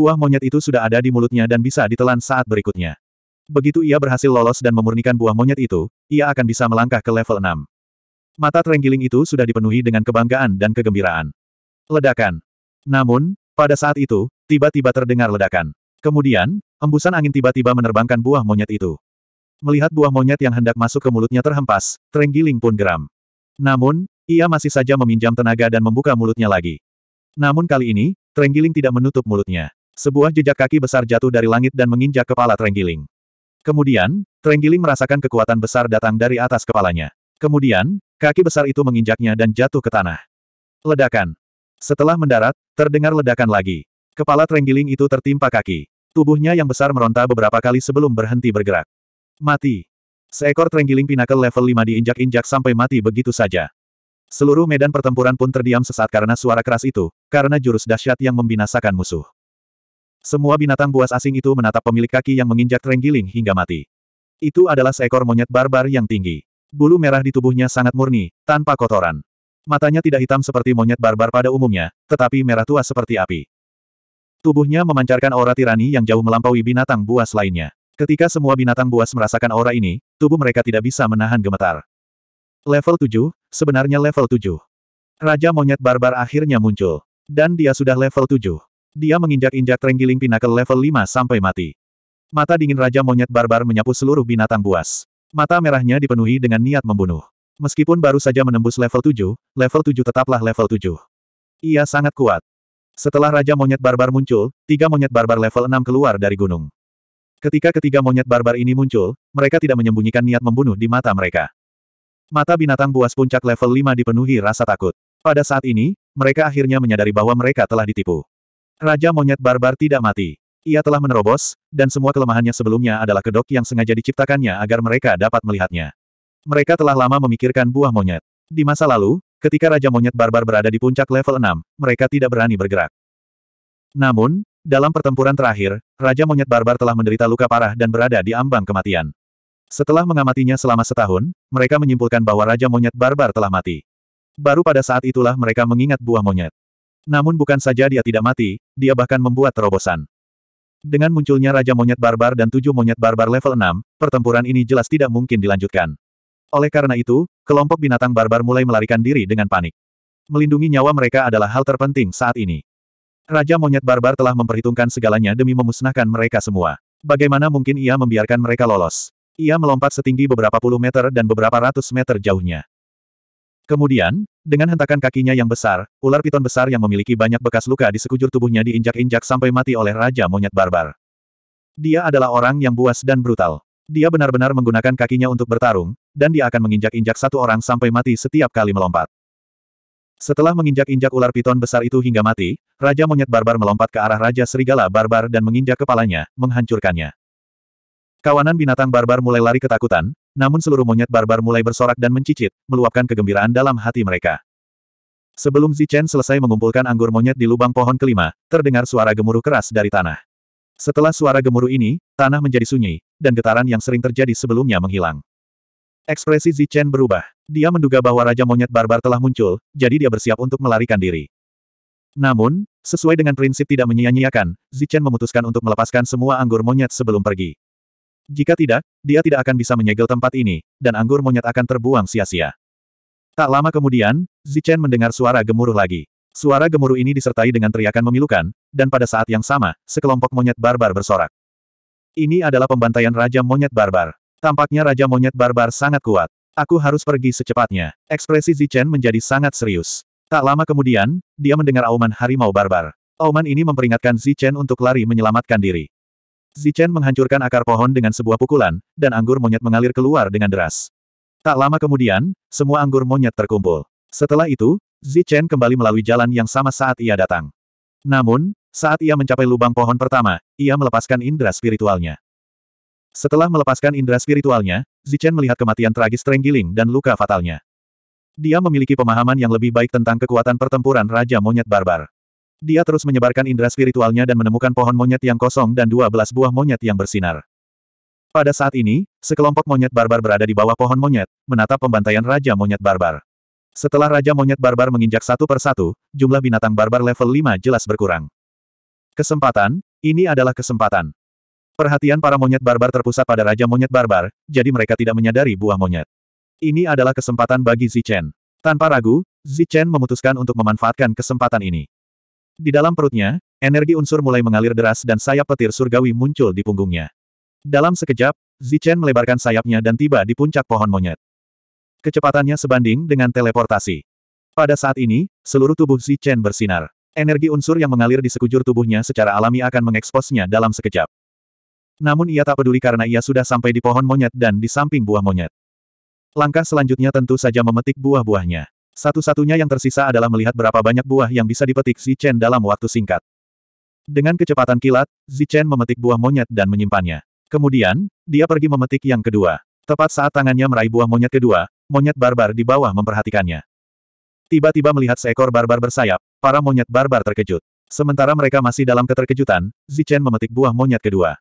buah monyet itu sudah ada di mulutnya dan bisa ditelan saat berikutnya. Begitu ia berhasil lolos dan memurnikan buah monyet itu, ia akan bisa melangkah ke level 6. Mata terenggiling itu sudah dipenuhi dengan kebanggaan dan kegembiraan. Ledakan. Namun, pada saat itu, tiba-tiba terdengar ledakan. Kemudian, embusan angin tiba-tiba menerbangkan buah monyet itu. Melihat buah monyet yang hendak masuk ke mulutnya terhempas, Trenggiling pun geram. Namun, ia masih saja meminjam tenaga dan membuka mulutnya lagi. Namun kali ini, Trenggiling tidak menutup mulutnya. Sebuah jejak kaki besar jatuh dari langit dan menginjak kepala Trenggiling. Kemudian, Trenggiling merasakan kekuatan besar datang dari atas kepalanya. Kemudian, kaki besar itu menginjaknya dan jatuh ke tanah. Ledakan. Setelah mendarat, terdengar ledakan lagi. Kepala Trenggiling itu tertimpa kaki. Tubuhnya yang besar meronta beberapa kali sebelum berhenti bergerak. Mati. Seekor Trenggiling pinakel level 5 diinjak-injak sampai mati begitu saja. Seluruh medan pertempuran pun terdiam sesaat karena suara keras itu, karena jurus dahsyat yang membinasakan musuh. Semua binatang buas asing itu menatap pemilik kaki yang menginjak trenggiling hingga mati. Itu adalah seekor monyet barbar yang tinggi. Bulu merah di tubuhnya sangat murni, tanpa kotoran. Matanya tidak hitam seperti monyet barbar pada umumnya, tetapi merah tua seperti api. Tubuhnya memancarkan aura tirani yang jauh melampaui binatang buas lainnya. Ketika semua binatang buas merasakan aura ini, tubuh mereka tidak bisa menahan gemetar. Level 7, sebenarnya level 7. Raja monyet barbar akhirnya muncul. Dan dia sudah level 7. Dia menginjak-injak Trenggiling pinakel level 5 sampai mati. Mata dingin Raja Monyet Barbar menyapu seluruh binatang buas. Mata merahnya dipenuhi dengan niat membunuh. Meskipun baru saja menembus level 7, level 7 tetaplah level 7. Ia sangat kuat. Setelah Raja Monyet Barbar muncul, tiga monyet barbar level 6 keluar dari gunung. Ketika ketiga monyet barbar ini muncul, mereka tidak menyembunyikan niat membunuh di mata mereka. Mata binatang buas puncak level 5 dipenuhi rasa takut. Pada saat ini, mereka akhirnya menyadari bahwa mereka telah ditipu. Raja Monyet Barbar tidak mati. Ia telah menerobos, dan semua kelemahannya sebelumnya adalah kedok yang sengaja diciptakannya agar mereka dapat melihatnya. Mereka telah lama memikirkan buah monyet. Di masa lalu, ketika Raja Monyet Barbar berada di puncak level 6, mereka tidak berani bergerak. Namun, dalam pertempuran terakhir, Raja Monyet Barbar telah menderita luka parah dan berada di ambang kematian. Setelah mengamatinya selama setahun, mereka menyimpulkan bahwa Raja Monyet Barbar telah mati. Baru pada saat itulah mereka mengingat buah monyet. Namun bukan saja dia tidak mati, dia bahkan membuat terobosan. Dengan munculnya Raja Monyet Barbar dan tujuh monyet barbar level 6, pertempuran ini jelas tidak mungkin dilanjutkan. Oleh karena itu, kelompok binatang barbar mulai melarikan diri dengan panik. Melindungi nyawa mereka adalah hal terpenting saat ini. Raja Monyet Barbar telah memperhitungkan segalanya demi memusnahkan mereka semua. Bagaimana mungkin ia membiarkan mereka lolos? Ia melompat setinggi beberapa puluh meter dan beberapa ratus meter jauhnya. Kemudian, dengan hentakan kakinya yang besar, ular piton besar yang memiliki banyak bekas luka di sekujur tubuhnya diinjak-injak sampai mati oleh Raja Monyet Barbar. Dia adalah orang yang buas dan brutal. Dia benar-benar menggunakan kakinya untuk bertarung, dan dia akan menginjak-injak satu orang sampai mati setiap kali melompat. Setelah menginjak-injak ular piton besar itu hingga mati, Raja Monyet Barbar melompat ke arah Raja Serigala Barbar dan menginjak kepalanya, menghancurkannya. Kawanan binatang barbar mulai lari ketakutan, namun seluruh monyet barbar mulai bersorak dan mencicit, meluapkan kegembiraan dalam hati mereka. Sebelum Zichen selesai mengumpulkan anggur monyet di lubang pohon kelima, terdengar suara gemuruh keras dari tanah. Setelah suara gemuruh ini, tanah menjadi sunyi, dan getaran yang sering terjadi sebelumnya menghilang. Ekspresi Zichen berubah. Dia menduga bahwa Raja Monyet Barbar telah muncul, jadi dia bersiap untuk melarikan diri. Namun, sesuai dengan prinsip tidak menyia-nyiakan, Zichen memutuskan untuk melepaskan semua anggur monyet sebelum pergi. Jika tidak, dia tidak akan bisa menyegel tempat ini, dan anggur monyet akan terbuang sia-sia. Tak lama kemudian, Zichen mendengar suara gemuruh lagi. Suara gemuruh ini disertai dengan teriakan memilukan, dan pada saat yang sama, sekelompok monyet barbar bersorak. Ini adalah pembantaian Raja Monyet Barbar. Tampaknya Raja Monyet Barbar sangat kuat. Aku harus pergi secepatnya. Ekspresi Zichen menjadi sangat serius. Tak lama kemudian, dia mendengar auman harimau barbar. Auman ini memperingatkan Zichen untuk lari menyelamatkan diri. Zichen menghancurkan akar pohon dengan sebuah pukulan, dan anggur monyet mengalir keluar dengan deras. Tak lama kemudian, semua anggur monyet terkumpul. Setelah itu, Zichen kembali melalui jalan yang sama saat ia datang. Namun, saat ia mencapai lubang pohon pertama, ia melepaskan indera spiritualnya. Setelah melepaskan indera spiritualnya, Zichen melihat kematian tragis Trenggiling dan luka fatalnya. Dia memiliki pemahaman yang lebih baik tentang kekuatan pertempuran Raja Monyet Barbar. Dia terus menyebarkan indera spiritualnya dan menemukan pohon monyet yang kosong dan dua belas buah monyet yang bersinar. Pada saat ini, sekelompok monyet barbar berada di bawah pohon monyet, menatap pembantaian Raja Monyet Barbar. Setelah Raja Monyet Barbar menginjak satu persatu, jumlah binatang barbar level 5 jelas berkurang. Kesempatan, ini adalah kesempatan. Perhatian para monyet barbar terpusat pada Raja Monyet Barbar, jadi mereka tidak menyadari buah monyet. Ini adalah kesempatan bagi Zichen. Tanpa ragu, Zichen memutuskan untuk memanfaatkan kesempatan ini. Di dalam perutnya, energi unsur mulai mengalir deras dan sayap petir surgawi muncul di punggungnya. Dalam sekejap, Zichen melebarkan sayapnya dan tiba di puncak pohon monyet. Kecepatannya sebanding dengan teleportasi. Pada saat ini, seluruh tubuh Zichen bersinar. Energi unsur yang mengalir di sekujur tubuhnya secara alami akan mengeksposnya dalam sekejap. Namun ia tak peduli karena ia sudah sampai di pohon monyet dan di samping buah monyet. Langkah selanjutnya tentu saja memetik buah-buahnya. Satu-satunya yang tersisa adalah melihat berapa banyak buah yang bisa dipetik Zichen dalam waktu singkat. Dengan kecepatan kilat, Zichen memetik buah monyet dan menyimpannya. Kemudian, dia pergi memetik yang kedua. Tepat saat tangannya meraih buah monyet kedua, monyet barbar di bawah memperhatikannya. Tiba-tiba melihat seekor barbar bersayap, para monyet barbar terkejut. Sementara mereka masih dalam keterkejutan, Zichen memetik buah monyet kedua.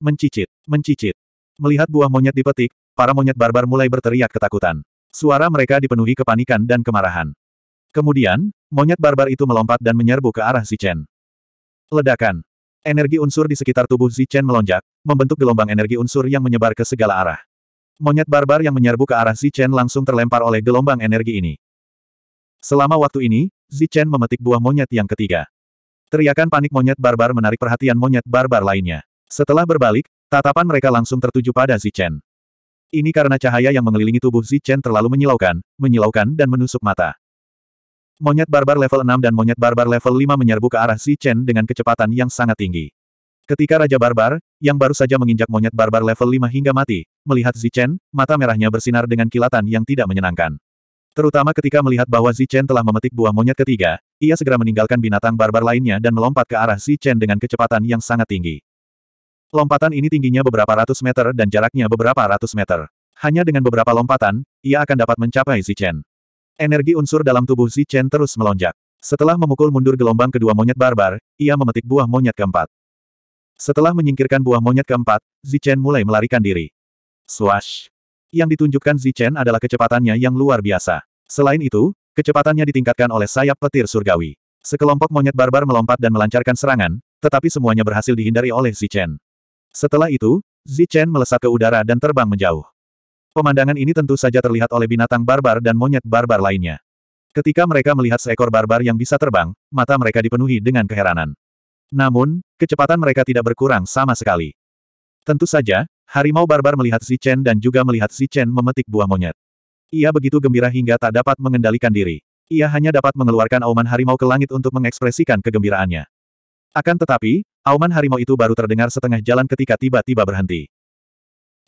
Mencicit, mencicit. Melihat buah monyet dipetik, para monyet barbar mulai berteriak ketakutan. Suara mereka dipenuhi kepanikan dan kemarahan. Kemudian, monyet barbar itu melompat dan menyerbu ke arah Zichen. Ledakan. Energi unsur di sekitar tubuh Zichen melonjak, membentuk gelombang energi unsur yang menyebar ke segala arah. Monyet barbar yang menyerbu ke arah Zichen langsung terlempar oleh gelombang energi ini. Selama waktu ini, Zichen memetik buah monyet yang ketiga. Teriakan panik monyet barbar menarik perhatian monyet barbar lainnya. Setelah berbalik, tatapan mereka langsung tertuju pada Zichen. Ini karena cahaya yang mengelilingi tubuh Zichen terlalu menyilaukan, menyilaukan dan menusuk mata. Monyet barbar level 6 dan monyet barbar level 5 menyerbu ke arah Zichen dengan kecepatan yang sangat tinggi. Ketika Raja Barbar, yang baru saja menginjak monyet barbar level 5 hingga mati, melihat Zichen, mata merahnya bersinar dengan kilatan yang tidak menyenangkan. Terutama ketika melihat bahwa Zichen telah memetik buah monyet ketiga, ia segera meninggalkan binatang barbar lainnya dan melompat ke arah Zichen dengan kecepatan yang sangat tinggi. Lompatan ini tingginya beberapa ratus meter dan jaraknya beberapa ratus meter. Hanya dengan beberapa lompatan, ia akan dapat mencapai Zichen. Energi unsur dalam tubuh Zichen terus melonjak. Setelah memukul mundur gelombang kedua monyet barbar, ia memetik buah monyet keempat. Setelah menyingkirkan buah monyet keempat, Zichen mulai melarikan diri. Swash! Yang ditunjukkan Zichen adalah kecepatannya yang luar biasa. Selain itu, kecepatannya ditingkatkan oleh sayap petir surgawi. Sekelompok monyet barbar melompat dan melancarkan serangan, tetapi semuanya berhasil dihindari oleh Zichen. Setelah itu, Zichen melesat ke udara dan terbang menjauh. Pemandangan ini tentu saja terlihat oleh binatang barbar dan monyet barbar lainnya. Ketika mereka melihat seekor barbar yang bisa terbang, mata mereka dipenuhi dengan keheranan. Namun, kecepatan mereka tidak berkurang sama sekali. Tentu saja, harimau barbar melihat Zichen dan juga melihat Zichen memetik buah monyet. Ia begitu gembira hingga tak dapat mengendalikan diri. Ia hanya dapat mengeluarkan auman harimau ke langit untuk mengekspresikan kegembiraannya. Akan tetapi, auman harimau itu baru terdengar setengah jalan ketika tiba-tiba berhenti.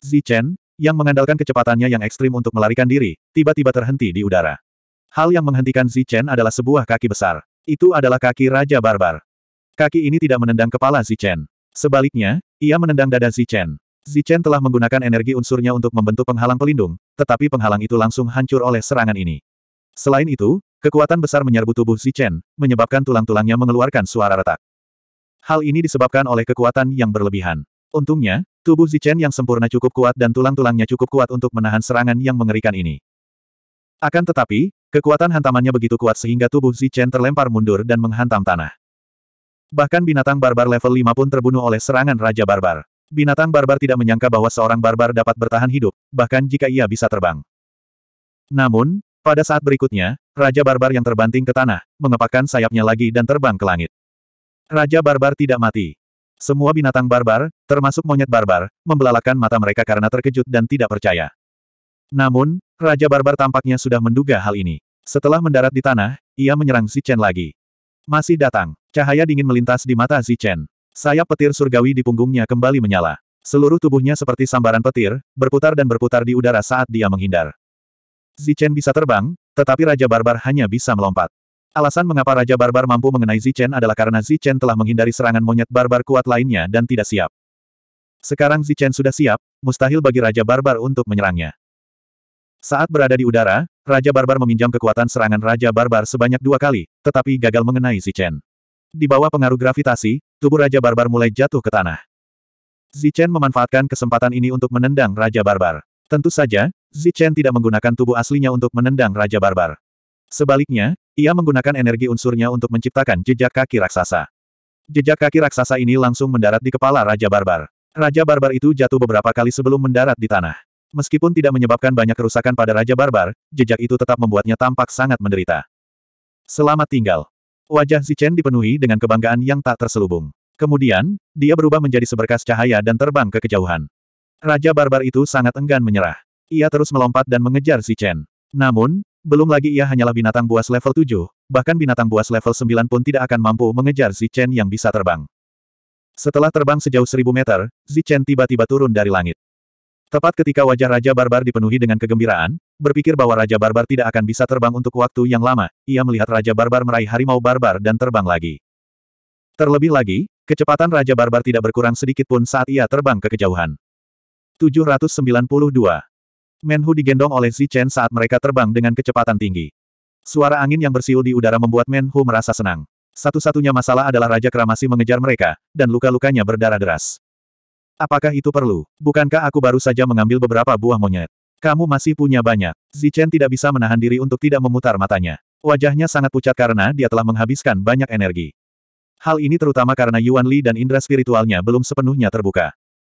Zichen, yang mengandalkan kecepatannya yang ekstrim untuk melarikan diri, tiba-tiba terhenti di udara. Hal yang menghentikan Zichen adalah sebuah kaki besar. Itu adalah kaki Raja Barbar. Kaki ini tidak menendang kepala Zichen. Sebaliknya, ia menendang dada Zichen. Zichen telah menggunakan energi unsurnya untuk membentuk penghalang pelindung, tetapi penghalang itu langsung hancur oleh serangan ini. Selain itu, kekuatan besar menyerbu tubuh Zichen, menyebabkan tulang-tulangnya mengeluarkan suara retak. Hal ini disebabkan oleh kekuatan yang berlebihan. Untungnya, tubuh Zichen yang sempurna cukup kuat dan tulang-tulangnya cukup kuat untuk menahan serangan yang mengerikan ini. Akan tetapi, kekuatan hantamannya begitu kuat sehingga tubuh Zichen terlempar mundur dan menghantam tanah. Bahkan binatang barbar level 5 pun terbunuh oleh serangan Raja Barbar. Binatang barbar tidak menyangka bahwa seorang barbar dapat bertahan hidup, bahkan jika ia bisa terbang. Namun, pada saat berikutnya, Raja Barbar yang terbanting ke tanah, mengepakkan sayapnya lagi dan terbang ke langit. Raja barbar tidak mati. Semua binatang barbar, termasuk monyet barbar, membelalakan mata mereka karena terkejut dan tidak percaya. Namun, Raja barbar tampaknya sudah menduga hal ini. Setelah mendarat di tanah, ia menyerang Zichen lagi. Masih datang, cahaya dingin melintas di mata Zichen. Sayap petir surgawi di punggungnya kembali menyala. Seluruh tubuhnya seperti sambaran petir, berputar dan berputar di udara saat dia menghindar. Zichen bisa terbang, tetapi Raja Barbar hanya bisa melompat. Alasan mengapa Raja Barbar mampu mengenai Zichen adalah karena Zichen telah menghindari serangan monyet barbar kuat lainnya dan tidak siap. Sekarang Zichen sudah siap, mustahil bagi Raja Barbar untuk menyerangnya. Saat berada di udara, Raja Barbar meminjam kekuatan serangan Raja Barbar sebanyak dua kali, tetapi gagal mengenai Zichen. Di bawah pengaruh gravitasi, tubuh Raja Barbar mulai jatuh ke tanah. Zichen memanfaatkan kesempatan ini untuk menendang Raja Barbar. Tentu saja, Zichen tidak menggunakan tubuh aslinya untuk menendang Raja Barbar. Sebaliknya, ia menggunakan energi unsurnya untuk menciptakan jejak kaki raksasa. Jejak kaki raksasa ini langsung mendarat di kepala Raja Barbar. Raja Barbar itu jatuh beberapa kali sebelum mendarat di tanah. Meskipun tidak menyebabkan banyak kerusakan pada Raja Barbar, jejak itu tetap membuatnya tampak sangat menderita. Selamat tinggal. Wajah Zichen dipenuhi dengan kebanggaan yang tak terselubung. Kemudian, dia berubah menjadi seberkas cahaya dan terbang ke kejauhan. Raja Barbar itu sangat enggan menyerah. Ia terus melompat dan mengejar Zichen. Namun, belum lagi ia hanyalah binatang buas level 7, bahkan binatang buas level 9 pun tidak akan mampu mengejar Zichen yang bisa terbang. Setelah terbang sejauh seribu meter, Zichen tiba-tiba turun dari langit. Tepat ketika wajah Raja Barbar dipenuhi dengan kegembiraan, berpikir bahwa Raja Barbar tidak akan bisa terbang untuk waktu yang lama, ia melihat Raja Barbar meraih harimau barbar dan terbang lagi. Terlebih lagi, kecepatan Raja Barbar tidak berkurang sedikit pun saat ia terbang ke kejauhan. 792 Menhu digendong oleh Zi Chen saat mereka terbang dengan kecepatan tinggi. Suara angin yang bersiul di udara membuat Menhu merasa senang. Satu-satunya masalah adalah Raja Kramasi mengejar mereka, dan luka-lukanya berdarah deras. Apakah itu perlu? Bukankah aku baru saja mengambil beberapa buah monyet? Kamu masih punya banyak. Zichen tidak bisa menahan diri untuk tidak memutar matanya. Wajahnya sangat pucat karena dia telah menghabiskan banyak energi. Hal ini terutama karena Yuan Li dan indera spiritualnya belum sepenuhnya terbuka.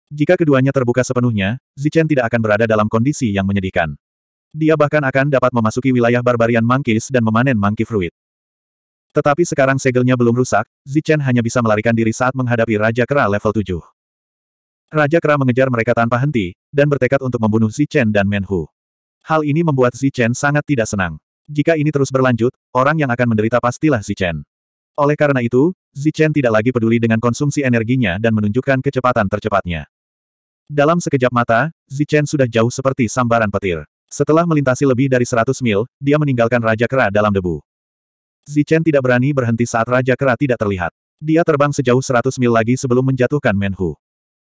Jika keduanya terbuka sepenuhnya, Zichen tidak akan berada dalam kondisi yang menyedihkan. Dia bahkan akan dapat memasuki wilayah barbarian mangkis dan memanen monkey fruit. Tetapi sekarang segelnya belum rusak, Zichen hanya bisa melarikan diri saat menghadapi Raja Kera level 7. Raja Kera mengejar mereka tanpa henti, dan bertekad untuk membunuh Zichen dan Menhu. Hal ini membuat Zichen sangat tidak senang. Jika ini terus berlanjut, orang yang akan menderita pastilah Zichen. Oleh karena itu, Zichen tidak lagi peduli dengan konsumsi energinya dan menunjukkan kecepatan tercepatnya. Dalam sekejap mata, Zichen sudah jauh seperti sambaran petir. Setelah melintasi lebih dari 100 mil, dia meninggalkan Raja Kera dalam debu. Zichen tidak berani berhenti saat Raja Kera tidak terlihat. Dia terbang sejauh 100 mil lagi sebelum menjatuhkan Menhu.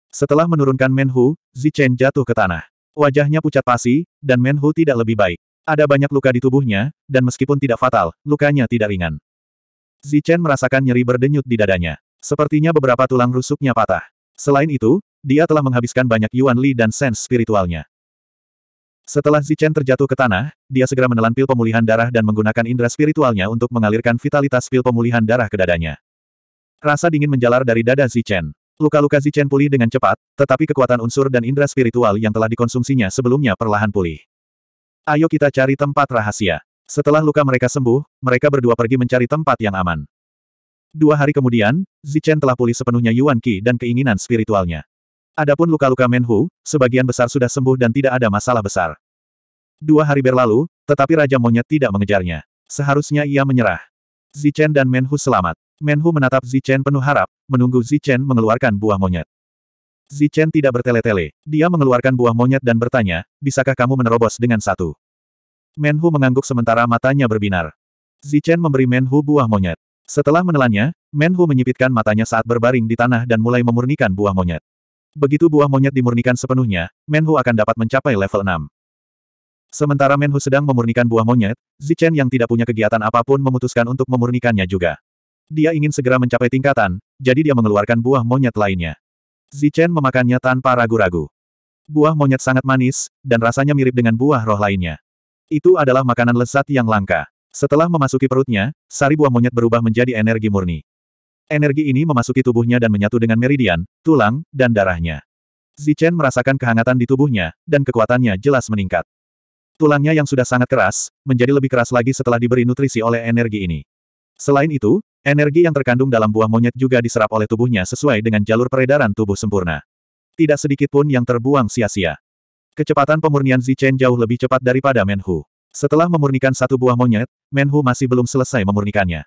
Setelah menurunkan Menhu, Zichen jatuh ke tanah. Wajahnya pucat pasi, dan Menhu tidak lebih baik. Ada banyak luka di tubuhnya, dan meskipun tidak fatal, lukanya tidak ringan. Zichen merasakan nyeri berdenyut di dadanya. Sepertinya beberapa tulang rusuknya patah. Selain itu, dia telah menghabiskan banyak Yuan Li dan sens spiritualnya. Setelah Zichen terjatuh ke tanah, dia segera menelan pil pemulihan darah dan menggunakan indera spiritualnya untuk mengalirkan vitalitas pil pemulihan darah ke dadanya. Rasa dingin menjalar dari dada Zichen. Luka-luka Zichen pulih dengan cepat, tetapi kekuatan unsur dan indera spiritual yang telah dikonsumsinya sebelumnya perlahan pulih. Ayo kita cari tempat rahasia. Setelah luka mereka sembuh, mereka berdua pergi mencari tempat yang aman. Dua hari kemudian, Zichen telah pulih sepenuhnya Yuan Qi dan keinginan spiritualnya. Adapun luka-luka Menhu, sebagian besar sudah sembuh dan tidak ada masalah besar. Dua hari berlalu, tetapi Raja Monyet tidak mengejarnya. Seharusnya ia menyerah. Zichen dan Menhu selamat. Menhu menatap Zichen penuh harap, menunggu Zichen mengeluarkan buah monyet. Zichen tidak bertele-tele. Dia mengeluarkan buah monyet dan bertanya, bisakah kamu menerobos dengan satu? Menhu mengangguk sementara matanya berbinar. Zichen memberi Menhu buah monyet. Setelah menelannya, Menhu menyipitkan matanya saat berbaring di tanah dan mulai memurnikan buah monyet. Begitu buah monyet dimurnikan sepenuhnya, Menhu akan dapat mencapai level 6. Sementara Menhu sedang memurnikan buah monyet, Zichen yang tidak punya kegiatan apapun memutuskan untuk memurnikannya juga. Dia ingin segera mencapai tingkatan, jadi dia mengeluarkan buah monyet lainnya. Zichen memakannya tanpa ragu-ragu. Buah monyet sangat manis, dan rasanya mirip dengan buah roh lainnya. Itu adalah makanan lezat yang langka. Setelah memasuki perutnya, sari buah monyet berubah menjadi energi murni. Energi ini memasuki tubuhnya dan menyatu dengan meridian, tulang, dan darahnya. Zichen merasakan kehangatan di tubuhnya, dan kekuatannya jelas meningkat. Tulangnya yang sudah sangat keras, menjadi lebih keras lagi setelah diberi nutrisi oleh energi ini. Selain itu, energi yang terkandung dalam buah monyet juga diserap oleh tubuhnya sesuai dengan jalur peredaran tubuh sempurna. Tidak sedikit pun yang terbuang sia-sia. Kecepatan pemurnian Zichen jauh lebih cepat daripada Menhu. Setelah memurnikan satu buah monyet, Menhu masih belum selesai memurnikannya.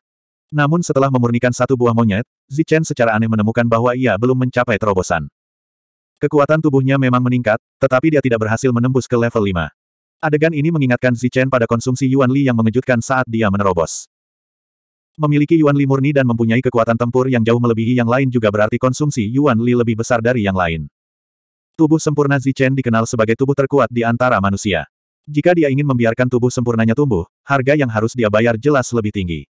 Namun setelah memurnikan satu buah monyet, Zichen secara aneh menemukan bahwa ia belum mencapai terobosan. Kekuatan tubuhnya memang meningkat, tetapi dia tidak berhasil menembus ke level 5. Adegan ini mengingatkan Zichen pada konsumsi Yuan Li yang mengejutkan saat dia menerobos. Memiliki Yuan Li murni dan mempunyai kekuatan tempur yang jauh melebihi yang lain juga berarti konsumsi Yuan Li lebih besar dari yang lain. Tubuh sempurna Zichen dikenal sebagai tubuh terkuat di antara manusia. Jika dia ingin membiarkan tubuh sempurnanya tumbuh, harga yang harus dia bayar jelas lebih tinggi.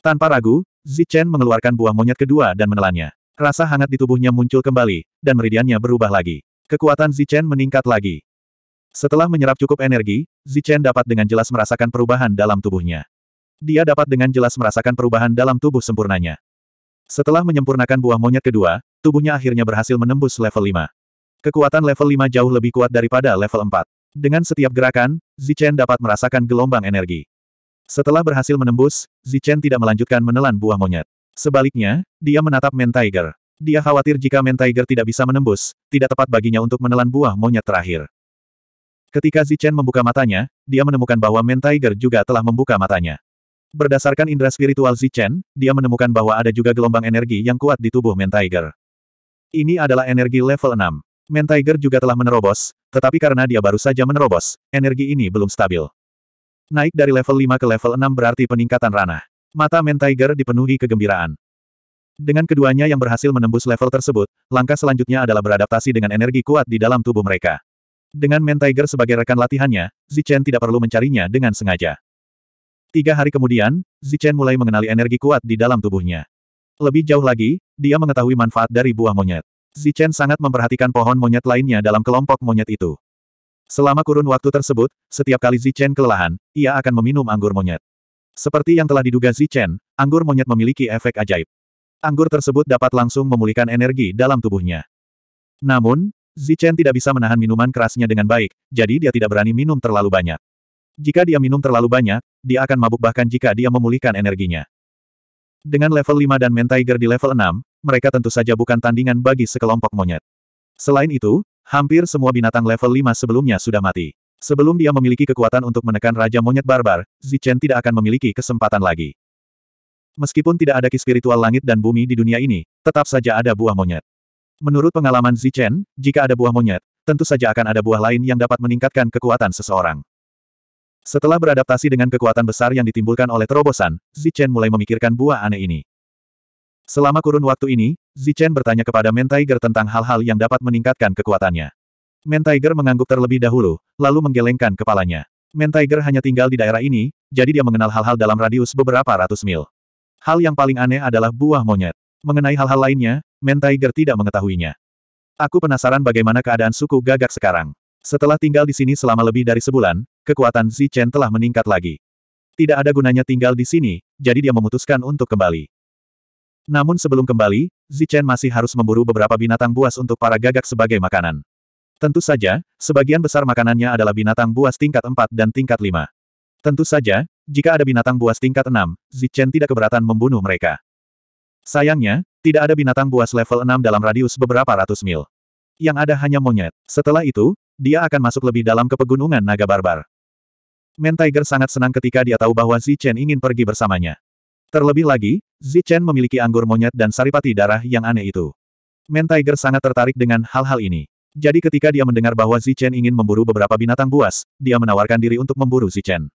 Tanpa ragu, Zichen mengeluarkan buah monyet kedua dan menelannya. Rasa hangat di tubuhnya muncul kembali, dan meridiannya berubah lagi. Kekuatan Zichen meningkat lagi. Setelah menyerap cukup energi, Zichen dapat dengan jelas merasakan perubahan dalam tubuhnya. Dia dapat dengan jelas merasakan perubahan dalam tubuh sempurnanya. Setelah menyempurnakan buah monyet kedua, tubuhnya akhirnya berhasil menembus level 5. Kekuatan level 5 jauh lebih kuat daripada level 4. Dengan setiap gerakan, Zichen dapat merasakan gelombang energi. Setelah berhasil menembus, Zichen tidak melanjutkan menelan buah monyet. Sebaliknya, dia menatap Men Tiger. Dia khawatir jika Men Tiger tidak bisa menembus, tidak tepat baginya untuk menelan buah monyet terakhir. Ketika Zichen membuka matanya, dia menemukan bahwa Men Tiger juga telah membuka matanya. Berdasarkan indera spiritual Zichen, dia menemukan bahwa ada juga gelombang energi yang kuat di tubuh Men Tiger. Ini adalah energi level 6. Men Tiger juga telah menerobos, tetapi karena dia baru saja menerobos, energi ini belum stabil. Naik dari level 5 ke level 6 berarti peningkatan ranah. Mata Men Tiger dipenuhi kegembiraan. Dengan keduanya yang berhasil menembus level tersebut, langkah selanjutnya adalah beradaptasi dengan energi kuat di dalam tubuh mereka. Dengan Men Tiger sebagai rekan latihannya, Zichen tidak perlu mencarinya dengan sengaja. Tiga hari kemudian, Zichen mulai mengenali energi kuat di dalam tubuhnya. Lebih jauh lagi, dia mengetahui manfaat dari buah monyet. Zichen sangat memperhatikan pohon monyet lainnya dalam kelompok monyet itu. Selama kurun waktu tersebut, setiap kali Zichen kelelahan, ia akan meminum anggur monyet. Seperti yang telah diduga Zichen, anggur monyet memiliki efek ajaib. Anggur tersebut dapat langsung memulihkan energi dalam tubuhnya. Namun, Zichen tidak bisa menahan minuman kerasnya dengan baik, jadi dia tidak berani minum terlalu banyak. Jika dia minum terlalu banyak, dia akan mabuk bahkan jika dia memulihkan energinya. Dengan level 5 dan Mentiger di level 6, mereka tentu saja bukan tandingan bagi sekelompok monyet. Selain itu, Hampir semua binatang level 5 sebelumnya sudah mati. Sebelum dia memiliki kekuatan untuk menekan Raja Monyet Barbar, Zichen tidak akan memiliki kesempatan lagi. Meskipun tidak ada ki spiritual langit dan bumi di dunia ini, tetap saja ada buah monyet. Menurut pengalaman Zichen, jika ada buah monyet, tentu saja akan ada buah lain yang dapat meningkatkan kekuatan seseorang. Setelah beradaptasi dengan kekuatan besar yang ditimbulkan oleh terobosan, Zichen mulai memikirkan buah aneh ini. Selama kurun waktu ini, Zichen bertanya kepada Mentiger tentang hal-hal yang dapat meningkatkan kekuatannya. Mentiger mengangguk terlebih dahulu, lalu menggelengkan kepalanya. Mentiger hanya tinggal di daerah ini, jadi dia mengenal hal-hal dalam radius beberapa ratus mil. Hal yang paling aneh adalah buah monyet. Mengenai hal-hal lainnya, Mentiger tidak mengetahuinya. Aku penasaran bagaimana keadaan suku gagak sekarang. Setelah tinggal di sini selama lebih dari sebulan, kekuatan Zichen telah meningkat lagi. Tidak ada gunanya tinggal di sini, jadi dia memutuskan untuk kembali. Namun sebelum kembali, Zichen masih harus memburu beberapa binatang buas untuk para gagak sebagai makanan. Tentu saja, sebagian besar makanannya adalah binatang buas tingkat 4 dan tingkat 5. Tentu saja, jika ada binatang buas tingkat 6, Zichen tidak keberatan membunuh mereka. Sayangnya, tidak ada binatang buas level 6 dalam radius beberapa ratus mil. Yang ada hanya monyet. Setelah itu, dia akan masuk lebih dalam ke pegunungan naga barbar. Men sangat senang ketika dia tahu bahwa Zichen ingin pergi bersamanya. Terlebih lagi, Zichen memiliki anggur monyet dan saripati darah yang aneh itu. Men Tiger sangat tertarik dengan hal-hal ini. Jadi ketika dia mendengar bahwa Zichen ingin memburu beberapa binatang buas, dia menawarkan diri untuk memburu Zichen.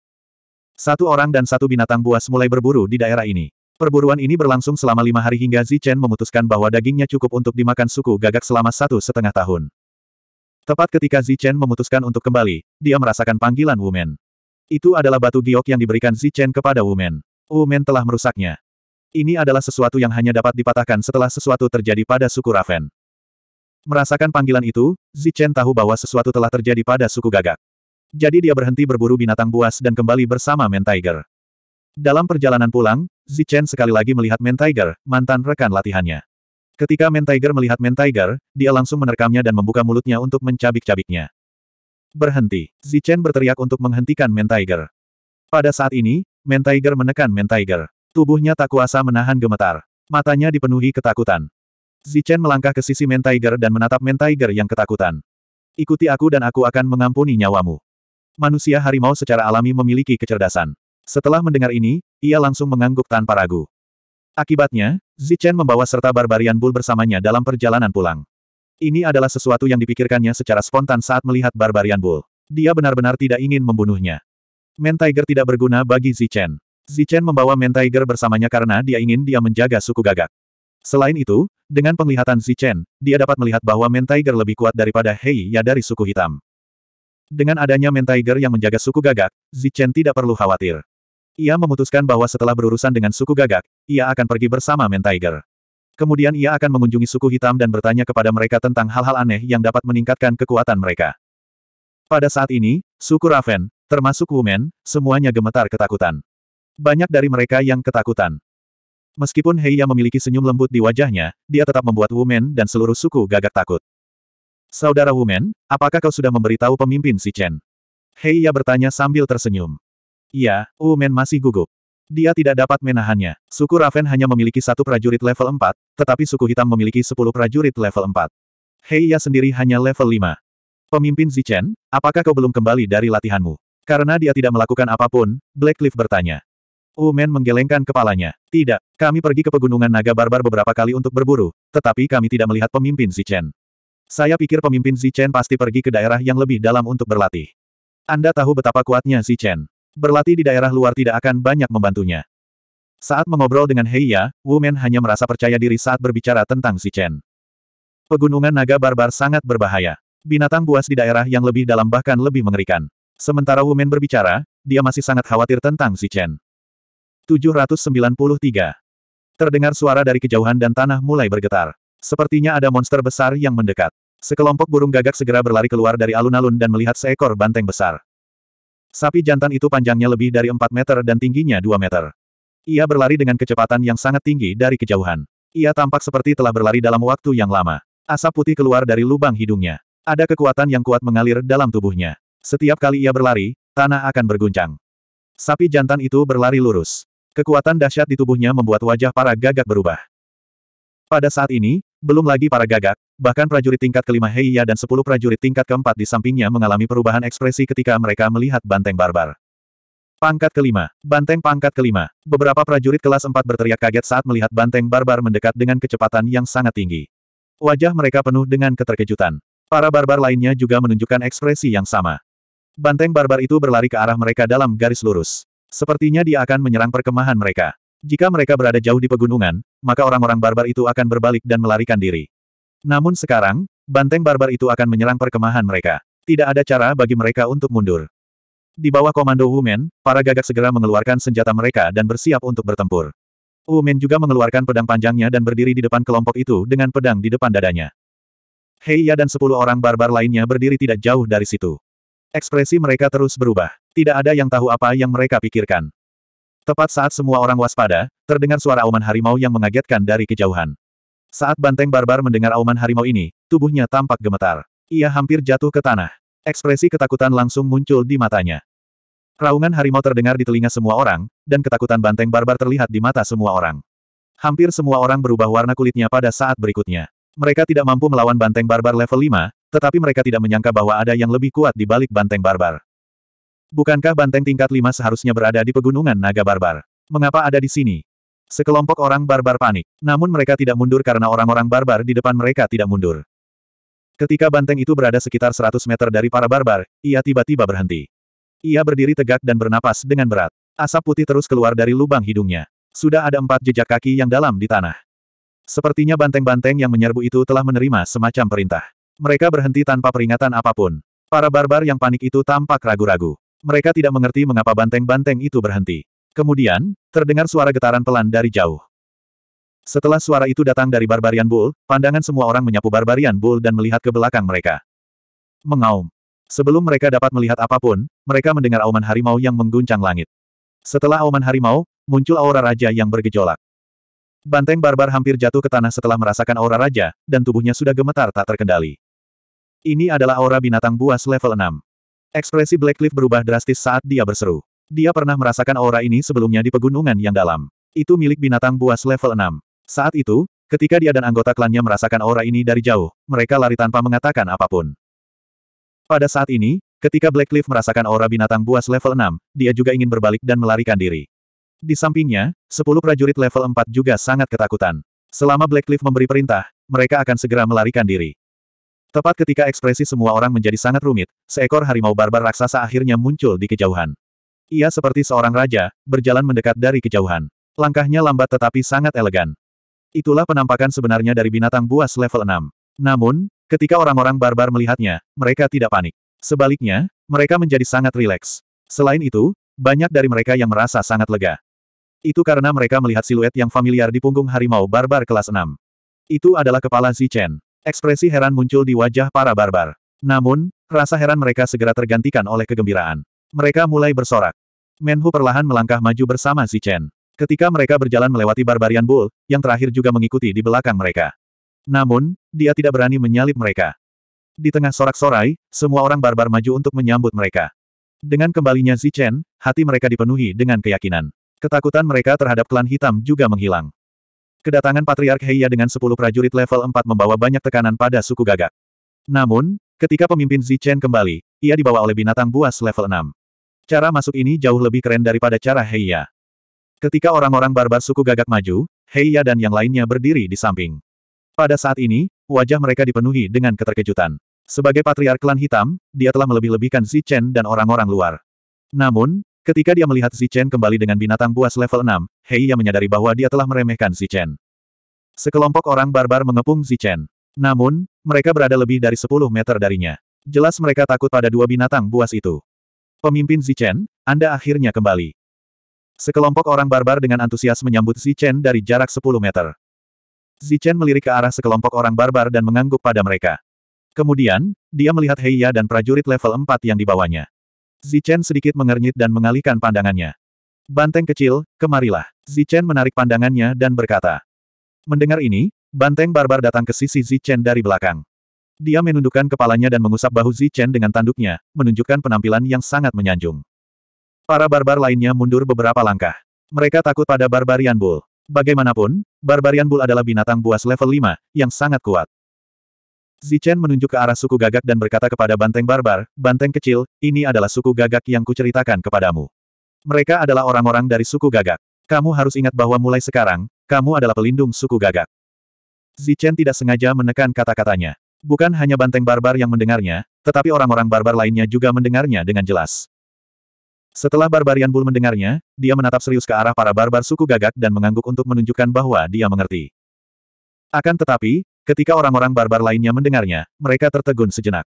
Satu orang dan satu binatang buas mulai berburu di daerah ini. Perburuan ini berlangsung selama lima hari hingga Zichen memutuskan bahwa dagingnya cukup untuk dimakan suku gagak selama satu setengah tahun. Tepat ketika Zichen memutuskan untuk kembali, dia merasakan panggilan Wumen. Itu adalah batu giok yang diberikan Zichen kepada Wumen. Umen oh, telah merusaknya. Ini adalah sesuatu yang hanya dapat dipatahkan setelah sesuatu terjadi pada suku Raven. Merasakan panggilan itu, Zichen tahu bahwa sesuatu telah terjadi pada suku gagak. Jadi dia berhenti berburu binatang buas dan kembali bersama Man Tiger. Dalam perjalanan pulang, Zichen sekali lagi melihat Man Tiger, mantan rekan latihannya. Ketika Man Tiger melihat Man Tiger, dia langsung menerkamnya dan membuka mulutnya untuk mencabik-cabiknya. Berhenti. Zichen berteriak untuk menghentikan Man Tiger. Pada saat ini, Mentiger menekan Mentiger. Tubuhnya tak kuasa menahan gemetar. Matanya dipenuhi ketakutan. Zichen melangkah ke sisi Mentiger dan menatap Mentiger yang ketakutan. Ikuti aku dan aku akan mengampuni nyawamu. Manusia harimau secara alami memiliki kecerdasan. Setelah mendengar ini, ia langsung mengangguk tanpa ragu. Akibatnya, Zichen membawa serta barbarian bull bersamanya dalam perjalanan pulang. Ini adalah sesuatu yang dipikirkannya secara spontan saat melihat Barbarian Bull. Dia benar-benar tidak ingin membunuhnya. Men Tiger tidak berguna bagi Zichen. Zichen membawa Men Tiger bersamanya karena dia ingin dia menjaga suku gagak. Selain itu, dengan penglihatan Zichen, dia dapat melihat bahwa Men Tiger lebih kuat daripada Hei Ya dari suku hitam. Dengan adanya Men Tiger yang menjaga suku gagak, Zichen tidak perlu khawatir. Ia memutuskan bahwa setelah berurusan dengan suku gagak, ia akan pergi bersama Men Tiger. Kemudian ia akan mengunjungi suku hitam dan bertanya kepada mereka tentang hal-hal aneh yang dapat meningkatkan kekuatan mereka. Pada saat ini, suku Raven, termasuk Wumen, semuanya gemetar ketakutan. Banyak dari mereka yang ketakutan. Meskipun Heiya memiliki senyum lembut di wajahnya, dia tetap membuat Wumen dan seluruh suku gagak takut. Saudara Wumen, apakah kau sudah memberitahu pemimpin si Chen? Heiya bertanya sambil tersenyum. Iya, Wumen masih gugup. Dia tidak dapat menahannya. Suku Raven hanya memiliki satu prajurit level 4, tetapi suku hitam memiliki 10 prajurit level 4. Heiya sendiri hanya level 5. Pemimpin Zichen, apakah kau belum kembali dari latihanmu? Karena dia tidak melakukan apapun, Blackcliff bertanya. Umen menggelengkan kepalanya. Tidak, kami pergi ke pegunungan naga barbar beberapa kali untuk berburu, tetapi kami tidak melihat pemimpin Zichen. Saya pikir pemimpin Zichen pasti pergi ke daerah yang lebih dalam untuk berlatih. Anda tahu betapa kuatnya Zichen. Berlatih di daerah luar tidak akan banyak membantunya. Saat mengobrol dengan Heiya, Wumen hanya merasa percaya diri saat berbicara tentang Zichen. Pegunungan naga barbar sangat berbahaya. Binatang buas di daerah yang lebih dalam bahkan lebih mengerikan. Sementara Wumen berbicara, dia masih sangat khawatir tentang si Chen. 793. Terdengar suara dari kejauhan dan tanah mulai bergetar. Sepertinya ada monster besar yang mendekat. Sekelompok burung gagak segera berlari keluar dari alun-alun dan melihat seekor banteng besar. Sapi jantan itu panjangnya lebih dari 4 meter dan tingginya 2 meter. Ia berlari dengan kecepatan yang sangat tinggi dari kejauhan. Ia tampak seperti telah berlari dalam waktu yang lama. Asap putih keluar dari lubang hidungnya. Ada kekuatan yang kuat mengalir dalam tubuhnya. Setiap kali ia berlari, tanah akan berguncang. Sapi jantan itu berlari lurus. Kekuatan dahsyat di tubuhnya membuat wajah para gagak berubah. Pada saat ini, belum lagi para gagak, bahkan prajurit tingkat kelima Heiya dan sepuluh prajurit tingkat keempat di sampingnya mengalami perubahan ekspresi ketika mereka melihat banteng barbar. Pangkat kelima, banteng pangkat kelima, beberapa prajurit kelas empat berteriak kaget saat melihat banteng barbar mendekat dengan kecepatan yang sangat tinggi. Wajah mereka penuh dengan keterkejutan. Para barbar lainnya juga menunjukkan ekspresi yang sama. Banteng barbar itu berlari ke arah mereka dalam garis lurus. Sepertinya dia akan menyerang perkemahan mereka. Jika mereka berada jauh di pegunungan, maka orang-orang barbar itu akan berbalik dan melarikan diri. Namun sekarang, banteng barbar itu akan menyerang perkemahan mereka. Tidak ada cara bagi mereka untuk mundur. Di bawah komando Wumen, para gagak segera mengeluarkan senjata mereka dan bersiap untuk bertempur. Wumen juga mengeluarkan pedang panjangnya dan berdiri di depan kelompok itu dengan pedang di depan dadanya. Heiya dan sepuluh orang barbar lainnya berdiri tidak jauh dari situ. Ekspresi mereka terus berubah. Tidak ada yang tahu apa yang mereka pikirkan. Tepat saat semua orang waspada, terdengar suara auman harimau yang mengagetkan dari kejauhan. Saat banteng barbar mendengar auman harimau ini, tubuhnya tampak gemetar. Ia hampir jatuh ke tanah. Ekspresi ketakutan langsung muncul di matanya. Raungan harimau terdengar di telinga semua orang, dan ketakutan banteng barbar terlihat di mata semua orang. Hampir semua orang berubah warna kulitnya pada saat berikutnya. Mereka tidak mampu melawan banteng barbar level 5, tetapi mereka tidak menyangka bahwa ada yang lebih kuat di balik banteng barbar. Bukankah banteng tingkat lima seharusnya berada di pegunungan naga barbar? Mengapa ada di sini? Sekelompok orang barbar panik. Namun mereka tidak mundur karena orang-orang barbar di depan mereka tidak mundur. Ketika banteng itu berada sekitar 100 meter dari para barbar, ia tiba-tiba berhenti. Ia berdiri tegak dan bernapas dengan berat. Asap putih terus keluar dari lubang hidungnya. Sudah ada empat jejak kaki yang dalam di tanah. Sepertinya banteng-banteng yang menyerbu itu telah menerima semacam perintah. Mereka berhenti tanpa peringatan apapun. Para barbar yang panik itu tampak ragu-ragu. Mereka tidak mengerti mengapa banteng-banteng itu berhenti. Kemudian, terdengar suara getaran pelan dari jauh. Setelah suara itu datang dari Barbarian Bull, pandangan semua orang menyapu Barbarian Bull dan melihat ke belakang mereka. Mengaum. Sebelum mereka dapat melihat apapun, mereka mendengar auman harimau yang mengguncang langit. Setelah auman harimau, muncul aura raja yang bergejolak. Banteng barbar hampir jatuh ke tanah setelah merasakan aura raja, dan tubuhnya sudah gemetar tak terkendali. Ini adalah aura binatang buas level 6. Ekspresi Blackleaf berubah drastis saat dia berseru. Dia pernah merasakan aura ini sebelumnya di pegunungan yang dalam. Itu milik binatang buas level 6. Saat itu, ketika dia dan anggota klannya merasakan aura ini dari jauh, mereka lari tanpa mengatakan apapun. Pada saat ini, ketika Blackleaf merasakan aura binatang buas level 6, dia juga ingin berbalik dan melarikan diri. Di sampingnya, 10 prajurit level 4 juga sangat ketakutan. Selama Blackleaf memberi perintah, mereka akan segera melarikan diri. Tepat ketika ekspresi semua orang menjadi sangat rumit, seekor harimau barbar raksasa akhirnya muncul di kejauhan. Ia seperti seorang raja, berjalan mendekat dari kejauhan. Langkahnya lambat tetapi sangat elegan. Itulah penampakan sebenarnya dari binatang buas level 6. Namun, ketika orang-orang barbar melihatnya, mereka tidak panik. Sebaliknya, mereka menjadi sangat rileks. Selain itu, banyak dari mereka yang merasa sangat lega. Itu karena mereka melihat siluet yang familiar di punggung harimau barbar kelas 6. Itu adalah kepala Zichen. Ekspresi heran muncul di wajah para barbar. Namun, rasa heran mereka segera tergantikan oleh kegembiraan. Mereka mulai bersorak. Menhu perlahan melangkah maju bersama Si Chen. Ketika mereka berjalan melewati Barbarian Bull, yang terakhir juga mengikuti di belakang mereka. Namun, dia tidak berani menyalip mereka. Di tengah sorak-sorai, semua orang barbar maju untuk menyambut mereka. Dengan kembalinya Zichen, hati mereka dipenuhi dengan keyakinan. Ketakutan mereka terhadap klan hitam juga menghilang. Kedatangan Patriark Heiya dengan 10 prajurit level 4 membawa banyak tekanan pada suku gagak. Namun, ketika pemimpin Zichen kembali, ia dibawa oleh binatang buas level 6. Cara masuk ini jauh lebih keren daripada cara Heiya. Ketika orang-orang barbar suku gagak maju, Heiya dan yang lainnya berdiri di samping. Pada saat ini, wajah mereka dipenuhi dengan keterkejutan. Sebagai patriark klan hitam, dia telah melebih-lebihkan Zichen dan orang-orang luar. Namun, Ketika dia melihat Zichen kembali dengan binatang buas level 6, Heiya menyadari bahwa dia telah meremehkan Zichen. Sekelompok orang barbar mengepung Zichen. Namun, mereka berada lebih dari 10 meter darinya. Jelas mereka takut pada dua binatang buas itu. Pemimpin Zichen, Anda akhirnya kembali. Sekelompok orang barbar dengan antusias menyambut Zichen dari jarak 10 meter. Zichen melirik ke arah sekelompok orang barbar dan mengangguk pada mereka. Kemudian, dia melihat Heiya dan prajurit level 4 yang dibawanya. Zichen sedikit mengernyit dan mengalihkan pandangannya. Banteng kecil, kemarilah. Zichen menarik pandangannya dan berkata. Mendengar ini, banteng barbar datang ke sisi Zichen dari belakang. Dia menundukkan kepalanya dan mengusap bahu Zichen dengan tanduknya, menunjukkan penampilan yang sangat menyanjung. Para barbar lainnya mundur beberapa langkah. Mereka takut pada Barbarian Bull. Bagaimanapun, Barbarian Bull adalah binatang buas level 5, yang sangat kuat. Zichen menunjuk ke arah suku gagak dan berkata kepada banteng barbar, banteng kecil, ini adalah suku gagak yang kuceritakan kepadamu. Mereka adalah orang-orang dari suku gagak. Kamu harus ingat bahwa mulai sekarang, kamu adalah pelindung suku gagak. Zichen tidak sengaja menekan kata-katanya. Bukan hanya banteng barbar yang mendengarnya, tetapi orang-orang barbar lainnya juga mendengarnya dengan jelas. Setelah Barbarian Bull mendengarnya, dia menatap serius ke arah para barbar suku gagak dan mengangguk untuk menunjukkan bahwa dia mengerti. Akan tetapi, Ketika orang-orang barbar lainnya mendengarnya, mereka tertegun sejenak.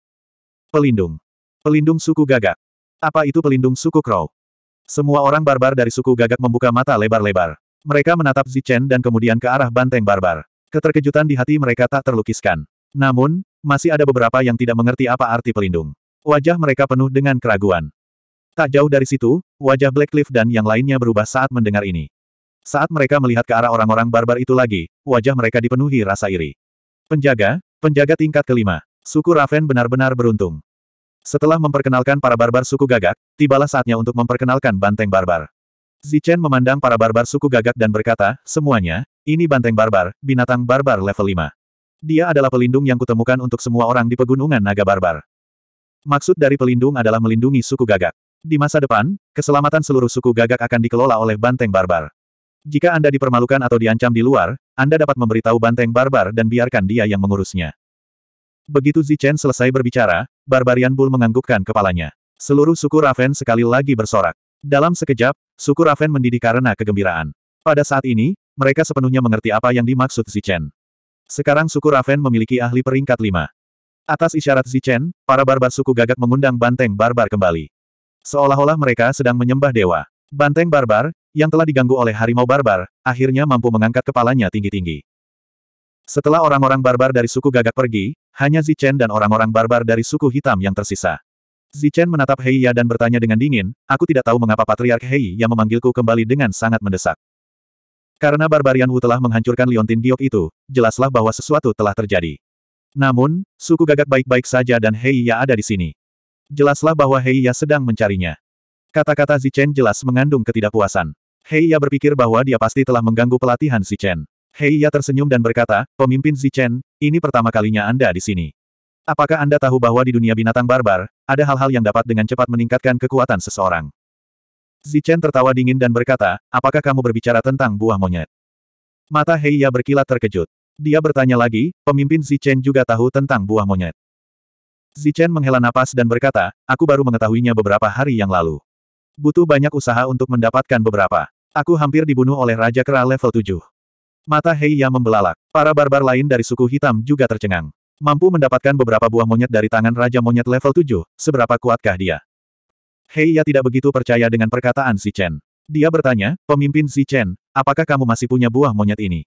Pelindung. Pelindung suku gagak. Apa itu pelindung suku Crow? Semua orang barbar dari suku gagak membuka mata lebar-lebar. Mereka menatap Zichen dan kemudian ke arah banteng barbar. Keterkejutan di hati mereka tak terlukiskan. Namun, masih ada beberapa yang tidak mengerti apa arti pelindung. Wajah mereka penuh dengan keraguan. Tak jauh dari situ, wajah Blackcliff dan yang lainnya berubah saat mendengar ini. Saat mereka melihat ke arah orang-orang barbar itu lagi, wajah mereka dipenuhi rasa iri. Penjaga, penjaga tingkat kelima. Suku Raven benar-benar beruntung. Setelah memperkenalkan para barbar suku gagak, tibalah saatnya untuk memperkenalkan banteng barbar. Zichen memandang para barbar suku gagak dan berkata, semuanya, ini banteng barbar, binatang barbar level 5. Dia adalah pelindung yang kutemukan untuk semua orang di pegunungan naga barbar. Maksud dari pelindung adalah melindungi suku gagak. Di masa depan, keselamatan seluruh suku gagak akan dikelola oleh banteng barbar. Jika Anda dipermalukan atau diancam di luar, anda dapat memberitahu banteng barbar dan biarkan dia yang mengurusnya. Begitu Zichen selesai berbicara, Barbarian Bull menganggukkan kepalanya. Seluruh suku Raven sekali lagi bersorak. Dalam sekejap, suku Raven mendidih karena kegembiraan. Pada saat ini, mereka sepenuhnya mengerti apa yang dimaksud Zichen. Sekarang suku Raven memiliki ahli peringkat lima. Atas isyarat Zichen, para barbar suku gagak mengundang banteng barbar kembali. Seolah-olah mereka sedang menyembah dewa. Banteng barbar, yang telah diganggu oleh harimau barbar, akhirnya mampu mengangkat kepalanya tinggi-tinggi. Setelah orang-orang barbar dari suku gagak pergi, hanya Zichen dan orang-orang barbar dari suku hitam yang tersisa. Zichen menatap Heiya dan bertanya dengan dingin, aku tidak tahu mengapa Patriark Hei yang memanggilku kembali dengan sangat mendesak. Karena Barbarian Wu telah menghancurkan Liontin Giok itu, jelaslah bahwa sesuatu telah terjadi. Namun, suku gagak baik-baik saja dan Heiya ada di sini. Jelaslah bahwa Heiya sedang mencarinya. Kata-kata Zichen jelas mengandung ketidakpuasan. Hei Ya berpikir bahwa dia pasti telah mengganggu pelatihan Zichen. Hei Ya tersenyum dan berkata, pemimpin Zichen, ini pertama kalinya Anda di sini. Apakah Anda tahu bahwa di dunia binatang barbar, ada hal-hal yang dapat dengan cepat meningkatkan kekuatan seseorang? Zichen tertawa dingin dan berkata, apakah kamu berbicara tentang buah monyet? Mata Hei Ya berkilat terkejut. Dia bertanya lagi, pemimpin Zichen juga tahu tentang buah monyet. Zichen menghela napas dan berkata, aku baru mengetahuinya beberapa hari yang lalu. Butuh banyak usaha untuk mendapatkan beberapa. Aku hampir dibunuh oleh Raja Kera level 7. Mata Heiya membelalak. Para barbar lain dari suku hitam juga tercengang. Mampu mendapatkan beberapa buah monyet dari tangan Raja Monyet level 7, seberapa kuatkah dia? Heiya tidak begitu percaya dengan perkataan si Chen. Dia bertanya, pemimpin si Chen, apakah kamu masih punya buah monyet ini?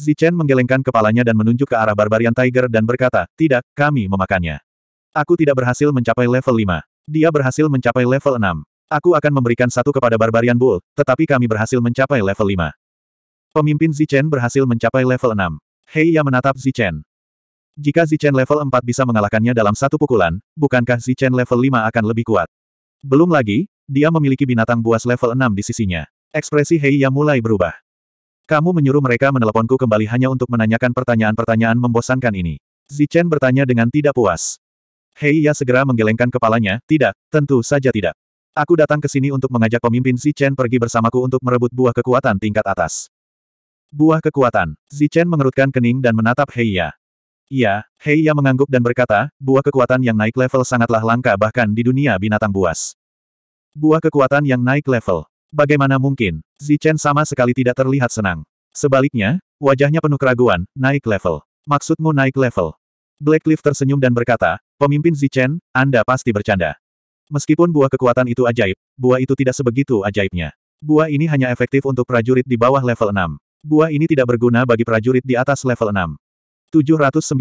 Chen menggelengkan kepalanya dan menunjuk ke arah Barbarian Tiger dan berkata, tidak, kami memakannya. Aku tidak berhasil mencapai level 5. Dia berhasil mencapai level 6. Aku akan memberikan satu kepada Barbarian Bull, tetapi kami berhasil mencapai level 5. Pemimpin Zichen berhasil mencapai level 6. Heiya menatap Zichen. Jika Zichen level 4 bisa mengalahkannya dalam satu pukulan, bukankah Zichen level 5 akan lebih kuat? Belum lagi, dia memiliki binatang buas level 6 di sisinya. Ekspresi Heiya mulai berubah. Kamu menyuruh mereka meneleponku kembali hanya untuk menanyakan pertanyaan-pertanyaan membosankan ini. Zichen bertanya dengan tidak puas. Heiya segera menggelengkan kepalanya, tidak, tentu saja tidak. Aku datang ke sini untuk mengajak pemimpin Zichen pergi bersamaku untuk merebut buah kekuatan tingkat atas. Buah kekuatan. Zichen mengerutkan kening dan menatap Heiya. Ya, Heiya mengangguk dan berkata, buah kekuatan yang naik level sangatlah langka bahkan di dunia binatang buas. Buah kekuatan yang naik level. Bagaimana mungkin? Zichen sama sekali tidak terlihat senang. Sebaliknya, wajahnya penuh keraguan, naik level. Maksudmu naik level? Blacklift tersenyum dan berkata, pemimpin Zichen, Anda pasti bercanda. Meskipun buah kekuatan itu ajaib, buah itu tidak sebegitu ajaibnya. Buah ini hanya efektif untuk prajurit di bawah level 6. Buah ini tidak berguna bagi prajurit di atas level 6. 794.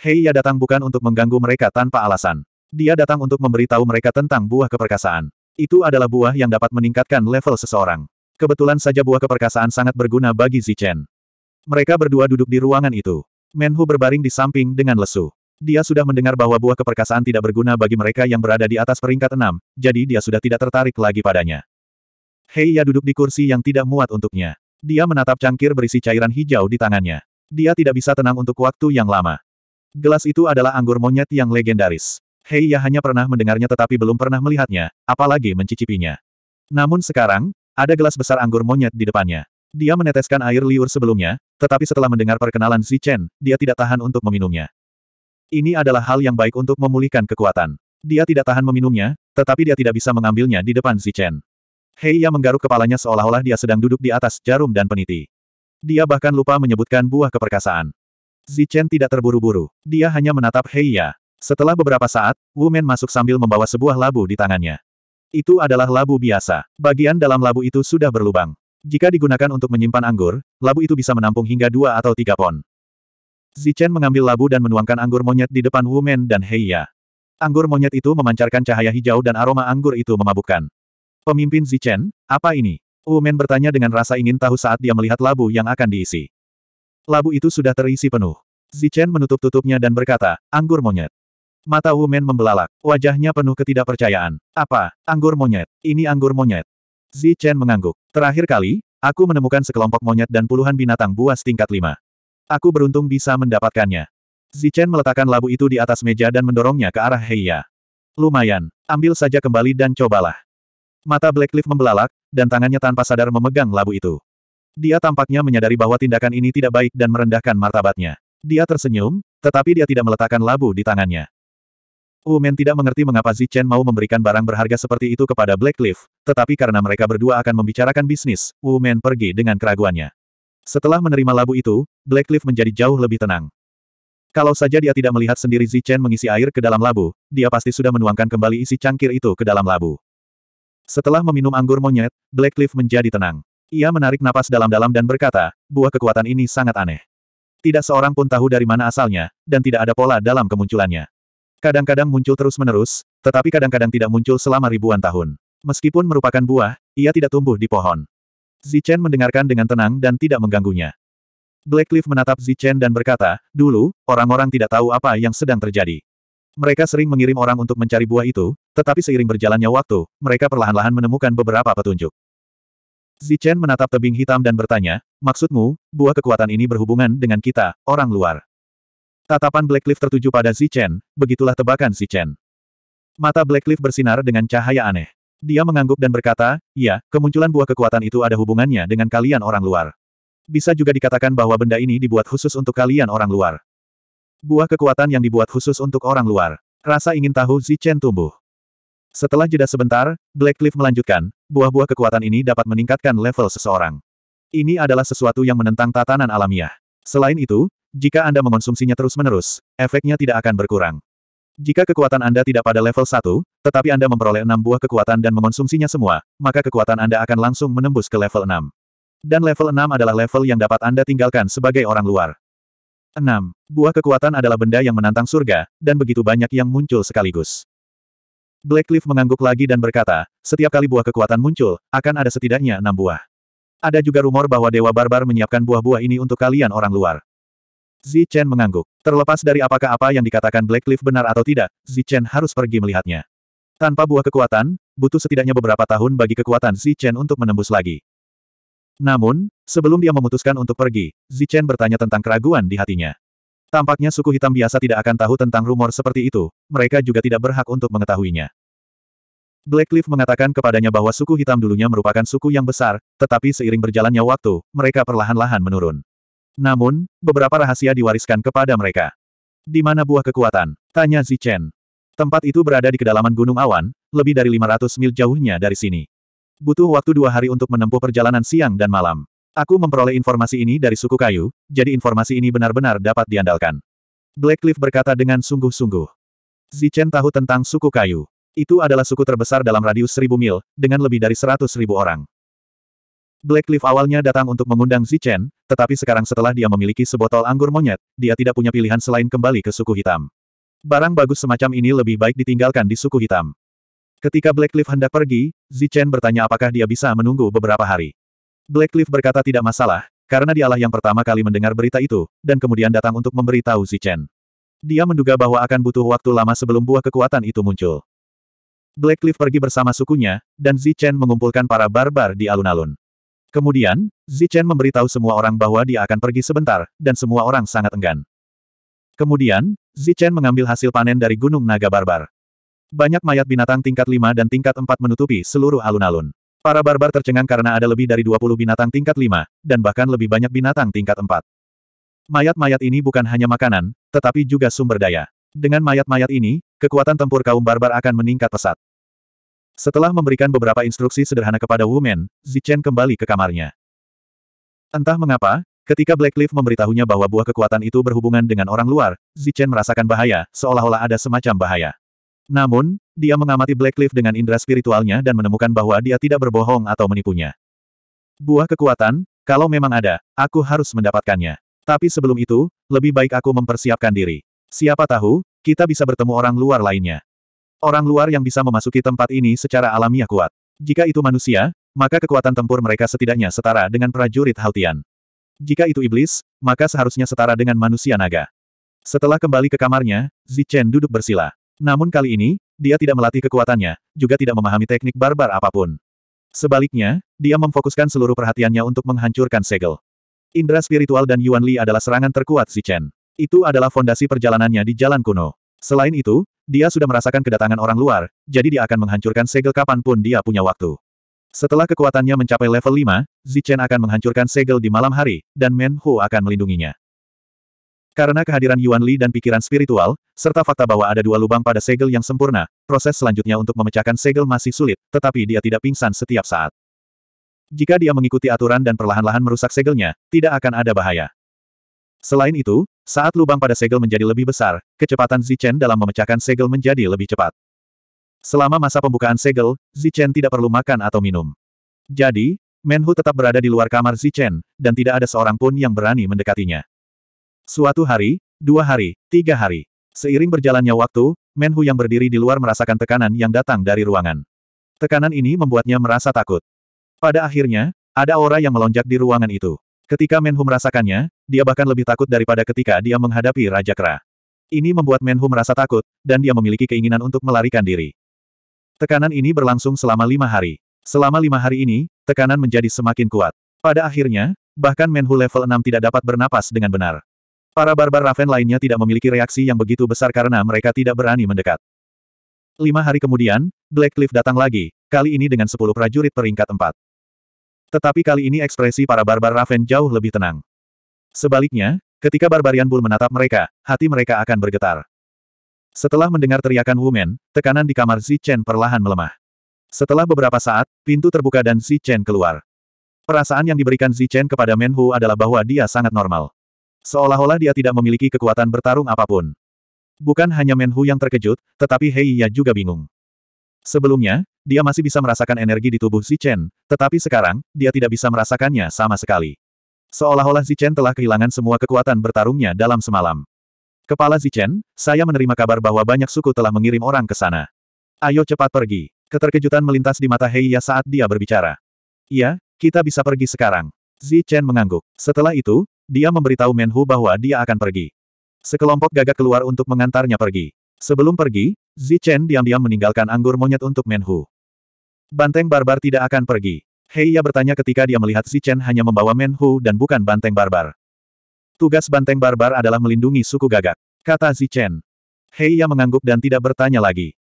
Hei ya datang bukan untuk mengganggu mereka tanpa alasan. Dia datang untuk memberitahu mereka tentang buah keperkasaan. Itu adalah buah yang dapat meningkatkan level seseorang. Kebetulan saja buah keperkasaan sangat berguna bagi Zichen. Mereka berdua duduk di ruangan itu. Menhu berbaring di samping dengan lesu. Dia sudah mendengar bahwa buah keperkasaan tidak berguna bagi mereka yang berada di atas peringkat enam, jadi dia sudah tidak tertarik lagi padanya. Hei ya duduk di kursi yang tidak muat untuknya. Dia menatap cangkir berisi cairan hijau di tangannya. Dia tidak bisa tenang untuk waktu yang lama. Gelas itu adalah anggur monyet yang legendaris. Hei ya hanya pernah mendengarnya tetapi belum pernah melihatnya, apalagi mencicipinya. Namun sekarang, ada gelas besar anggur monyet di depannya. Dia meneteskan air liur sebelumnya, tetapi setelah mendengar perkenalan Zichen, Chen, dia tidak tahan untuk meminumnya. Ini adalah hal yang baik untuk memulihkan kekuatan. Dia tidak tahan meminumnya, tetapi dia tidak bisa mengambilnya di depan Zichen. Hei Heiya menggaruk kepalanya seolah-olah dia sedang duduk di atas jarum dan peniti. Dia bahkan lupa menyebutkan buah keperkasaan. Zichen tidak terburu-buru. Dia hanya menatap Heiya. Setelah beberapa saat, Wu Men masuk sambil membawa sebuah labu di tangannya. Itu adalah labu biasa. Bagian dalam labu itu sudah berlubang. Jika digunakan untuk menyimpan anggur, labu itu bisa menampung hingga dua atau tiga pon. Zichen mengambil labu dan menuangkan anggur monyet di depan Wu Men dan Heiya. Anggur monyet itu memancarkan cahaya hijau dan aroma anggur itu memabukkan. Pemimpin Zichen, apa ini? Wu Men bertanya dengan rasa ingin tahu saat dia melihat labu yang akan diisi. Labu itu sudah terisi penuh. Zichen menutup tutupnya dan berkata, anggur monyet. Mata Wu Men membelalak, wajahnya penuh ketidakpercayaan. Apa, anggur monyet, ini anggur monyet. Zichen mengangguk. Terakhir kali, aku menemukan sekelompok monyet dan puluhan binatang buas tingkat lima. Aku beruntung bisa mendapatkannya. Zichen meletakkan labu itu di atas meja dan mendorongnya ke arah Heiya. Lumayan, ambil saja kembali dan cobalah. Mata Blackleaf membelalak, dan tangannya tanpa sadar memegang labu itu. Dia tampaknya menyadari bahwa tindakan ini tidak baik dan merendahkan martabatnya. Dia tersenyum, tetapi dia tidak meletakkan labu di tangannya. Umen tidak mengerti mengapa Zichen mau memberikan barang berharga seperti itu kepada Blackleaf, tetapi karena mereka berdua akan membicarakan bisnis, Umen pergi dengan keraguannya. Setelah menerima labu itu, Blackleaf menjadi jauh lebih tenang. Kalau saja dia tidak melihat sendiri Zichen mengisi air ke dalam labu, dia pasti sudah menuangkan kembali isi cangkir itu ke dalam labu. Setelah meminum anggur monyet, Blackleaf menjadi tenang. Ia menarik napas dalam-dalam dan berkata, buah kekuatan ini sangat aneh. Tidak seorang pun tahu dari mana asalnya, dan tidak ada pola dalam kemunculannya. Kadang-kadang muncul terus-menerus, tetapi kadang-kadang tidak muncul selama ribuan tahun. Meskipun merupakan buah, ia tidak tumbuh di pohon. Zichen mendengarkan dengan tenang dan tidak mengganggunya. Blackcliff menatap Zichen dan berkata, dulu, orang-orang tidak tahu apa yang sedang terjadi. Mereka sering mengirim orang untuk mencari buah itu, tetapi seiring berjalannya waktu, mereka perlahan-lahan menemukan beberapa petunjuk. Zichen menatap tebing hitam dan bertanya, maksudmu, buah kekuatan ini berhubungan dengan kita, orang luar. Tatapan Blackcliff tertuju pada Zichen, begitulah tebakan Zichen. Mata Blackcliff bersinar dengan cahaya aneh. Dia mengangguk dan berkata, ya, kemunculan buah kekuatan itu ada hubungannya dengan kalian orang luar. Bisa juga dikatakan bahwa benda ini dibuat khusus untuk kalian orang luar. Buah kekuatan yang dibuat khusus untuk orang luar. Rasa ingin tahu Zichen tumbuh. Setelah jeda sebentar, Cliff melanjutkan, buah-buah kekuatan ini dapat meningkatkan level seseorang. Ini adalah sesuatu yang menentang tatanan alamiah. Selain itu, jika Anda mengonsumsinya terus-menerus, efeknya tidak akan berkurang. Jika kekuatan Anda tidak pada level 1, tetapi Anda memperoleh 6 buah kekuatan dan mengonsumsinya semua, maka kekuatan Anda akan langsung menembus ke level 6. Dan level 6 adalah level yang dapat Anda tinggalkan sebagai orang luar. 6. Buah kekuatan adalah benda yang menantang surga, dan begitu banyak yang muncul sekaligus. Blackcliff mengangguk lagi dan berkata, setiap kali buah kekuatan muncul, akan ada setidaknya 6 buah. Ada juga rumor bahwa Dewa Barbar menyiapkan buah-buah ini untuk kalian orang luar. Zi Chen mengangguk. Terlepas dari apakah apa yang dikatakan Blackleaf benar atau tidak, Zi Chen harus pergi melihatnya. Tanpa buah kekuatan, butuh setidaknya beberapa tahun bagi kekuatan Zi Chen untuk menembus lagi. Namun, sebelum dia memutuskan untuk pergi, Zi Chen bertanya tentang keraguan di hatinya. Tampaknya suku hitam biasa tidak akan tahu tentang rumor seperti itu, mereka juga tidak berhak untuk mengetahuinya. Blackleaf mengatakan kepadanya bahwa suku hitam dulunya merupakan suku yang besar, tetapi seiring berjalannya waktu, mereka perlahan-lahan menurun. Namun, beberapa rahasia diwariskan kepada mereka. Di mana buah kekuatan? Tanya Zichen. Tempat itu berada di kedalaman Gunung Awan, lebih dari 500 mil jauhnya dari sini. Butuh waktu dua hari untuk menempuh perjalanan siang dan malam. Aku memperoleh informasi ini dari suku kayu, jadi informasi ini benar-benar dapat diandalkan. Blackcliff berkata dengan sungguh-sungguh. Zichen tahu tentang suku kayu. Itu adalah suku terbesar dalam radius seribu mil, dengan lebih dari seratus ribu orang. Blackleaf awalnya datang untuk mengundang Zichen, tetapi sekarang setelah dia memiliki sebotol anggur monyet, dia tidak punya pilihan selain kembali ke suku hitam. Barang bagus semacam ini lebih baik ditinggalkan di suku hitam. Ketika Blackleaf hendak pergi, Zichen bertanya apakah dia bisa menunggu beberapa hari. Blackleaf berkata tidak masalah, karena dialah yang pertama kali mendengar berita itu, dan kemudian datang untuk memberitahu Zichen. Dia menduga bahwa akan butuh waktu lama sebelum buah kekuatan itu muncul. Blackleaf pergi bersama sukunya, dan Zichen mengumpulkan para barbar di alun-alun. Kemudian, Zichen memberitahu semua orang bahwa dia akan pergi sebentar, dan semua orang sangat enggan. Kemudian, Zichen mengambil hasil panen dari Gunung Naga Barbar. Banyak mayat binatang tingkat 5 dan tingkat 4 menutupi seluruh alun-alun. Para barbar tercengang karena ada lebih dari 20 binatang tingkat 5, dan bahkan lebih banyak binatang tingkat 4. Mayat-mayat ini bukan hanya makanan, tetapi juga sumber daya. Dengan mayat-mayat ini, kekuatan tempur kaum barbar akan meningkat pesat. Setelah memberikan beberapa instruksi sederhana kepada Wu Men, Zichen kembali ke kamarnya. Entah mengapa, ketika Blackleaf memberitahunya bahwa buah kekuatan itu berhubungan dengan orang luar, Zichen merasakan bahaya, seolah-olah ada semacam bahaya. Namun, dia mengamati Blackleaf dengan indera spiritualnya dan menemukan bahwa dia tidak berbohong atau menipunya. Buah kekuatan, kalau memang ada, aku harus mendapatkannya. Tapi sebelum itu, lebih baik aku mempersiapkan diri. Siapa tahu, kita bisa bertemu orang luar lainnya. Orang luar yang bisa memasuki tempat ini secara alamiah kuat. Jika itu manusia, maka kekuatan tempur mereka setidaknya setara dengan prajurit Hautian. Jika itu iblis, maka seharusnya setara dengan manusia naga. Setelah kembali ke kamarnya, Zichen duduk bersila. Namun kali ini, dia tidak melatih kekuatannya, juga tidak memahami teknik barbar apapun. Sebaliknya, dia memfokuskan seluruh perhatiannya untuk menghancurkan segel. Indra spiritual dan Yuan Li adalah serangan terkuat Zichen. Itu adalah fondasi perjalanannya di jalan kuno. Selain itu, dia sudah merasakan kedatangan orang luar, jadi dia akan menghancurkan segel kapanpun dia punya waktu. Setelah kekuatannya mencapai level 5, Zichen akan menghancurkan segel di malam hari, dan Men Hu akan melindunginya. Karena kehadiran Yuan Li dan pikiran spiritual, serta fakta bahwa ada dua lubang pada segel yang sempurna, proses selanjutnya untuk memecahkan segel masih sulit, tetapi dia tidak pingsan setiap saat. Jika dia mengikuti aturan dan perlahan-lahan merusak segelnya, tidak akan ada bahaya. Selain itu, saat lubang pada segel menjadi lebih besar, kecepatan Zichen dalam memecahkan segel menjadi lebih cepat. Selama masa pembukaan segel, Zichen tidak perlu makan atau minum. Jadi, Menhu tetap berada di luar kamar Zichen, dan tidak ada seorang pun yang berani mendekatinya. Suatu hari, dua hari, tiga hari. Seiring berjalannya waktu, Menhu yang berdiri di luar merasakan tekanan yang datang dari ruangan. Tekanan ini membuatnya merasa takut. Pada akhirnya, ada aura yang melonjak di ruangan itu. Ketika Menhu merasakannya, dia bahkan lebih takut daripada ketika dia menghadapi Raja Kera. Ini membuat Menhu merasa takut, dan dia memiliki keinginan untuk melarikan diri. Tekanan ini berlangsung selama lima hari. Selama lima hari ini, tekanan menjadi semakin kuat. Pada akhirnya, bahkan Menhu level 6 tidak dapat bernapas dengan benar. Para barbar Raven lainnya tidak memiliki reaksi yang begitu besar karena mereka tidak berani mendekat. Lima hari kemudian, Black Cliff datang lagi, kali ini dengan sepuluh prajurit peringkat empat. Tetapi kali ini ekspresi para barbar Raven jauh lebih tenang. Sebaliknya, ketika Barbarian Bull menatap mereka, hati mereka akan bergetar. Setelah mendengar teriakan Wumen, tekanan di kamar Xi Chen perlahan melemah. Setelah beberapa saat, pintu terbuka dan Xi Chen keluar. Perasaan yang diberikan Xi Chen kepada Menhu adalah bahwa dia sangat normal. Seolah-olah dia tidak memiliki kekuatan bertarung apapun. Bukan hanya Menhu yang terkejut, tetapi Hei Ya juga bingung. Sebelumnya, dia masih bisa merasakan energi di tubuh Chen, tetapi sekarang, dia tidak bisa merasakannya sama sekali. Seolah-olah Chen telah kehilangan semua kekuatan bertarungnya dalam semalam. Kepala Chen, saya menerima kabar bahwa banyak suku telah mengirim orang ke sana. Ayo cepat pergi. Keterkejutan melintas di mata Hei Ya saat dia berbicara. Iya, kita bisa pergi sekarang. Chen mengangguk. Setelah itu, dia memberitahu Menhu bahwa dia akan pergi. Sekelompok gagak keluar untuk mengantarnya pergi. Sebelum pergi, Zichen diam-diam meninggalkan anggur monyet untuk Menhu. Banteng barbar tidak akan pergi. Hei, Ya bertanya ketika dia melihat Zichen hanya membawa Menhu dan bukan banteng barbar. Tugas banteng barbar adalah melindungi suku gagak, kata Zichen. Ya mengangguk dan tidak bertanya lagi.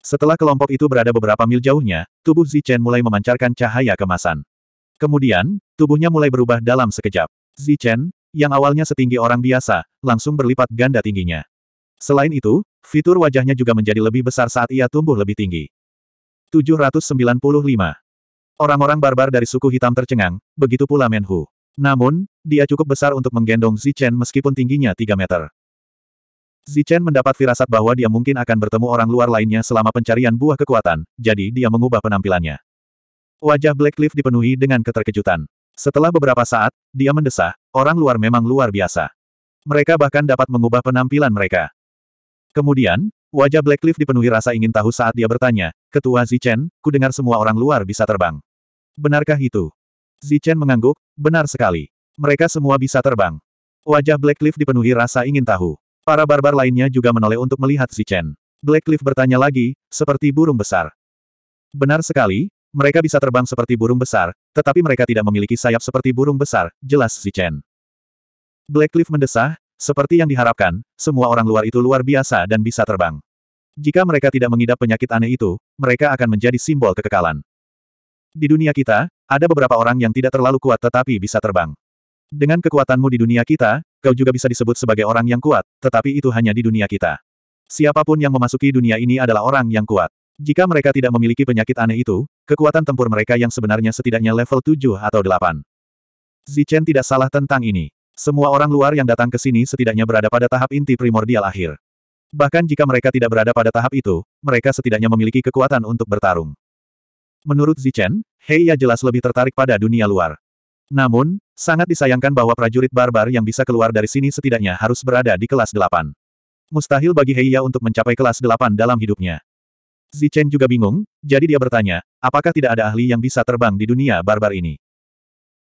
Setelah kelompok itu berada beberapa mil jauhnya, tubuh Zichen mulai memancarkan cahaya kemasan. Kemudian, tubuhnya mulai berubah dalam sekejap. Zichen, yang awalnya setinggi orang biasa, langsung berlipat ganda tingginya. Selain itu, Fitur wajahnya juga menjadi lebih besar saat ia tumbuh lebih tinggi. 795. Orang-orang barbar dari suku hitam tercengang, begitu pula Menhu. Namun, dia cukup besar untuk menggendong Zichen meskipun tingginya 3 meter. Zichen mendapat firasat bahwa dia mungkin akan bertemu orang luar lainnya selama pencarian buah kekuatan, jadi dia mengubah penampilannya. Wajah Black dipenuhi dengan keterkejutan. Setelah beberapa saat, dia mendesah, orang luar memang luar biasa. Mereka bahkan dapat mengubah penampilan mereka. Kemudian, wajah Blackleaf dipenuhi rasa ingin tahu saat dia bertanya, Ketua Zichen, ku dengar semua orang luar bisa terbang. Benarkah itu? Zichen mengangguk, benar sekali. Mereka semua bisa terbang. Wajah Blackleaf dipenuhi rasa ingin tahu. Para barbar lainnya juga menoleh untuk melihat Zichen. Blackleaf bertanya lagi, seperti burung besar. Benar sekali, mereka bisa terbang seperti burung besar, tetapi mereka tidak memiliki sayap seperti burung besar, jelas Zichen. Blackleaf mendesah, seperti yang diharapkan, semua orang luar itu luar biasa dan bisa terbang. Jika mereka tidak mengidap penyakit aneh itu, mereka akan menjadi simbol kekekalan. Di dunia kita, ada beberapa orang yang tidak terlalu kuat tetapi bisa terbang. Dengan kekuatanmu di dunia kita, kau juga bisa disebut sebagai orang yang kuat, tetapi itu hanya di dunia kita. Siapapun yang memasuki dunia ini adalah orang yang kuat. Jika mereka tidak memiliki penyakit aneh itu, kekuatan tempur mereka yang sebenarnya setidaknya level 7 atau 8. Zichen tidak salah tentang ini. Semua orang luar yang datang ke sini setidaknya berada pada tahap inti primordial akhir. Bahkan jika mereka tidak berada pada tahap itu, mereka setidaknya memiliki kekuatan untuk bertarung. Menurut Zichen, Heiya jelas lebih tertarik pada dunia luar. Namun, sangat disayangkan bahwa prajurit barbar yang bisa keluar dari sini setidaknya harus berada di kelas 8. Mustahil bagi Heiya untuk mencapai kelas 8 dalam hidupnya. Zichen juga bingung, jadi dia bertanya, apakah tidak ada ahli yang bisa terbang di dunia barbar ini?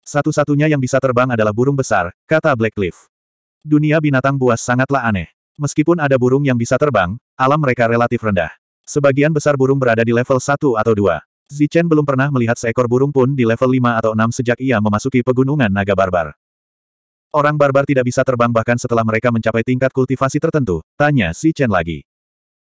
Satu-satunya yang bisa terbang adalah burung besar, kata Blackleaf. Dunia binatang buas sangatlah aneh. Meskipun ada burung yang bisa terbang, alam mereka relatif rendah. Sebagian besar burung berada di level 1 atau 2. Zichen belum pernah melihat seekor burung pun di level 5 atau 6 sejak ia memasuki pegunungan naga barbar. Orang barbar tidak bisa terbang bahkan setelah mereka mencapai tingkat kultivasi tertentu, tanya Zichen lagi.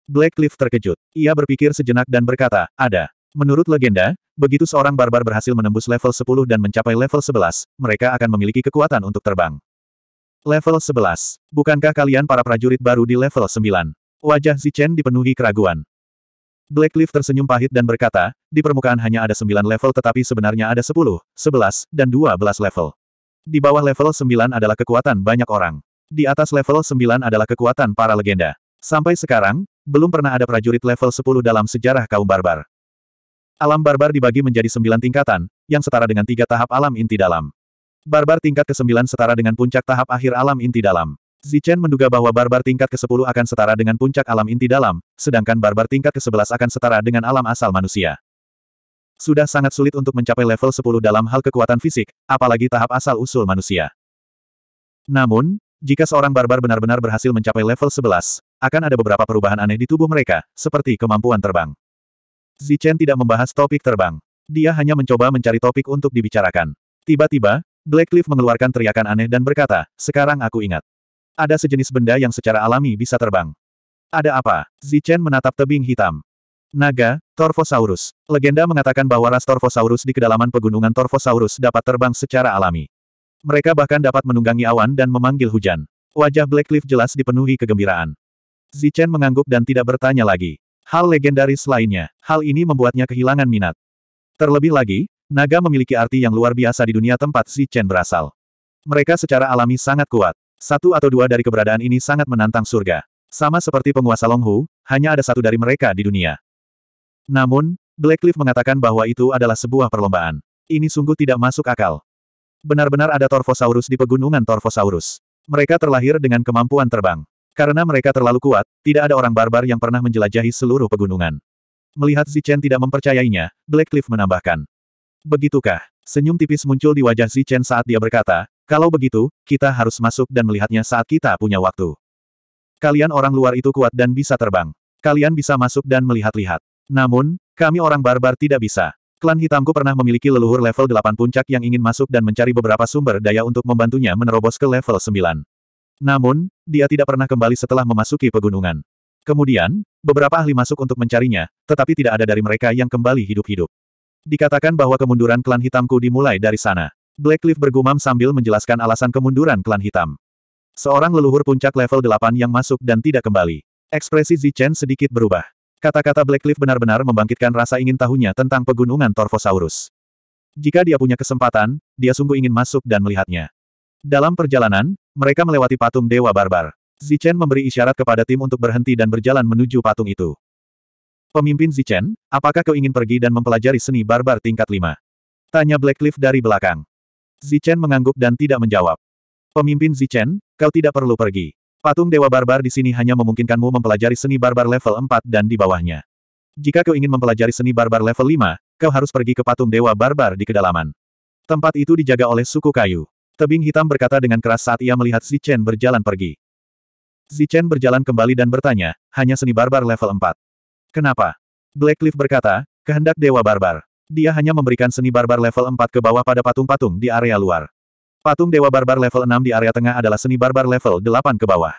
Blackcliff terkejut. Ia berpikir sejenak dan berkata, ada. Menurut legenda, Begitu seorang barbar berhasil menembus level 10 dan mencapai level 11, mereka akan memiliki kekuatan untuk terbang. Level 11. Bukankah kalian para prajurit baru di level 9? Wajah Zichen dipenuhi keraguan. Blackleaf tersenyum pahit dan berkata, di permukaan hanya ada 9 level tetapi sebenarnya ada 10, 11, dan 12 level. Di bawah level 9 adalah kekuatan banyak orang. Di atas level 9 adalah kekuatan para legenda. Sampai sekarang, belum pernah ada prajurit level 10 dalam sejarah kaum barbar. Alam barbar dibagi menjadi sembilan tingkatan, yang setara dengan tiga tahap alam inti dalam. Barbar tingkat ke-9 setara dengan puncak tahap akhir alam inti dalam. Zichen menduga bahwa barbar tingkat ke-10 akan setara dengan puncak alam inti dalam, sedangkan barbar tingkat ke-11 akan setara dengan alam asal manusia. Sudah sangat sulit untuk mencapai level 10 dalam hal kekuatan fisik, apalagi tahap asal-usul manusia. Namun, jika seorang barbar benar-benar berhasil mencapai level 11, akan ada beberapa perubahan aneh di tubuh mereka, seperti kemampuan terbang. Zichen tidak membahas topik terbang. Dia hanya mencoba mencari topik untuk dibicarakan. Tiba-tiba, Blackleaf mengeluarkan teriakan aneh dan berkata, sekarang aku ingat. Ada sejenis benda yang secara alami bisa terbang. Ada apa? Zichen menatap tebing hitam. Naga, Torvosaurus. Legenda mengatakan bahwa ras Torvosaurus di kedalaman pegunungan Torvosaurus dapat terbang secara alami. Mereka bahkan dapat menunggangi awan dan memanggil hujan. Wajah Blackleaf jelas dipenuhi kegembiraan. Zichen mengangguk dan tidak bertanya lagi hal legendaris lainnya. Hal ini membuatnya kehilangan minat. Terlebih lagi, naga memiliki arti yang luar biasa di dunia tempat si Chen berasal. Mereka secara alami sangat kuat. Satu atau dua dari keberadaan ini sangat menantang surga. Sama seperti penguasa Longhu, hanya ada satu dari mereka di dunia. Namun, Blackcliff mengatakan bahwa itu adalah sebuah perlombaan. Ini sungguh tidak masuk akal. Benar-benar ada Torvosaurus di pegunungan Torvosaurus. Mereka terlahir dengan kemampuan terbang. Karena mereka terlalu kuat, tidak ada orang barbar yang pernah menjelajahi seluruh pegunungan. Melihat Zichen tidak mempercayainya, Black Cliff menambahkan. Begitukah? Senyum tipis muncul di wajah Zichen saat dia berkata, kalau begitu, kita harus masuk dan melihatnya saat kita punya waktu. Kalian orang luar itu kuat dan bisa terbang. Kalian bisa masuk dan melihat-lihat. Namun, kami orang barbar tidak bisa. Klan hitamku pernah memiliki leluhur level 8 puncak yang ingin masuk dan mencari beberapa sumber daya untuk membantunya menerobos ke level 9. Namun, dia tidak pernah kembali setelah memasuki pegunungan. Kemudian, beberapa ahli masuk untuk mencarinya, tetapi tidak ada dari mereka yang kembali hidup-hidup. Dikatakan bahwa kemunduran klan hitamku dimulai dari sana. Blackleaf bergumam sambil menjelaskan alasan kemunduran klan hitam. Seorang leluhur puncak level 8 yang masuk dan tidak kembali. Ekspresi Zichen sedikit berubah. Kata-kata Blackleaf benar-benar membangkitkan rasa ingin tahunya tentang pegunungan Torfosaurus. Jika dia punya kesempatan, dia sungguh ingin masuk dan melihatnya. Dalam perjalanan, mereka melewati patung Dewa Barbar. Zichen memberi isyarat kepada tim untuk berhenti dan berjalan menuju patung itu. Pemimpin Zichen, apakah kau ingin pergi dan mempelajari seni barbar tingkat 5? Tanya Blackleaf dari belakang. Zichen mengangguk dan tidak menjawab. Pemimpin Zichen, kau tidak perlu pergi. Patung Dewa Barbar di sini hanya memungkinkanmu mempelajari seni barbar level 4 dan di bawahnya. Jika kau ingin mempelajari seni barbar level 5, kau harus pergi ke patung Dewa Barbar di kedalaman. Tempat itu dijaga oleh suku kayu. Tebing hitam berkata dengan keras saat ia melihat Chen berjalan pergi. Chen berjalan kembali dan bertanya, hanya seni barbar level 4. Kenapa? Cliff berkata, kehendak Dewa Barbar. Dia hanya memberikan seni barbar level 4 ke bawah pada patung-patung di area luar. Patung Dewa Barbar level 6 di area tengah adalah seni barbar level 8 ke bawah.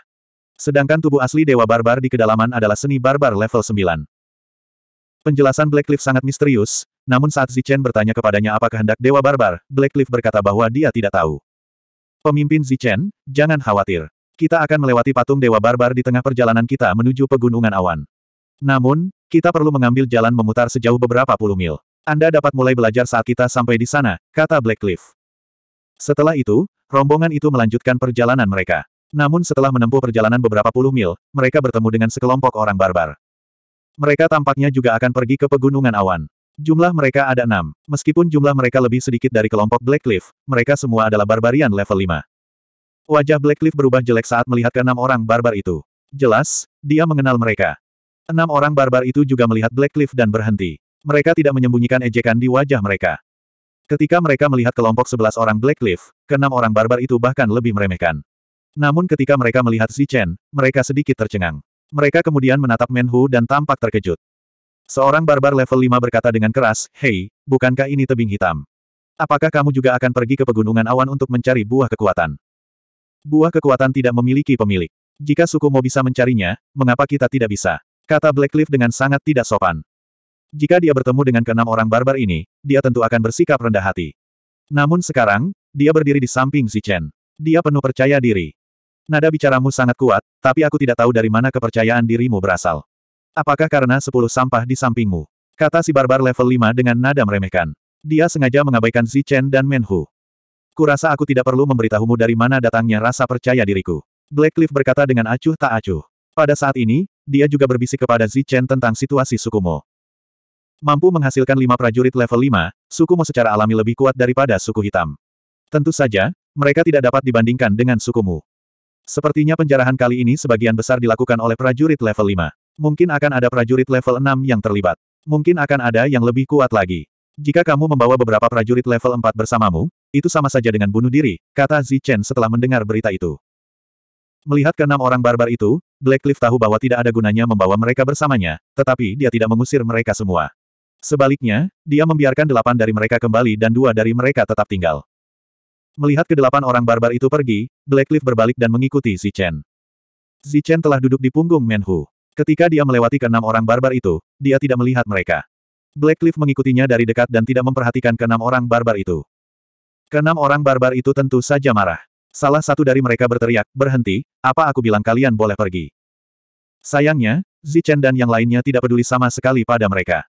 Sedangkan tubuh asli Dewa Barbar di kedalaman adalah seni barbar level 9. Penjelasan Cliff sangat misterius, namun saat Zichen bertanya kepadanya apa kehendak Dewa Barbar, Black Cliff berkata bahwa dia tidak tahu. Pemimpin Zichen, jangan khawatir. Kita akan melewati patung Dewa Barbar di tengah perjalanan kita menuju Pegunungan Awan. Namun, kita perlu mengambil jalan memutar sejauh beberapa puluh mil. Anda dapat mulai belajar saat kita sampai di sana, kata Blackcliff. Setelah itu, rombongan itu melanjutkan perjalanan mereka. Namun setelah menempuh perjalanan beberapa puluh mil, mereka bertemu dengan sekelompok orang barbar. Mereka tampaknya juga akan pergi ke Pegunungan Awan. Jumlah mereka ada enam. Meskipun jumlah mereka lebih sedikit dari kelompok Cliff, mereka semua adalah barbarian level 5. Wajah Cliff berubah jelek saat melihat keenam orang barbar itu. Jelas, dia mengenal mereka. Enam orang barbar itu juga melihat Cliff dan berhenti. Mereka tidak menyembunyikan ejekan di wajah mereka. Ketika mereka melihat kelompok sebelas orang Cliff, keenam orang barbar itu bahkan lebih meremehkan. Namun ketika mereka melihat Zichen, mereka sedikit tercengang. Mereka kemudian menatap Menhu dan tampak terkejut. Seorang barbar level 5 berkata dengan keras, Hei, bukankah ini tebing hitam? Apakah kamu juga akan pergi ke pegunungan awan untuk mencari buah kekuatan? Buah kekuatan tidak memiliki pemilik. Jika suku Mo bisa mencarinya, mengapa kita tidak bisa? Kata Blackleaf dengan sangat tidak sopan. Jika dia bertemu dengan keenam orang barbar ini, dia tentu akan bersikap rendah hati. Namun sekarang, dia berdiri di samping si Chen. Dia penuh percaya diri. Nada bicaramu sangat kuat, tapi aku tidak tahu dari mana kepercayaan dirimu berasal. Apakah karena sepuluh sampah di sampingmu? Kata si barbar level 5 dengan nada meremehkan. Dia sengaja mengabaikan Chen dan Menhu. Kurasa aku tidak perlu memberitahumu dari mana datangnya rasa percaya diriku. Black Cliff berkata dengan acuh tak acuh. Pada saat ini, dia juga berbisik kepada Zi Chen tentang situasi sukumo. Mampu menghasilkan lima prajurit level 5, sukumo secara alami lebih kuat daripada suku hitam. Tentu saja, mereka tidak dapat dibandingkan dengan sukumu. Sepertinya penjarahan kali ini sebagian besar dilakukan oleh prajurit level 5. Mungkin akan ada prajurit level 6 yang terlibat. Mungkin akan ada yang lebih kuat lagi. Jika kamu membawa beberapa prajurit level 4 bersamamu, itu sama saja dengan bunuh diri, kata Zi Chen setelah mendengar berita itu. Melihat keenam orang barbar itu, Blackcliff tahu bahwa tidak ada gunanya membawa mereka bersamanya, tetapi dia tidak mengusir mereka semua. Sebaliknya, dia membiarkan delapan dari mereka kembali dan dua dari mereka tetap tinggal. Melihat kedelapan orang barbar itu pergi, Blackcliff berbalik dan mengikuti Zichen. Zichen telah duduk di punggung Menhu. Ketika dia melewati keenam orang barbar itu, dia tidak melihat mereka. Blackcliff mengikutinya dari dekat dan tidak memperhatikan keenam orang barbar itu. Keenam orang barbar itu tentu saja marah. Salah satu dari mereka berteriak, berhenti, apa aku bilang kalian boleh pergi. Sayangnya, Zichen dan yang lainnya tidak peduli sama sekali pada mereka.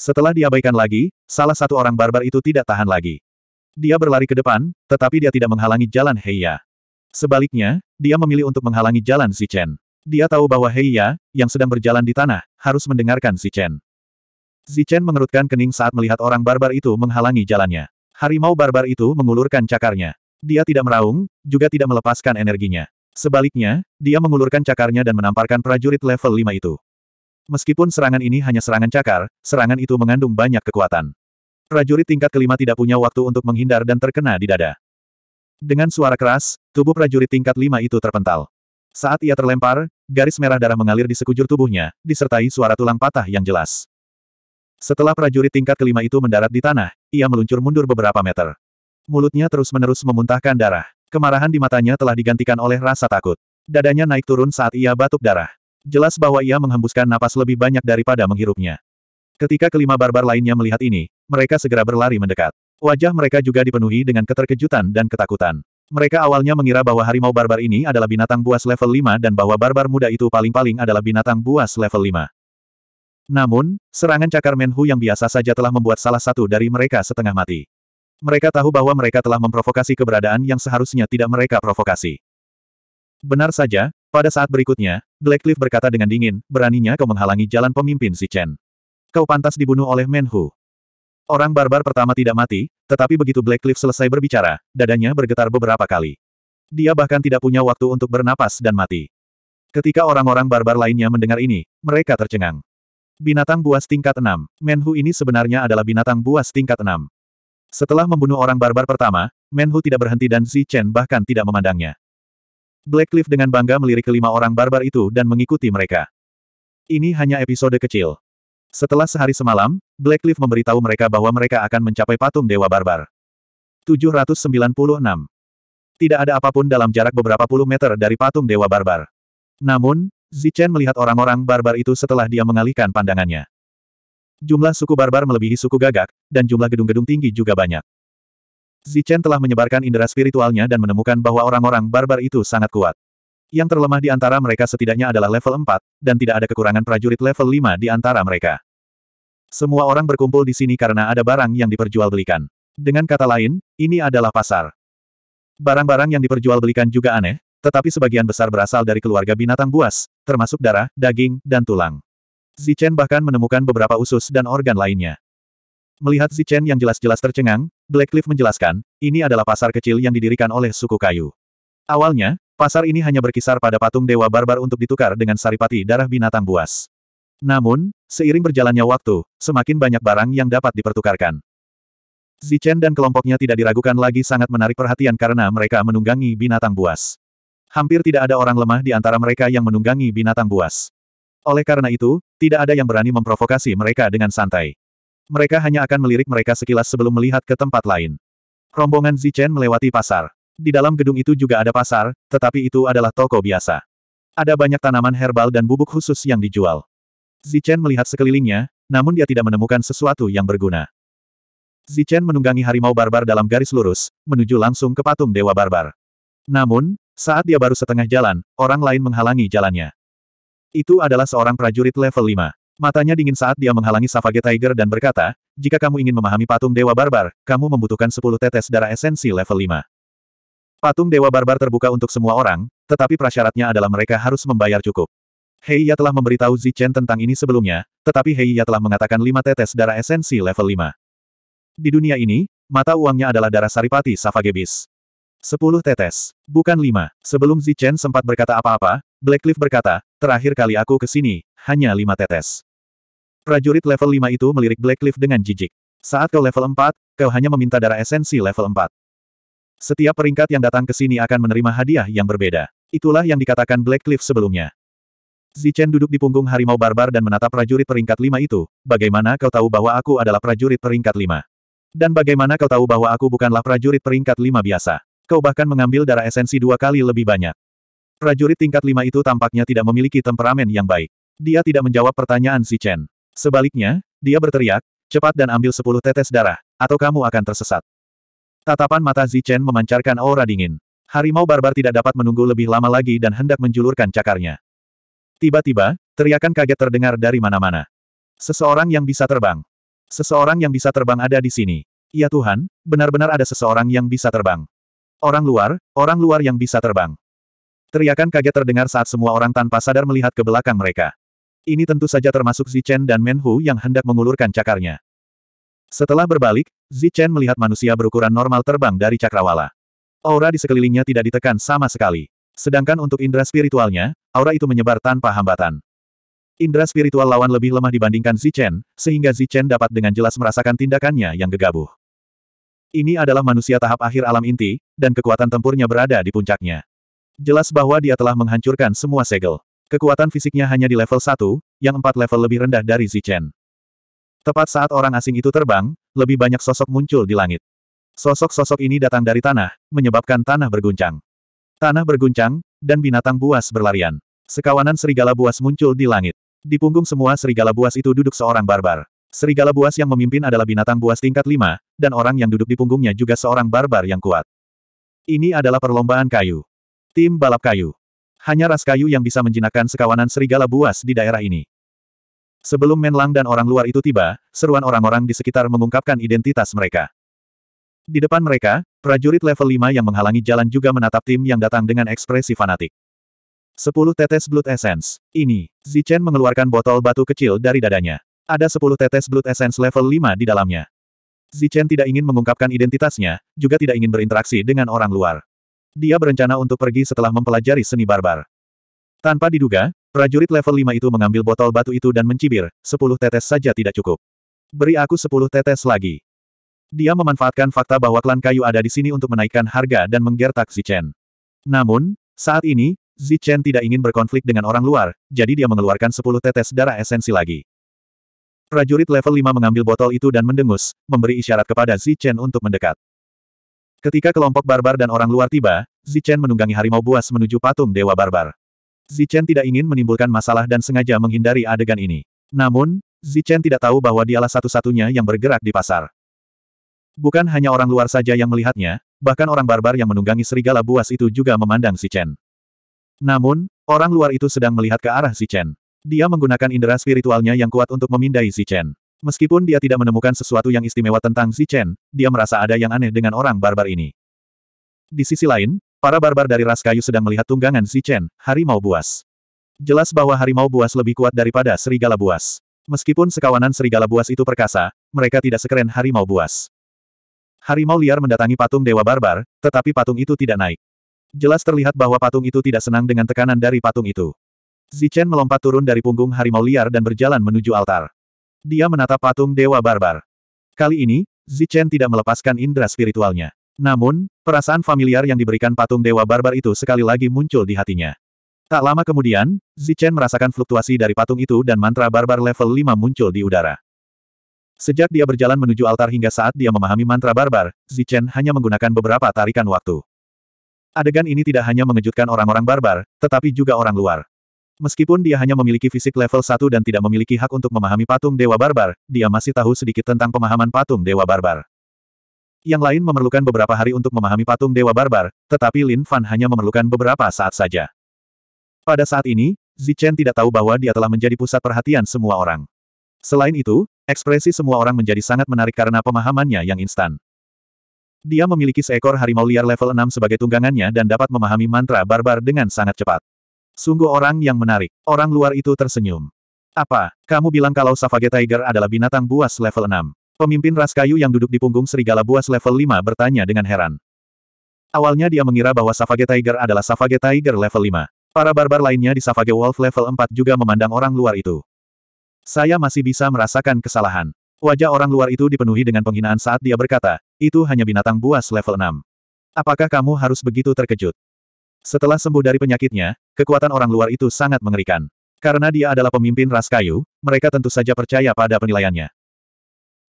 Setelah diabaikan lagi, salah satu orang barbar itu tidak tahan lagi. Dia berlari ke depan, tetapi dia tidak menghalangi jalan Heiya. Sebaliknya, dia memilih untuk menghalangi jalan Zichen. Dia tahu bahwa Heiya, yang sedang berjalan di tanah, harus mendengarkan Zichen. Zichen mengerutkan kening saat melihat orang barbar itu menghalangi jalannya. Harimau barbar itu mengulurkan cakarnya. Dia tidak meraung, juga tidak melepaskan energinya. Sebaliknya, dia mengulurkan cakarnya dan menamparkan prajurit level 5 itu. Meskipun serangan ini hanya serangan cakar, serangan itu mengandung banyak kekuatan. Prajurit tingkat kelima tidak punya waktu untuk menghindar dan terkena di dada. Dengan suara keras, tubuh prajurit tingkat lima itu terpental. Saat ia terlempar, garis merah darah mengalir di sekujur tubuhnya, disertai suara tulang patah yang jelas. Setelah prajurit tingkat kelima itu mendarat di tanah, ia meluncur mundur beberapa meter. Mulutnya terus-menerus memuntahkan darah. Kemarahan di matanya telah digantikan oleh rasa takut. Dadanya naik turun saat ia batuk darah. Jelas bahwa ia menghembuskan napas lebih banyak daripada menghirupnya. Ketika kelima barbar lainnya melihat ini, mereka segera berlari mendekat. Wajah mereka juga dipenuhi dengan keterkejutan dan ketakutan. Mereka awalnya mengira bahwa harimau barbar ini adalah binatang buas level 5 dan bahwa barbar muda itu paling-paling adalah binatang buas level 5. Namun, serangan cakar Menhu yang biasa saja telah membuat salah satu dari mereka setengah mati. Mereka tahu bahwa mereka telah memprovokasi keberadaan yang seharusnya tidak mereka provokasi. Benar saja, pada saat berikutnya, Blackcliff berkata dengan dingin, beraninya kau menghalangi jalan pemimpin si Chen. Kau pantas dibunuh oleh Menhu. Orang barbar pertama tidak mati, tetapi begitu Black Cliff selesai berbicara, dadanya bergetar beberapa kali. Dia bahkan tidak punya waktu untuk bernapas dan mati. Ketika orang-orang barbar lainnya mendengar ini, mereka tercengang. Binatang buas tingkat 6. Menhu ini sebenarnya adalah binatang buas tingkat 6. Setelah membunuh orang barbar pertama, Menhu tidak berhenti dan Zi Chen bahkan tidak memandangnya. Black Cliff dengan bangga melirik kelima orang barbar itu dan mengikuti mereka. Ini hanya episode kecil. Setelah sehari semalam, Blackleaf memberitahu mereka bahwa mereka akan mencapai patung Dewa Barbar. 796. Tidak ada apapun dalam jarak beberapa puluh meter dari patung Dewa Barbar. Namun, Zichen melihat orang-orang barbar itu setelah dia mengalihkan pandangannya. Jumlah suku barbar melebihi suku gagak, dan jumlah gedung-gedung tinggi juga banyak. Zichen telah menyebarkan indera spiritualnya dan menemukan bahwa orang-orang barbar itu sangat kuat. Yang terlemah di antara mereka setidaknya adalah level 4, dan tidak ada kekurangan prajurit level 5 di antara mereka. Semua orang berkumpul di sini karena ada barang yang diperjualbelikan. Dengan kata lain, ini adalah pasar. Barang-barang yang diperjualbelikan juga aneh, tetapi sebagian besar berasal dari keluarga binatang buas, termasuk darah, daging, dan tulang. Zichen bahkan menemukan beberapa usus dan organ lainnya. Melihat Zichen yang jelas-jelas tercengang, Blackcliff menjelaskan, ini adalah pasar kecil yang didirikan oleh suku kayu. Awalnya, Pasar ini hanya berkisar pada patung dewa barbar untuk ditukar dengan saripati darah binatang buas. Namun, seiring berjalannya waktu, semakin banyak barang yang dapat dipertukarkan. Zichen dan kelompoknya tidak diragukan lagi sangat menarik perhatian karena mereka menunggangi binatang buas. Hampir tidak ada orang lemah di antara mereka yang menunggangi binatang buas. Oleh karena itu, tidak ada yang berani memprovokasi mereka dengan santai. Mereka hanya akan melirik mereka sekilas sebelum melihat ke tempat lain. Rombongan Zichen melewati pasar. Di dalam gedung itu juga ada pasar, tetapi itu adalah toko biasa. Ada banyak tanaman herbal dan bubuk khusus yang dijual. Zichen melihat sekelilingnya, namun dia tidak menemukan sesuatu yang berguna. Zichen menunggangi harimau barbar dalam garis lurus, menuju langsung ke patung Dewa Barbar. Namun, saat dia baru setengah jalan, orang lain menghalangi jalannya. Itu adalah seorang prajurit level 5. Matanya dingin saat dia menghalangi Savage Tiger dan berkata, jika kamu ingin memahami patung Dewa Barbar, kamu membutuhkan 10 tetes darah esensi level 5. Patung Dewa Barbar terbuka untuk semua orang, tetapi prasyaratnya adalah mereka harus membayar cukup. Ya telah memberitahu Zichen tentang ini sebelumnya, tetapi Ya telah mengatakan lima tetes darah esensi level 5. Di dunia ini, mata uangnya adalah darah saripati Savagebis. Sepuluh tetes. Bukan lima. Sebelum Zichen sempat berkata apa-apa, Blackcliff berkata, terakhir kali aku ke sini, hanya lima tetes. Prajurit level 5 itu melirik Blackcliff dengan jijik. Saat kau level 4, kau hanya meminta darah esensi level 4. Setiap peringkat yang datang ke sini akan menerima hadiah yang berbeda. Itulah yang dikatakan Black Cliff sebelumnya. Zichen duduk di punggung harimau barbar dan menatap prajurit peringkat lima itu. Bagaimana kau tahu bahwa aku adalah prajurit peringkat lima? Dan bagaimana kau tahu bahwa aku bukanlah prajurit peringkat lima biasa? Kau bahkan mengambil darah esensi dua kali lebih banyak. Prajurit tingkat lima itu tampaknya tidak memiliki temperamen yang baik. Dia tidak menjawab pertanyaan Zichen. Sebaliknya, dia berteriak, cepat dan ambil sepuluh tetes darah, atau kamu akan tersesat. Tatapan mata Zichen memancarkan aura dingin. Harimau barbar tidak dapat menunggu lebih lama lagi dan hendak menjulurkan cakarnya. Tiba-tiba, teriakan kaget terdengar dari mana-mana. Seseorang yang bisa terbang. Seseorang yang bisa terbang ada di sini. Ya Tuhan, benar-benar ada seseorang yang bisa terbang. Orang luar, orang luar yang bisa terbang. Teriakan kaget terdengar saat semua orang tanpa sadar melihat ke belakang mereka. Ini tentu saja termasuk Zichen dan Menhu yang hendak mengulurkan cakarnya. Setelah berbalik, Zichen melihat manusia berukuran normal terbang dari cakrawala. Aura di sekelilingnya tidak ditekan sama sekali. Sedangkan untuk indera spiritualnya, aura itu menyebar tanpa hambatan. Indra spiritual lawan lebih lemah dibandingkan Zichen, sehingga Zichen dapat dengan jelas merasakan tindakannya yang gegabah. Ini adalah manusia tahap akhir alam inti, dan kekuatan tempurnya berada di puncaknya. Jelas bahwa dia telah menghancurkan semua segel. Kekuatan fisiknya hanya di level 1, yang empat level lebih rendah dari Zichen. Tepat saat orang asing itu terbang, lebih banyak sosok muncul di langit. Sosok-sosok ini datang dari tanah, menyebabkan tanah berguncang. Tanah berguncang, dan binatang buas berlarian. Sekawanan serigala buas muncul di langit. Di punggung semua serigala buas itu duduk seorang barbar. Serigala buas yang memimpin adalah binatang buas tingkat 5, dan orang yang duduk di punggungnya juga seorang barbar yang kuat. Ini adalah perlombaan kayu. Tim balap kayu. Hanya ras kayu yang bisa menjinakkan sekawanan serigala buas di daerah ini. Sebelum Menlang dan orang luar itu tiba, seruan orang-orang di sekitar mengungkapkan identitas mereka. Di depan mereka, prajurit level 5 yang menghalangi jalan juga menatap tim yang datang dengan ekspresi fanatik. Sepuluh tetes blood essence. Ini, Zichen mengeluarkan botol batu kecil dari dadanya. Ada sepuluh tetes blood essence level 5 di dalamnya. Zichen tidak ingin mengungkapkan identitasnya, juga tidak ingin berinteraksi dengan orang luar. Dia berencana untuk pergi setelah mempelajari seni barbar. Tanpa diduga, Prajurit level 5 itu mengambil botol batu itu dan mencibir, Sepuluh tetes saja tidak cukup. Beri aku sepuluh tetes lagi. Dia memanfaatkan fakta bahwa klan kayu ada di sini untuk menaikkan harga dan menggertak Zichen. Namun, saat ini, Zichen tidak ingin berkonflik dengan orang luar, jadi dia mengeluarkan sepuluh tetes darah esensi lagi. Prajurit level 5 mengambil botol itu dan mendengus, memberi isyarat kepada Zichen untuk mendekat. Ketika kelompok barbar dan orang luar tiba, Zichen menunggangi harimau buas menuju patung Dewa Barbar. Zichen tidak ingin menimbulkan masalah dan sengaja menghindari adegan ini. Namun, Zichen tidak tahu bahwa dialah satu-satunya yang bergerak di pasar. Bukan hanya orang luar saja yang melihatnya, bahkan orang barbar yang menunggangi serigala buas itu juga memandang Zichen. Namun, orang luar itu sedang melihat ke arah Zichen. Dia menggunakan indera spiritualnya yang kuat untuk memindai Zichen. Meskipun dia tidak menemukan sesuatu yang istimewa tentang Zichen, dia merasa ada yang aneh dengan orang barbar ini. Di sisi lain, Para barbar dari ras kayu sedang melihat tunggangan Zichen, harimau buas. Jelas bahwa harimau buas lebih kuat daripada serigala buas. Meskipun sekawanan serigala buas itu perkasa, mereka tidak sekeren harimau buas. Harimau liar mendatangi patung dewa barbar, tetapi patung itu tidak naik. Jelas terlihat bahwa patung itu tidak senang dengan tekanan dari patung itu. Zichen melompat turun dari punggung harimau liar dan berjalan menuju altar. Dia menatap patung dewa barbar. Kali ini, Zichen tidak melepaskan indera spiritualnya. Namun, perasaan familiar yang diberikan patung Dewa Barbar itu sekali lagi muncul di hatinya. Tak lama kemudian, Zichen merasakan fluktuasi dari patung itu dan mantra Barbar level 5 muncul di udara. Sejak dia berjalan menuju altar hingga saat dia memahami mantra Barbar, Zichen hanya menggunakan beberapa tarikan waktu. Adegan ini tidak hanya mengejutkan orang-orang barbar, tetapi juga orang luar. Meskipun dia hanya memiliki fisik level 1 dan tidak memiliki hak untuk memahami patung Dewa Barbar, dia masih tahu sedikit tentang pemahaman patung Dewa Barbar. Yang lain memerlukan beberapa hari untuk memahami patung Dewa Barbar, tetapi Lin Fan hanya memerlukan beberapa saat saja. Pada saat ini, Zichen tidak tahu bahwa dia telah menjadi pusat perhatian semua orang. Selain itu, ekspresi semua orang menjadi sangat menarik karena pemahamannya yang instan. Dia memiliki seekor harimau liar level 6 sebagai tunggangannya dan dapat memahami mantra barbar dengan sangat cepat. Sungguh orang yang menarik. Orang luar itu tersenyum. Apa, kamu bilang kalau Savage Tiger adalah binatang buas level 6? Pemimpin ras kayu yang duduk di punggung serigala buas level 5 bertanya dengan heran. Awalnya dia mengira bahwa Savage Tiger adalah Savage Tiger level 5. Para barbar lainnya di Savage Wolf level 4 juga memandang orang luar itu. Saya masih bisa merasakan kesalahan. Wajah orang luar itu dipenuhi dengan penghinaan saat dia berkata, itu hanya binatang buas level 6. Apakah kamu harus begitu terkejut? Setelah sembuh dari penyakitnya, kekuatan orang luar itu sangat mengerikan. Karena dia adalah pemimpin ras kayu, mereka tentu saja percaya pada penilaiannya.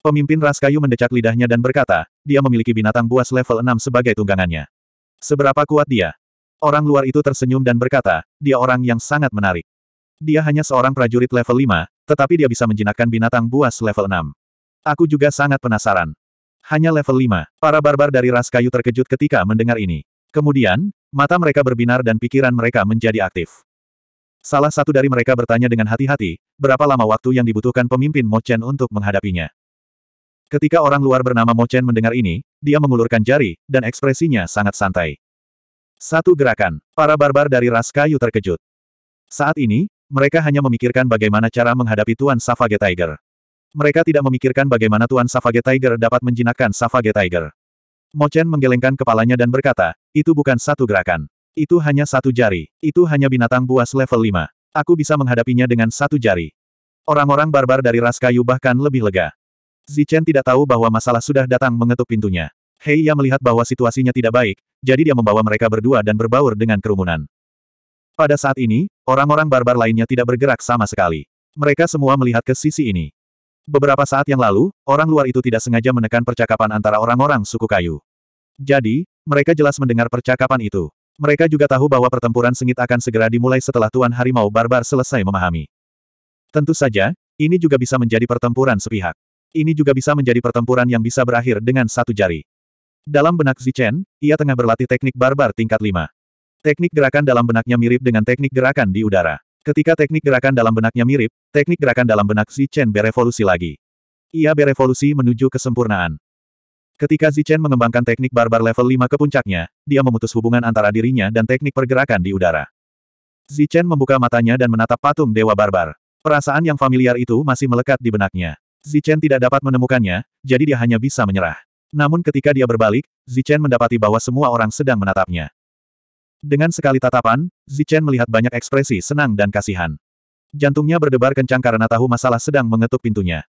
Pemimpin ras kayu mendecak lidahnya dan berkata, dia memiliki binatang buas level 6 sebagai tunggangannya. Seberapa kuat dia? Orang luar itu tersenyum dan berkata, dia orang yang sangat menarik. Dia hanya seorang prajurit level 5, tetapi dia bisa menjinakkan binatang buas level 6. Aku juga sangat penasaran. Hanya level 5, para barbar dari ras kayu terkejut ketika mendengar ini. Kemudian, mata mereka berbinar dan pikiran mereka menjadi aktif. Salah satu dari mereka bertanya dengan hati-hati, berapa lama waktu yang dibutuhkan pemimpin Mochen untuk menghadapinya. Ketika orang luar bernama Mo Chen mendengar ini, dia mengulurkan jari, dan ekspresinya sangat santai. Satu gerakan, para barbar dari ras kayu terkejut. Saat ini, mereka hanya memikirkan bagaimana cara menghadapi Tuan Savage Tiger. Mereka tidak memikirkan bagaimana Tuan Savage Tiger dapat menjinakkan Savage Tiger. Chen menggelengkan kepalanya dan berkata, itu bukan satu gerakan. Itu hanya satu jari. Itu hanya binatang buas level 5. Aku bisa menghadapinya dengan satu jari. Orang-orang barbar dari ras kayu bahkan lebih lega. Zichen tidak tahu bahwa masalah sudah datang mengetuk pintunya. Hei Ya melihat bahwa situasinya tidak baik, jadi dia membawa mereka berdua dan berbaur dengan kerumunan. Pada saat ini, orang-orang barbar lainnya tidak bergerak sama sekali. Mereka semua melihat ke sisi ini. Beberapa saat yang lalu, orang luar itu tidak sengaja menekan percakapan antara orang-orang suku kayu. Jadi, mereka jelas mendengar percakapan itu. Mereka juga tahu bahwa pertempuran sengit akan segera dimulai setelah Tuan Harimau Barbar selesai memahami. Tentu saja, ini juga bisa menjadi pertempuran sepihak ini juga bisa menjadi pertempuran yang bisa berakhir dengan satu jari. Dalam benak Zichen, ia tengah berlatih teknik barbar tingkat 5. Teknik gerakan dalam benaknya mirip dengan teknik gerakan di udara. Ketika teknik gerakan dalam benaknya mirip, teknik gerakan dalam benak Zichen berevolusi lagi. Ia berevolusi menuju kesempurnaan. Ketika Zichen mengembangkan teknik barbar level 5 ke puncaknya, dia memutus hubungan antara dirinya dan teknik pergerakan di udara. Zichen membuka matanya dan menatap patung Dewa Barbar. Perasaan yang familiar itu masih melekat di benaknya. Zichen tidak dapat menemukannya, jadi dia hanya bisa menyerah. Namun ketika dia berbalik, Zichen mendapati bahwa semua orang sedang menatapnya. Dengan sekali tatapan, Zichen melihat banyak ekspresi senang dan kasihan. Jantungnya berdebar kencang karena tahu masalah sedang mengetuk pintunya.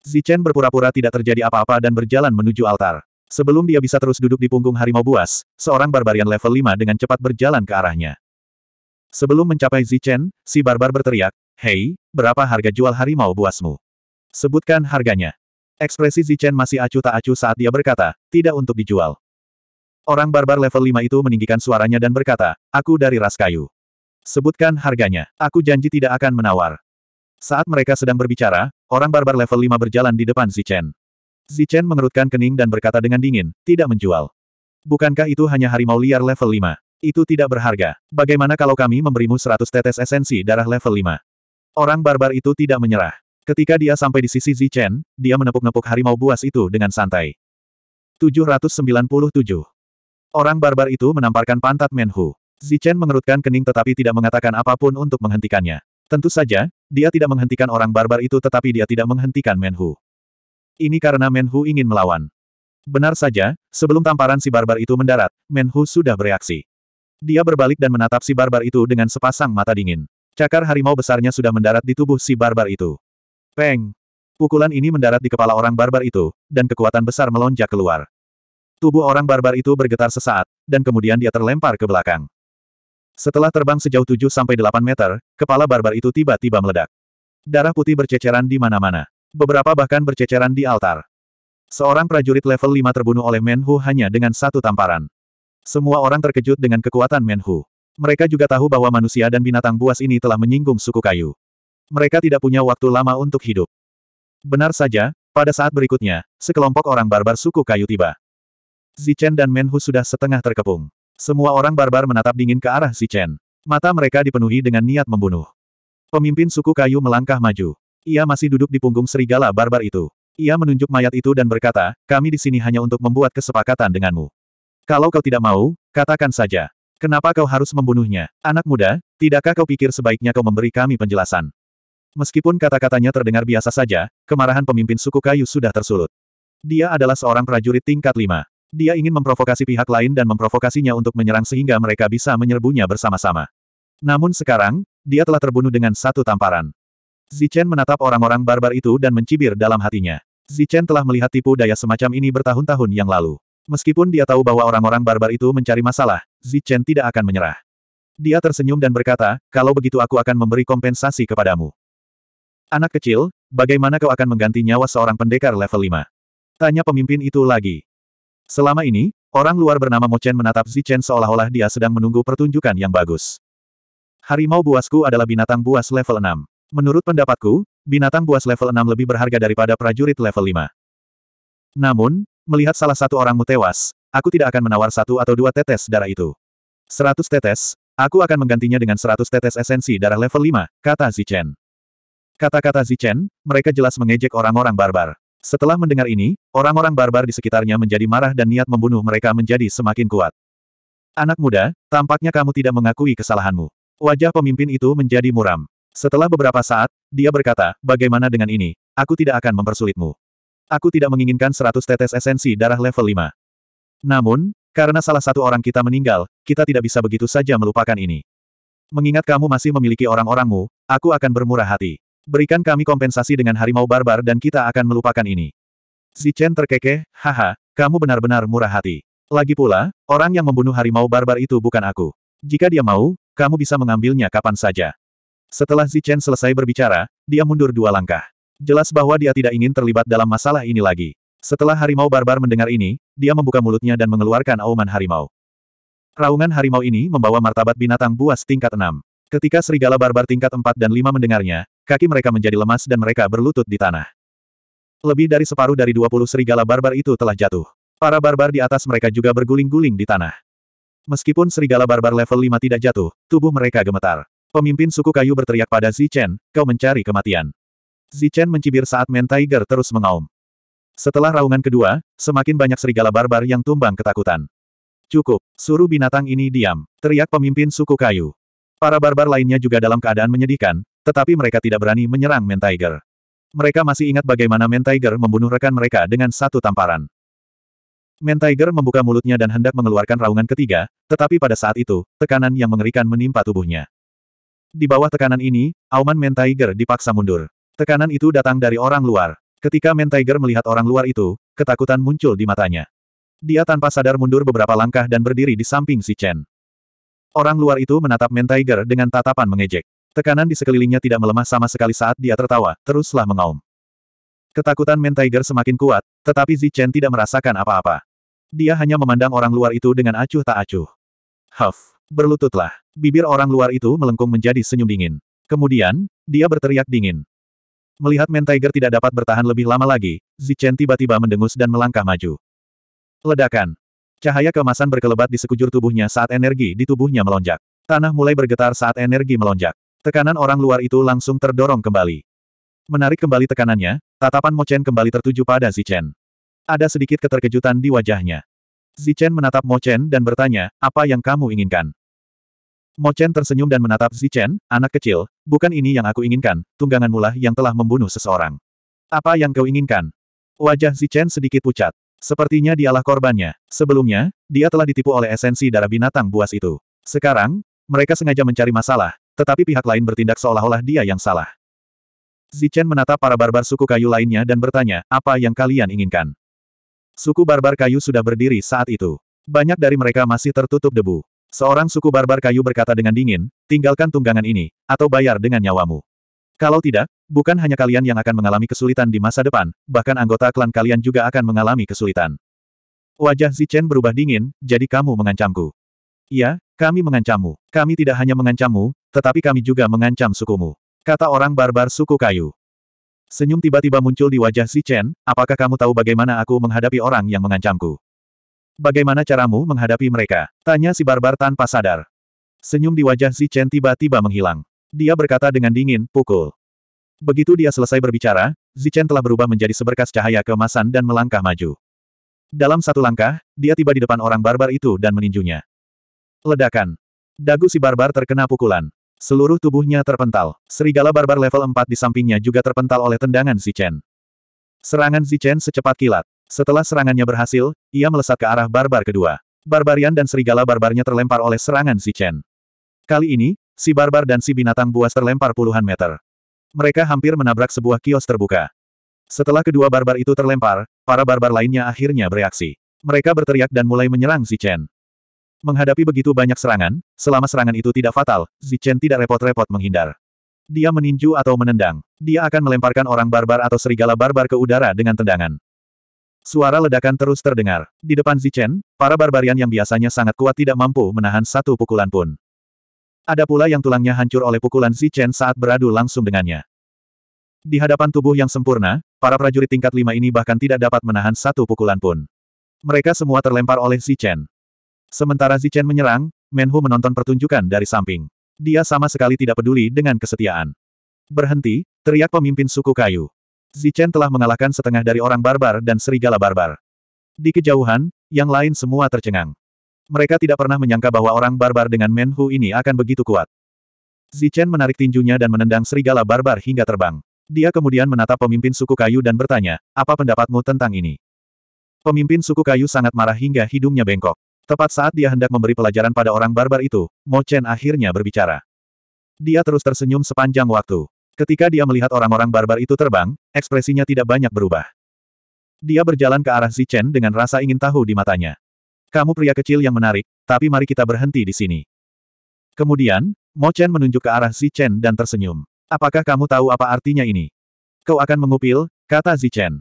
Zichen berpura-pura tidak terjadi apa-apa dan berjalan menuju altar. Sebelum dia bisa terus duduk di punggung harimau buas, seorang barbarian level 5 dengan cepat berjalan ke arahnya. Sebelum mencapai Zichen, si barbar berteriak, Hei, berapa harga jual harimau buasmu? Sebutkan harganya. Ekspresi Zichen masih acuh tak acuh saat dia berkata, tidak untuk dijual. Orang barbar level 5 itu meninggikan suaranya dan berkata, aku dari ras kayu. Sebutkan harganya, aku janji tidak akan menawar. Saat mereka sedang berbicara, orang barbar level 5 berjalan di depan Zichen. Zichen mengerutkan kening dan berkata dengan dingin, tidak menjual. Bukankah itu hanya harimau liar level 5? Itu tidak berharga. Bagaimana kalau kami memberimu 100 tetes esensi darah level 5? Orang barbar itu tidak menyerah. Ketika dia sampai di sisi Zichen, dia menepuk-nepuk harimau buas itu dengan santai. 797. Orang barbar itu menamparkan pantat Menhu. Zichen mengerutkan kening tetapi tidak mengatakan apapun untuk menghentikannya. Tentu saja, dia tidak menghentikan orang barbar itu tetapi dia tidak menghentikan Menhu. Ini karena Menhu ingin melawan. Benar saja, sebelum tamparan si barbar itu mendarat, Menhu sudah bereaksi. Dia berbalik dan menatap si barbar itu dengan sepasang mata dingin. Cakar harimau besarnya sudah mendarat di tubuh si barbar itu. Peng! Pukulan ini mendarat di kepala orang barbar itu, dan kekuatan besar melonjak keluar. Tubuh orang barbar itu bergetar sesaat, dan kemudian dia terlempar ke belakang. Setelah terbang sejauh 7-8 meter, kepala barbar itu tiba-tiba meledak. Darah putih berceceran di mana-mana. Beberapa bahkan berceceran di altar. Seorang prajurit level 5 terbunuh oleh Menhu hanya dengan satu tamparan. Semua orang terkejut dengan kekuatan Menhu. Mereka juga tahu bahwa manusia dan binatang buas ini telah menyinggung suku kayu. Mereka tidak punya waktu lama untuk hidup. Benar saja, pada saat berikutnya, sekelompok orang barbar suku kayu tiba. Zichen dan Menhu sudah setengah terkepung. Semua orang barbar menatap dingin ke arah Zichen. Mata mereka dipenuhi dengan niat membunuh. Pemimpin suku kayu melangkah maju. Ia masih duduk di punggung serigala barbar itu. Ia menunjuk mayat itu dan berkata, kami di sini hanya untuk membuat kesepakatan denganmu. Kalau kau tidak mau, katakan saja. Kenapa kau harus membunuhnya? Anak muda, tidakkah kau pikir sebaiknya kau memberi kami penjelasan? Meskipun kata-katanya terdengar biasa saja, kemarahan pemimpin suku kayu sudah tersulut. Dia adalah seorang prajurit tingkat lima. Dia ingin memprovokasi pihak lain dan memprovokasinya untuk menyerang sehingga mereka bisa menyerbunya bersama-sama. Namun sekarang, dia telah terbunuh dengan satu tamparan. Zichen menatap orang-orang barbar itu dan mencibir dalam hatinya. Zichen telah melihat tipu daya semacam ini bertahun-tahun yang lalu. Meskipun dia tahu bahwa orang-orang barbar itu mencari masalah, Zichen tidak akan menyerah. Dia tersenyum dan berkata, kalau begitu aku akan memberi kompensasi kepadamu. Anak kecil, bagaimana kau akan mengganti nyawa seorang pendekar level 5? Tanya pemimpin itu lagi. Selama ini, orang luar bernama Mo Chen menatap Zichen seolah-olah dia sedang menunggu pertunjukan yang bagus. Harimau buasku adalah binatang buas level 6. Menurut pendapatku, binatang buas level 6 lebih berharga daripada prajurit level 5. Namun, melihat salah satu orangmu tewas, aku tidak akan menawar satu atau dua tetes darah itu. Seratus tetes, aku akan menggantinya dengan seratus tetes esensi darah level 5, kata Zichen. Kata-kata Zichen, mereka jelas mengejek orang-orang barbar. Setelah mendengar ini, orang-orang barbar di sekitarnya menjadi marah dan niat membunuh mereka menjadi semakin kuat. Anak muda, tampaknya kamu tidak mengakui kesalahanmu. Wajah pemimpin itu menjadi muram. Setelah beberapa saat, dia berkata, bagaimana dengan ini? Aku tidak akan mempersulitmu. Aku tidak menginginkan seratus tetes esensi darah level 5. Namun, karena salah satu orang kita meninggal, kita tidak bisa begitu saja melupakan ini. Mengingat kamu masih memiliki orang-orangmu, aku akan bermurah hati. Berikan kami kompensasi dengan harimau barbar dan kita akan melupakan ini. Zichen terkekeh, haha, kamu benar-benar murah hati. Lagi pula, orang yang membunuh harimau barbar itu bukan aku. Jika dia mau, kamu bisa mengambilnya kapan saja. Setelah Zichen selesai berbicara, dia mundur dua langkah. Jelas bahwa dia tidak ingin terlibat dalam masalah ini lagi. Setelah harimau barbar mendengar ini, dia membuka mulutnya dan mengeluarkan auman harimau. Raungan harimau ini membawa martabat binatang buas tingkat 6. Ketika serigala barbar tingkat 4 dan 5 mendengarnya, kaki mereka menjadi lemas dan mereka berlutut di tanah. Lebih dari separuh dari 20 serigala barbar itu telah jatuh. Para barbar di atas mereka juga berguling-guling di tanah. Meskipun serigala barbar level lima tidak jatuh, tubuh mereka gemetar. Pemimpin suku kayu berteriak pada Zichen, kau mencari kematian. Zichen mencibir saat Man Tiger terus mengaum. Setelah raungan kedua, semakin banyak serigala barbar yang tumbang ketakutan. Cukup, suruh binatang ini diam, teriak pemimpin suku kayu. Para barbar lainnya juga dalam keadaan menyedihkan, tetapi mereka tidak berani menyerang Mentiger. Mereka masih ingat bagaimana Mentiger membunuh rekan mereka dengan satu tamparan. Mentiger membuka mulutnya dan hendak mengeluarkan raungan ketiga, tetapi pada saat itu, tekanan yang mengerikan menimpa tubuhnya. Di bawah tekanan ini, Auman Mentiger dipaksa mundur. Tekanan itu datang dari orang luar. Ketika Mentiger melihat orang luar itu, ketakutan muncul di matanya. Dia tanpa sadar mundur beberapa langkah dan berdiri di samping si Chen. Orang luar itu menatap Mentiger dengan tatapan mengejek. Tekanan di sekelilingnya tidak melemah sama sekali saat dia tertawa, teruslah mengaum. Ketakutan Mentiger semakin kuat, tetapi Zichen tidak merasakan apa-apa. Dia hanya memandang orang luar itu dengan acuh tak acuh. Huff, berlututlah. Bibir orang luar itu melengkung menjadi senyum dingin. Kemudian, dia berteriak dingin. Melihat Mentiger tidak dapat bertahan lebih lama lagi, Zichen tiba-tiba mendengus dan melangkah maju. Ledakan. Cahaya kemasan berkelebat di sekujur tubuhnya saat energi di tubuhnya melonjak. Tanah mulai bergetar saat energi melonjak. Tekanan orang luar itu langsung terdorong kembali. Menarik kembali tekanannya, tatapan Mo Chen kembali tertuju pada Zichen. Ada sedikit keterkejutan di wajahnya. Zichen menatap Mo Chen dan bertanya, apa yang kamu inginkan? Mo Chen tersenyum dan menatap Zichen, anak kecil, bukan ini yang aku inginkan, tungganganmu lah yang telah membunuh seseorang. Apa yang kau inginkan? Wajah Zichen sedikit pucat. Sepertinya dialah korbannya. Sebelumnya, dia telah ditipu oleh esensi darah binatang buas itu. Sekarang, mereka sengaja mencari masalah, tetapi pihak lain bertindak seolah-olah dia yang salah. Zichen menatap para barbar suku kayu lainnya dan bertanya, apa yang kalian inginkan? Suku barbar kayu sudah berdiri saat itu. Banyak dari mereka masih tertutup debu. Seorang suku barbar kayu berkata dengan dingin, tinggalkan tunggangan ini, atau bayar dengan nyawamu. Kalau tidak, bukan hanya kalian yang akan mengalami kesulitan di masa depan, bahkan anggota klan kalian juga akan mengalami kesulitan. Wajah Zichen berubah dingin, jadi kamu mengancamku. Iya, kami mengancammu. Kami tidak hanya mengancammu, tetapi kami juga mengancam sukumu. Kata orang barbar suku kayu. Senyum tiba-tiba muncul di wajah Si Chen, apakah kamu tahu bagaimana aku menghadapi orang yang mengancamku? Bagaimana caramu menghadapi mereka? Tanya si barbar tanpa sadar. Senyum di wajah Si Chen tiba-tiba menghilang. Dia berkata dengan dingin, pukul. Begitu dia selesai berbicara, Zichen telah berubah menjadi seberkas cahaya keemasan dan melangkah maju. Dalam satu langkah, dia tiba di depan orang barbar itu dan meninjunya. Ledakan. Dagu si barbar terkena pukulan. Seluruh tubuhnya terpental. Serigala barbar level 4 di sampingnya juga terpental oleh tendangan Zichen. Serangan Zichen secepat kilat. Setelah serangannya berhasil, ia melesat ke arah barbar kedua. Barbarian dan serigala barbarnya terlempar oleh serangan Zichen. Kali ini, si barbar dan si binatang buas terlempar puluhan meter. Mereka hampir menabrak sebuah kios terbuka. Setelah kedua barbar itu terlempar, para barbar lainnya akhirnya bereaksi. Mereka berteriak dan mulai menyerang Zichen. Menghadapi begitu banyak serangan, selama serangan itu tidak fatal, Zichen tidak repot-repot menghindar. Dia meninju atau menendang. Dia akan melemparkan orang barbar atau serigala barbar ke udara dengan tendangan. Suara ledakan terus terdengar. Di depan Zichen, para barbarian yang biasanya sangat kuat tidak mampu menahan satu pukulan pun. Ada pula yang tulangnya hancur oleh pukulan Zichen saat beradu langsung dengannya. Di hadapan tubuh yang sempurna, para prajurit tingkat lima ini bahkan tidak dapat menahan satu pukulan pun. Mereka semua terlempar oleh Zichen. Sementara Zichen menyerang, Menhu menonton pertunjukan dari samping. Dia sama sekali tidak peduli dengan kesetiaan. Berhenti, teriak pemimpin suku kayu. Zichen telah mengalahkan setengah dari orang barbar dan serigala barbar. Di kejauhan, yang lain semua tercengang. Mereka tidak pernah menyangka bahwa orang barbar dengan Menhu ini akan begitu kuat. Zichen menarik tinjunya dan menendang serigala barbar hingga terbang. Dia kemudian menatap pemimpin suku kayu dan bertanya, apa pendapatmu tentang ini? Pemimpin suku kayu sangat marah hingga hidungnya bengkok. Tepat saat dia hendak memberi pelajaran pada orang barbar itu, Mo Chen akhirnya berbicara. Dia terus tersenyum sepanjang waktu. Ketika dia melihat orang-orang barbar itu terbang, ekspresinya tidak banyak berubah. Dia berjalan ke arah Zichen dengan rasa ingin tahu di matanya. Kamu pria kecil yang menarik, tapi mari kita berhenti di sini. Kemudian, Mo Chen menunjuk ke arah Zichen dan tersenyum. Apakah kamu tahu apa artinya ini? Kau akan mengupil, kata Zichen.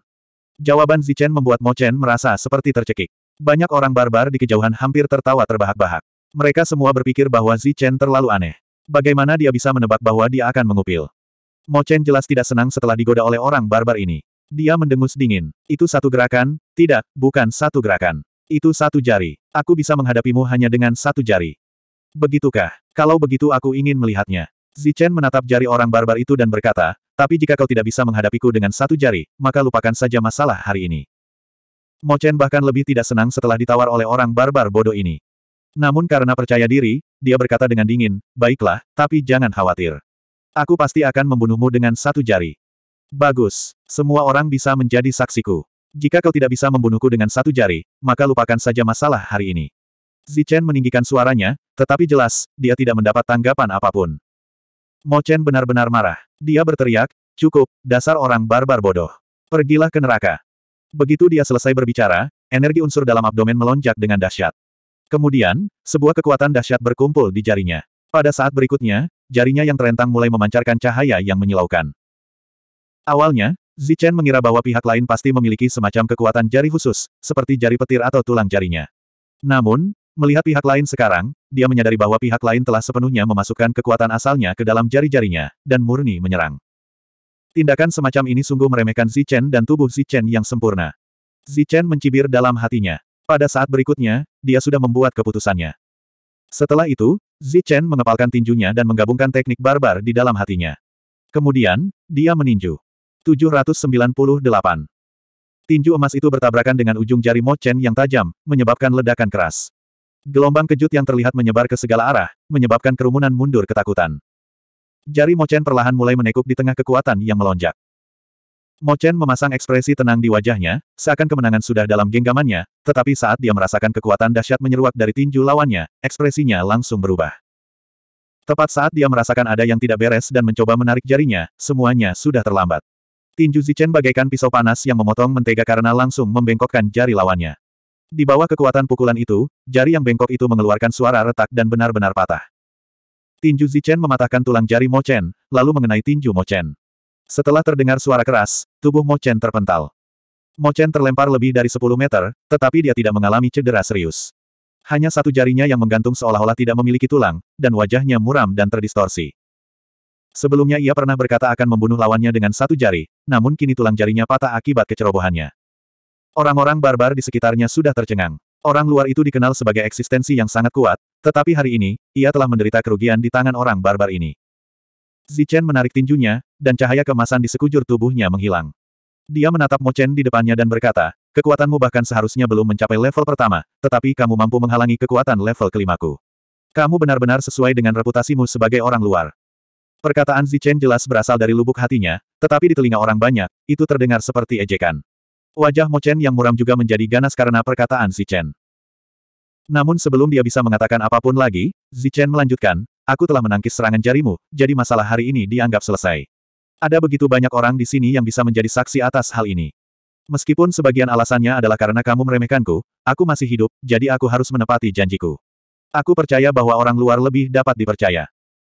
Jawaban Zichen membuat Mo Chen merasa seperti tercekik. Banyak orang barbar di kejauhan hampir tertawa terbahak-bahak. Mereka semua berpikir bahwa Zichen terlalu aneh. Bagaimana dia bisa menebak bahwa dia akan mengupil? Mo Chen jelas tidak senang setelah digoda oleh orang barbar ini. Dia mendengus dingin. Itu satu gerakan? Tidak, bukan satu gerakan. Itu satu jari. Aku bisa menghadapimu hanya dengan satu jari. Begitukah? Kalau begitu aku ingin melihatnya. Zichen menatap jari orang barbar itu dan berkata, tapi jika kau tidak bisa menghadapiku dengan satu jari, maka lupakan saja masalah hari ini. Mo Chen bahkan lebih tidak senang setelah ditawar oleh orang barbar bodoh ini. Namun karena percaya diri, dia berkata dengan dingin, baiklah, tapi jangan khawatir. Aku pasti akan membunuhmu dengan satu jari. Bagus. Semua orang bisa menjadi saksiku. Jika kau tidak bisa membunuhku dengan satu jari, maka lupakan saja masalah hari ini. Zichen meninggikan suaranya, tetapi jelas, dia tidak mendapat tanggapan apapun. Mo Chen benar-benar marah. Dia berteriak, cukup, dasar orang barbar bodoh. Pergilah ke neraka. Begitu dia selesai berbicara, energi unsur dalam abdomen melonjak dengan dahsyat. Kemudian, sebuah kekuatan dahsyat berkumpul di jarinya. Pada saat berikutnya, jarinya yang terentang mulai memancarkan cahaya yang menyilaukan. Awalnya, Zichen mengira bahwa pihak lain pasti memiliki semacam kekuatan jari khusus, seperti jari petir atau tulang jarinya. Namun, melihat pihak lain sekarang, dia menyadari bahwa pihak lain telah sepenuhnya memasukkan kekuatan asalnya ke dalam jari-jarinya, dan murni menyerang. Tindakan semacam ini sungguh meremehkan Zichen dan tubuh Zichen yang sempurna. Zichen mencibir dalam hatinya. Pada saat berikutnya, dia sudah membuat keputusannya. Setelah itu, Zichen mengepalkan tinjunya dan menggabungkan teknik barbar di dalam hatinya. Kemudian, dia meninju. 798. Tinju emas itu bertabrakan dengan ujung jari Mo Chen yang tajam, menyebabkan ledakan keras. Gelombang kejut yang terlihat menyebar ke segala arah, menyebabkan kerumunan mundur ketakutan. Jari Mochen perlahan mulai menekuk di tengah kekuatan yang melonjak. Mochen memasang ekspresi tenang di wajahnya, seakan kemenangan sudah dalam genggamannya, tetapi saat dia merasakan kekuatan dahsyat menyeruak dari tinju lawannya, ekspresinya langsung berubah. Tepat saat dia merasakan ada yang tidak beres dan mencoba menarik jarinya, semuanya sudah terlambat. Tinju Zichen bagaikan pisau panas yang memotong mentega karena langsung membengkokkan jari lawannya. Di bawah kekuatan pukulan itu, jari yang bengkok itu mengeluarkan suara retak dan benar-benar patah. Tinju Zichen mematahkan tulang jari Mo Chen, lalu mengenai tinju Mo Chen. Setelah terdengar suara keras, tubuh Mo Chen terpental. Mo Chen terlempar lebih dari 10 meter, tetapi dia tidak mengalami cedera serius. Hanya satu jarinya yang menggantung seolah-olah tidak memiliki tulang, dan wajahnya muram dan terdistorsi. Sebelumnya ia pernah berkata akan membunuh lawannya dengan satu jari, namun kini tulang jarinya patah akibat kecerobohannya. Orang-orang barbar di sekitarnya sudah tercengang. Orang luar itu dikenal sebagai eksistensi yang sangat kuat, tetapi hari ini, ia telah menderita kerugian di tangan orang barbar ini. Zichen menarik tinjunya, dan cahaya kemasan di sekujur tubuhnya menghilang. Dia menatap Mo Chen di depannya dan berkata, kekuatanmu bahkan seharusnya belum mencapai level pertama, tetapi kamu mampu menghalangi kekuatan level kelimaku. Kamu benar-benar sesuai dengan reputasimu sebagai orang luar. Perkataan Zichen jelas berasal dari lubuk hatinya, tetapi di telinga orang banyak, itu terdengar seperti ejekan. Wajah Mo Chen yang muram juga menjadi ganas karena perkataan Zichen. Namun sebelum dia bisa mengatakan apapun lagi, Zichen melanjutkan, aku telah menangkis serangan jarimu, jadi masalah hari ini dianggap selesai. Ada begitu banyak orang di sini yang bisa menjadi saksi atas hal ini. Meskipun sebagian alasannya adalah karena kamu meremehkanku, aku masih hidup, jadi aku harus menepati janjiku. Aku percaya bahwa orang luar lebih dapat dipercaya.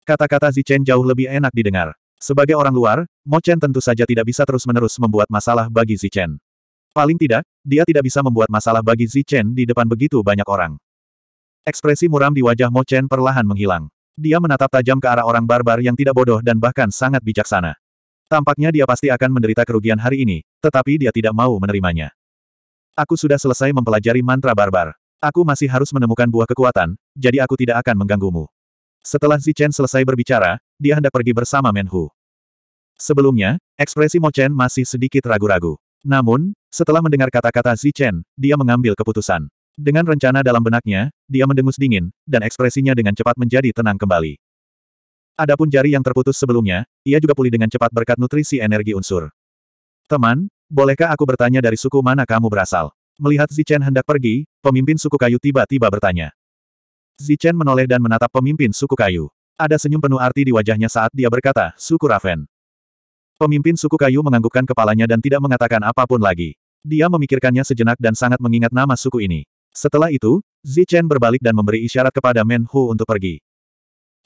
Kata-kata Zichen jauh lebih enak didengar. Sebagai orang luar, Mo Chen tentu saja tidak bisa terus-menerus membuat masalah bagi Zichen. Paling tidak, dia tidak bisa membuat masalah bagi Zi Chen di depan begitu banyak orang. Ekspresi muram di wajah Mo Chen perlahan menghilang. Dia menatap tajam ke arah orang barbar yang tidak bodoh dan bahkan sangat bijaksana. Tampaknya dia pasti akan menderita kerugian hari ini, tetapi dia tidak mau menerimanya. Aku sudah selesai mempelajari mantra barbar. Aku masih harus menemukan buah kekuatan, jadi aku tidak akan mengganggumu. Setelah Zi Chen selesai berbicara, dia hendak pergi bersama Menhu. Sebelumnya, ekspresi Mo Chen masih sedikit ragu-ragu. Namun, setelah mendengar kata-kata Chen, dia mengambil keputusan. Dengan rencana dalam benaknya, dia mendengus dingin, dan ekspresinya dengan cepat menjadi tenang kembali. Adapun jari yang terputus sebelumnya, ia juga pulih dengan cepat berkat nutrisi energi unsur. Teman, bolehkah aku bertanya dari suku mana kamu berasal? Melihat Chen hendak pergi, pemimpin suku kayu tiba-tiba bertanya. Chen menoleh dan menatap pemimpin suku kayu. Ada senyum penuh arti di wajahnya saat dia berkata, suku Raven. Pemimpin suku kayu menganggukkan kepalanya dan tidak mengatakan apapun lagi. Dia memikirkannya sejenak dan sangat mengingat nama suku ini. Setelah itu, Zichen berbalik dan memberi isyarat kepada Men Hu untuk pergi.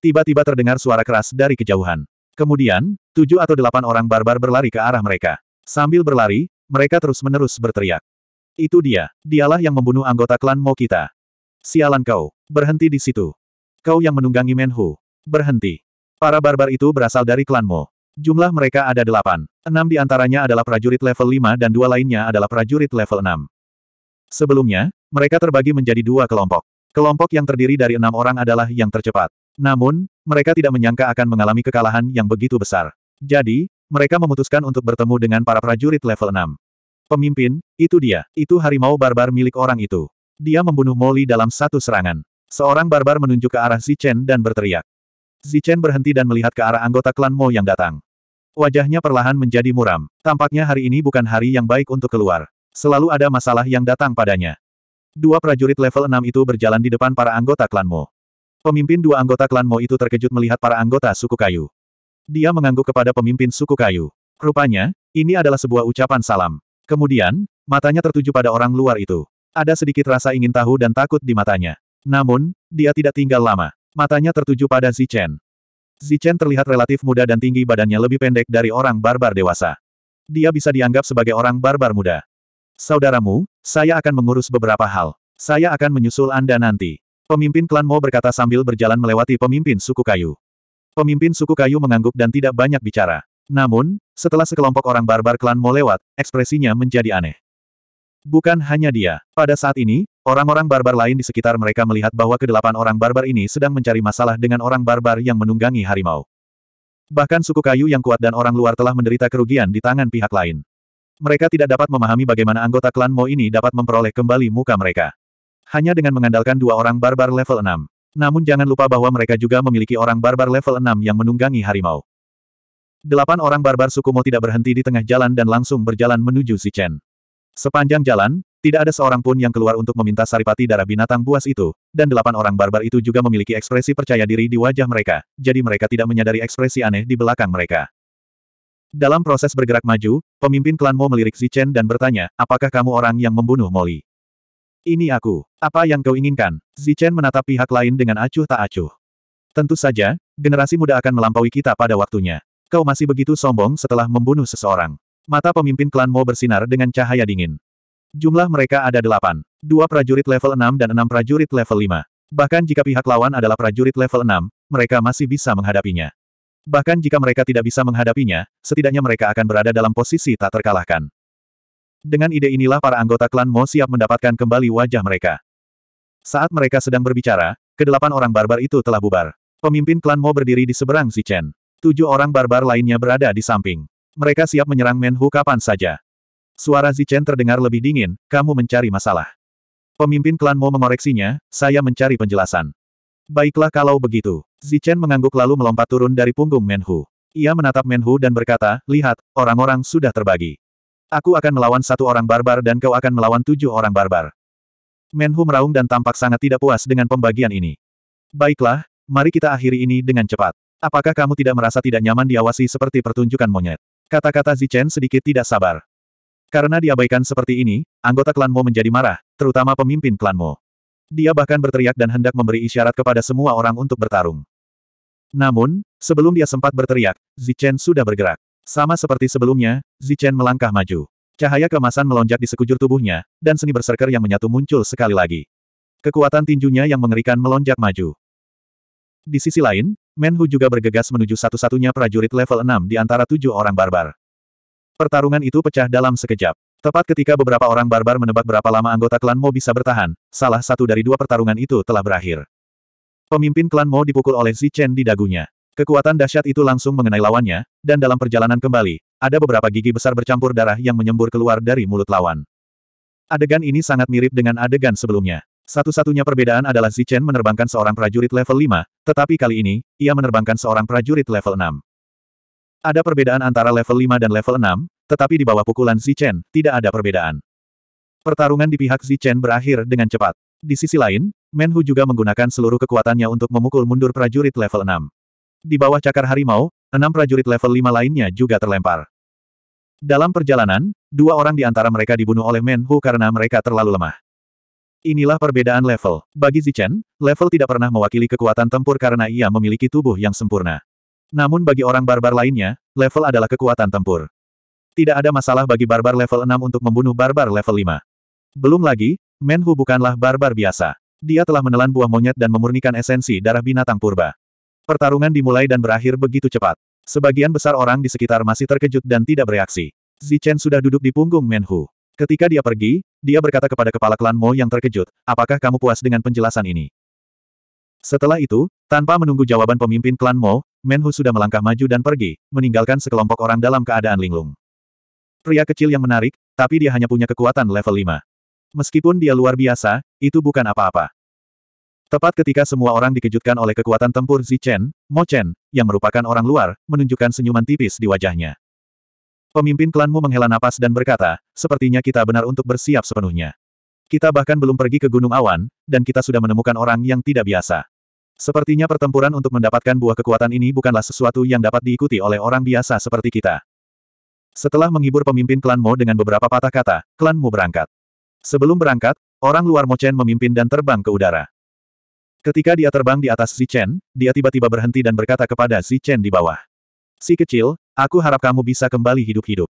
Tiba-tiba terdengar suara keras dari kejauhan. Kemudian, tujuh atau delapan orang barbar berlari ke arah mereka. Sambil berlari, mereka terus-menerus berteriak. Itu dia, dialah yang membunuh anggota klan Mo kita. Sialan kau, berhenti di situ. Kau yang menunggangi Menhu, Berhenti. Para barbar itu berasal dari klan Mo. Jumlah mereka ada delapan. Enam di antaranya adalah prajurit level lima dan dua lainnya adalah prajurit level enam. Sebelumnya, mereka terbagi menjadi dua kelompok. Kelompok yang terdiri dari enam orang adalah yang tercepat. Namun, mereka tidak menyangka akan mengalami kekalahan yang begitu besar. Jadi, mereka memutuskan untuk bertemu dengan para prajurit level enam. Pemimpin, itu dia, itu harimau barbar milik orang itu. Dia membunuh Molly dalam satu serangan. Seorang barbar menunjuk ke arah Zichen dan berteriak. Zichen berhenti dan melihat ke arah anggota klan Mo yang datang. Wajahnya perlahan menjadi muram. Tampaknya hari ini bukan hari yang baik untuk keluar. Selalu ada masalah yang datang padanya. Dua prajurit level 6 itu berjalan di depan para anggota klan Mo. Pemimpin dua anggota klan Mo itu terkejut melihat para anggota suku kayu. Dia mengangguk kepada pemimpin suku kayu. Rupanya, ini adalah sebuah ucapan salam. Kemudian, matanya tertuju pada orang luar itu. Ada sedikit rasa ingin tahu dan takut di matanya. Namun, dia tidak tinggal lama. Matanya tertuju pada Zichen. Zichen terlihat relatif muda dan tinggi badannya lebih pendek dari orang barbar dewasa. Dia bisa dianggap sebagai orang barbar muda. Saudaramu, saya akan mengurus beberapa hal. Saya akan menyusul Anda nanti. Pemimpin klan Mo berkata sambil berjalan melewati pemimpin suku kayu. Pemimpin suku kayu mengangguk dan tidak banyak bicara. Namun, setelah sekelompok orang barbar klan Mo lewat, ekspresinya menjadi aneh. Bukan hanya dia. Pada saat ini, Orang-orang barbar lain di sekitar mereka melihat bahwa kedelapan orang barbar ini sedang mencari masalah dengan orang barbar yang menunggangi harimau. Bahkan suku kayu yang kuat dan orang luar telah menderita kerugian di tangan pihak lain. Mereka tidak dapat memahami bagaimana anggota klan Mo ini dapat memperoleh kembali muka mereka. Hanya dengan mengandalkan dua orang barbar level 6. Namun jangan lupa bahwa mereka juga memiliki orang barbar level 6 yang menunggangi harimau. Delapan orang barbar suku Mo tidak berhenti di tengah jalan dan langsung berjalan menuju Si Chen. Sepanjang jalan, tidak ada seorang pun yang keluar untuk meminta saripati darah binatang buas itu, dan delapan orang barbar itu juga memiliki ekspresi percaya diri di wajah mereka, jadi mereka tidak menyadari ekspresi aneh di belakang mereka. Dalam proses bergerak maju, pemimpin klan Mo melirik Zichen dan bertanya, apakah kamu orang yang membunuh Molly? Ini aku. Apa yang kau inginkan? Zichen menatap pihak lain dengan acuh tak acuh. Tentu saja, generasi muda akan melampaui kita pada waktunya. Kau masih begitu sombong setelah membunuh seseorang. Mata pemimpin klan Mo bersinar dengan cahaya dingin. Jumlah mereka ada delapan. Dua prajurit level enam dan enam prajurit level lima. Bahkan jika pihak lawan adalah prajurit level enam, mereka masih bisa menghadapinya. Bahkan jika mereka tidak bisa menghadapinya, setidaknya mereka akan berada dalam posisi tak terkalahkan. Dengan ide inilah para anggota klan Mo siap mendapatkan kembali wajah mereka. Saat mereka sedang berbicara, kedelapan orang barbar itu telah bubar. Pemimpin klan Mo berdiri di seberang Si Chen. Tujuh orang barbar lainnya berada di samping. Mereka siap menyerang Menhu kapan saja. Suara Zichen terdengar lebih dingin, kamu mencari masalah. Pemimpin Klanmu Mo mengoreksinya, saya mencari penjelasan. Baiklah kalau begitu. Zichen mengangguk lalu melompat turun dari punggung Menhu. Ia menatap Menhu dan berkata, lihat, orang-orang sudah terbagi. Aku akan melawan satu orang barbar dan kau akan melawan tujuh orang barbar. Menhu meraung dan tampak sangat tidak puas dengan pembagian ini. Baiklah, mari kita akhiri ini dengan cepat. Apakah kamu tidak merasa tidak nyaman diawasi seperti pertunjukan monyet? Kata-kata Zichen sedikit tidak sabar. Karena diabaikan seperti ini, anggota klan Mo menjadi marah, terutama pemimpin klan Mo. Dia bahkan berteriak dan hendak memberi isyarat kepada semua orang untuk bertarung. Namun, sebelum dia sempat berteriak, Zichen sudah bergerak. Sama seperti sebelumnya, Zichen melangkah maju. Cahaya kemasan melonjak di sekujur tubuhnya, dan seni berserker yang menyatu muncul sekali lagi. Kekuatan tinjunya yang mengerikan melonjak maju. Di sisi lain, Menhu juga bergegas menuju satu-satunya prajurit level 6 di antara tujuh orang barbar. Pertarungan itu pecah dalam sekejap. Tepat ketika beberapa orang barbar menebak berapa lama anggota klan Mo bisa bertahan, salah satu dari dua pertarungan itu telah berakhir. Pemimpin klan Mo dipukul oleh Zichen di dagunya. Kekuatan dahsyat itu langsung mengenai lawannya, dan dalam perjalanan kembali, ada beberapa gigi besar bercampur darah yang menyembur keluar dari mulut lawan. Adegan ini sangat mirip dengan adegan sebelumnya. Satu-satunya perbedaan adalah Zichen menerbangkan seorang prajurit level 5, tetapi kali ini, ia menerbangkan seorang prajurit level 6. Ada perbedaan antara level 5 dan level 6, tetapi di bawah pukulan Zichen, tidak ada perbedaan. Pertarungan di pihak Zichen berakhir dengan cepat. Di sisi lain, Menhu juga menggunakan seluruh kekuatannya untuk memukul mundur prajurit level 6. Di bawah cakar harimau, enam prajurit level 5 lainnya juga terlempar. Dalam perjalanan, dua orang di antara mereka dibunuh oleh Menhu karena mereka terlalu lemah. Inilah perbedaan level. Bagi Zichen, level tidak pernah mewakili kekuatan tempur karena ia memiliki tubuh yang sempurna. Namun bagi orang barbar lainnya, level adalah kekuatan tempur. Tidak ada masalah bagi barbar level 6 untuk membunuh barbar level 5. Belum lagi, Menhu bukanlah barbar biasa. Dia telah menelan buah monyet dan memurnikan esensi darah binatang purba. Pertarungan dimulai dan berakhir begitu cepat. Sebagian besar orang di sekitar masih terkejut dan tidak bereaksi. Zichen sudah duduk di punggung Menhu. Ketika dia pergi, dia berkata kepada kepala klan Mo yang terkejut, apakah kamu puas dengan penjelasan ini? Setelah itu, tanpa menunggu jawaban pemimpin klan Mo, Menhu sudah melangkah maju dan pergi, meninggalkan sekelompok orang dalam keadaan linglung. Pria kecil yang menarik, tapi dia hanya punya kekuatan level 5. Meskipun dia luar biasa, itu bukan apa-apa. Tepat ketika semua orang dikejutkan oleh kekuatan tempur Zichen, Mo Chen, yang merupakan orang luar, menunjukkan senyuman tipis di wajahnya. Pemimpin klanmu menghela napas dan berkata, sepertinya kita benar untuk bersiap sepenuhnya. Kita bahkan belum pergi ke Gunung Awan, dan kita sudah menemukan orang yang tidak biasa. Sepertinya pertempuran untuk mendapatkan buah kekuatan ini bukanlah sesuatu yang dapat diikuti oleh orang biasa seperti kita. Setelah menghibur pemimpin klan Mo dengan beberapa patah kata, klan Mo berangkat. Sebelum berangkat, orang luar Mo Chen memimpin dan terbang ke udara. Ketika dia terbang di atas Xi Chen, dia tiba-tiba berhenti dan berkata kepada Xi Chen di bawah. Si kecil, aku harap kamu bisa kembali hidup-hidup.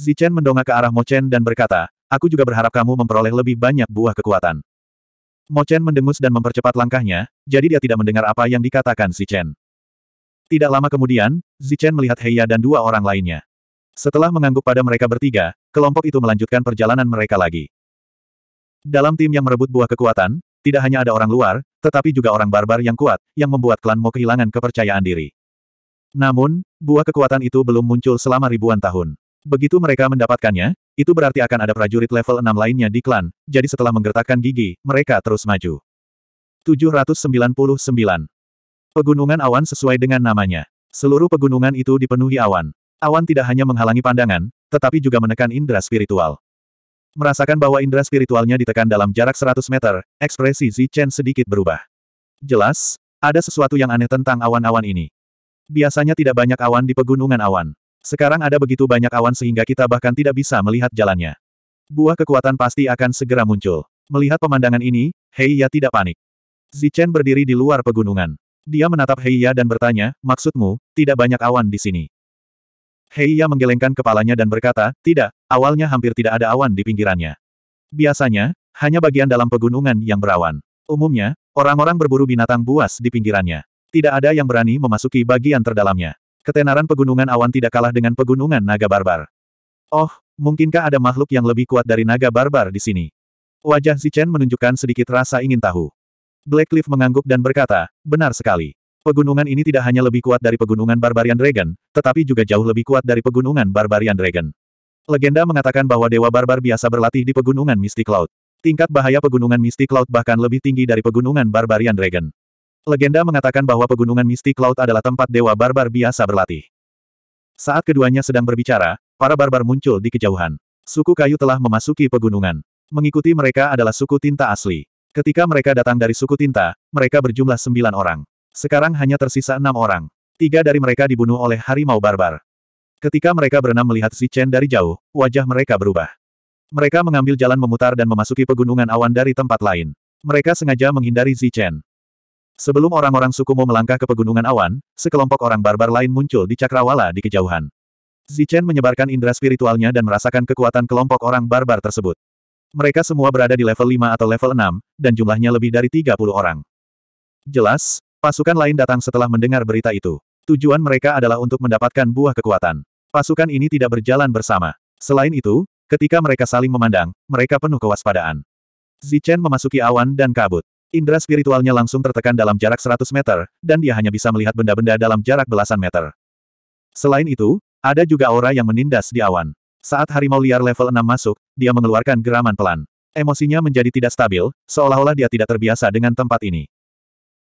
Xi Chen mendongak ke arah Mo Chen dan berkata, aku juga berharap kamu memperoleh lebih banyak buah kekuatan. Mo Chen mendengus dan mempercepat langkahnya, jadi dia tidak mendengar apa yang dikatakan si Chen. Tidak lama kemudian, Zichen Chen melihat Heya dan dua orang lainnya. Setelah mengangguk pada mereka bertiga, kelompok itu melanjutkan perjalanan mereka lagi. Dalam tim yang merebut buah kekuatan, tidak hanya ada orang luar, tetapi juga orang barbar yang kuat, yang membuat klan Mo kehilangan kepercayaan diri. Namun, buah kekuatan itu belum muncul selama ribuan tahun. Begitu mereka mendapatkannya, itu berarti akan ada prajurit level 6 lainnya di klan, jadi setelah menggertakkan gigi, mereka terus maju. 799. Pegunungan awan sesuai dengan namanya. Seluruh pegunungan itu dipenuhi awan. Awan tidak hanya menghalangi pandangan, tetapi juga menekan indera spiritual. Merasakan bahwa indera spiritualnya ditekan dalam jarak 100 meter, ekspresi Zi Chen sedikit berubah. Jelas, ada sesuatu yang aneh tentang awan-awan ini. Biasanya tidak banyak awan di pegunungan awan. Sekarang ada begitu banyak awan sehingga kita bahkan tidak bisa melihat jalannya. Buah kekuatan pasti akan segera muncul. Melihat pemandangan ini, Heiya tidak panik. Zichen berdiri di luar pegunungan. Dia menatap Heiya dan bertanya, maksudmu, tidak banyak awan di sini. Heiya menggelengkan kepalanya dan berkata, tidak, awalnya hampir tidak ada awan di pinggirannya. Biasanya, hanya bagian dalam pegunungan yang berawan. Umumnya, orang-orang berburu binatang buas di pinggirannya. Tidak ada yang berani memasuki bagian terdalamnya. Ketenaran pegunungan awan tidak kalah dengan pegunungan naga barbar. Oh, mungkinkah ada makhluk yang lebih kuat dari naga barbar di sini? Wajah Zichen menunjukkan sedikit rasa ingin tahu. Black Cliff mengangguk dan berkata, benar sekali. Pegunungan ini tidak hanya lebih kuat dari pegunungan Barbarian Dragon, tetapi juga jauh lebih kuat dari pegunungan Barbarian Dragon. Legenda mengatakan bahwa Dewa Barbar biasa berlatih di pegunungan Mystic Cloud. Tingkat bahaya pegunungan Mystic Cloud bahkan lebih tinggi dari pegunungan Barbarian Dragon. Legenda mengatakan bahwa pegunungan mistik laut adalah tempat dewa barbar biasa berlatih. Saat keduanya sedang berbicara, para barbar muncul di kejauhan. Suku kayu telah memasuki pegunungan. Mengikuti mereka adalah suku tinta asli. Ketika mereka datang dari suku tinta, mereka berjumlah sembilan orang. Sekarang hanya tersisa enam orang. Tiga dari mereka dibunuh oleh harimau barbar. Ketika mereka berenam melihat Si Chen dari jauh, wajah mereka berubah. Mereka mengambil jalan memutar dan memasuki pegunungan awan dari tempat lain. Mereka sengaja menghindari Zichen. Sebelum orang-orang sukumu melangkah ke pegunungan awan, sekelompok orang barbar lain muncul di cakrawala di kejauhan. Zichen menyebarkan indera spiritualnya dan merasakan kekuatan kelompok orang barbar tersebut. Mereka semua berada di level 5 atau level 6, dan jumlahnya lebih dari 30 orang. Jelas, pasukan lain datang setelah mendengar berita itu. Tujuan mereka adalah untuk mendapatkan buah kekuatan. Pasukan ini tidak berjalan bersama. Selain itu, ketika mereka saling memandang, mereka penuh kewaspadaan. Zichen memasuki awan dan kabut. Indra spiritualnya langsung tertekan dalam jarak 100 meter, dan dia hanya bisa melihat benda-benda dalam jarak belasan meter. Selain itu, ada juga aura yang menindas di awan. Saat harimau liar level 6 masuk, dia mengeluarkan geraman pelan. Emosinya menjadi tidak stabil, seolah-olah dia tidak terbiasa dengan tempat ini.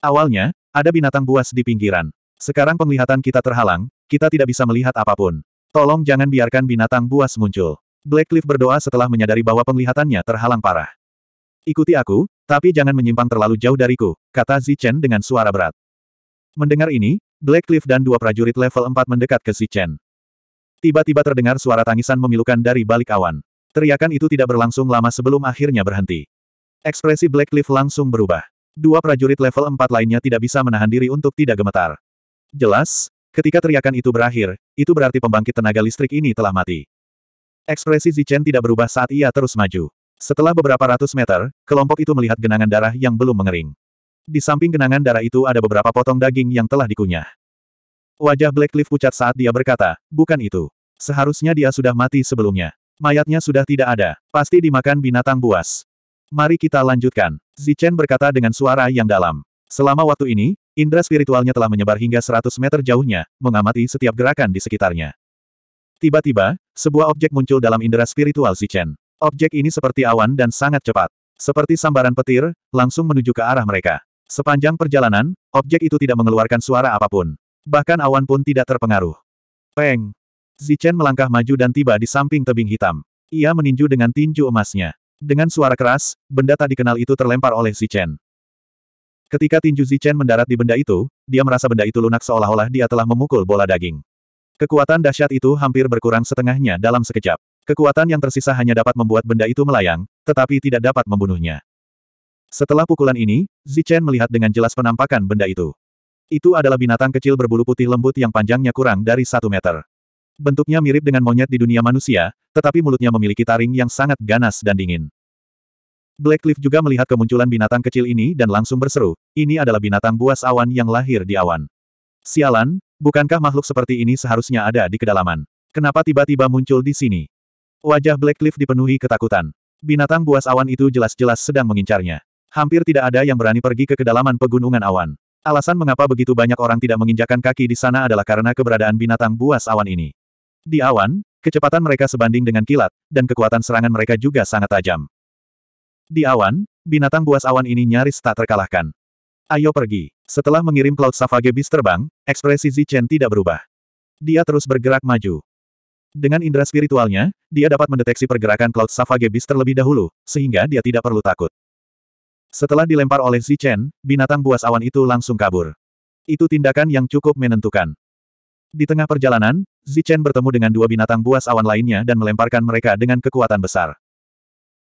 Awalnya, ada binatang buas di pinggiran. Sekarang penglihatan kita terhalang, kita tidak bisa melihat apapun. Tolong jangan biarkan binatang buas muncul. Blackcliff berdoa setelah menyadari bahwa penglihatannya terhalang parah. Ikuti aku, tapi jangan menyimpang terlalu jauh dariku, kata Zichen dengan suara berat. Mendengar ini, Black Cliff dan dua prajurit level 4 mendekat ke Zichen. Tiba-tiba terdengar suara tangisan memilukan dari balik awan. Teriakan itu tidak berlangsung lama sebelum akhirnya berhenti. Ekspresi Black Cliff langsung berubah. Dua prajurit level 4 lainnya tidak bisa menahan diri untuk tidak gemetar. Jelas, ketika teriakan itu berakhir, itu berarti pembangkit tenaga listrik ini telah mati. Ekspresi Zichen tidak berubah saat ia terus maju. Setelah beberapa ratus meter, kelompok itu melihat genangan darah yang belum mengering. Di samping genangan darah itu ada beberapa potong daging yang telah dikunyah. Wajah Blackcliff pucat saat dia berkata, bukan itu. Seharusnya dia sudah mati sebelumnya. Mayatnya sudah tidak ada, pasti dimakan binatang buas. Mari kita lanjutkan, Zichen berkata dengan suara yang dalam. Selama waktu ini, indera spiritualnya telah menyebar hingga 100 meter jauhnya, mengamati setiap gerakan di sekitarnya. Tiba-tiba, sebuah objek muncul dalam indera spiritual Zichen. Objek ini seperti awan dan sangat cepat. Seperti sambaran petir, langsung menuju ke arah mereka. Sepanjang perjalanan, objek itu tidak mengeluarkan suara apapun. Bahkan awan pun tidak terpengaruh. Peng! Zichen melangkah maju dan tiba di samping tebing hitam. Ia meninju dengan tinju emasnya. Dengan suara keras, benda tak dikenal itu terlempar oleh Zichen. Ketika tinju Zichen mendarat di benda itu, dia merasa benda itu lunak seolah-olah dia telah memukul bola daging. Kekuatan dahsyat itu hampir berkurang setengahnya dalam sekejap. Kekuatan yang tersisa hanya dapat membuat benda itu melayang, tetapi tidak dapat membunuhnya. Setelah pukulan ini, Zichen melihat dengan jelas penampakan benda itu. Itu adalah binatang kecil berbulu putih lembut yang panjangnya kurang dari satu meter. Bentuknya mirip dengan monyet di dunia manusia, tetapi mulutnya memiliki taring yang sangat ganas dan dingin. Blackleaf juga melihat kemunculan binatang kecil ini dan langsung berseru, ini adalah binatang buas awan yang lahir di awan. Sialan, bukankah makhluk seperti ini seharusnya ada di kedalaman? Kenapa tiba-tiba muncul di sini? Wajah Blackcliff dipenuhi ketakutan. Binatang buas awan itu jelas-jelas sedang mengincarnya. Hampir tidak ada yang berani pergi ke kedalaman pegunungan awan. Alasan mengapa begitu banyak orang tidak menginjakan kaki di sana adalah karena keberadaan binatang buas awan ini. Di awan, kecepatan mereka sebanding dengan kilat, dan kekuatan serangan mereka juga sangat tajam. Di awan, binatang buas awan ini nyaris tak terkalahkan. Ayo pergi. Setelah mengirim Cloud Savage Beast terbang, ekspresi Zichen tidak berubah. Dia terus bergerak maju. Dengan indera spiritualnya, dia dapat mendeteksi pergerakan Cloud Savage Beast terlebih dahulu, sehingga dia tidak perlu takut. Setelah dilempar oleh Chen, binatang buas awan itu langsung kabur. Itu tindakan yang cukup menentukan. Di tengah perjalanan, Chen bertemu dengan dua binatang buas awan lainnya dan melemparkan mereka dengan kekuatan besar.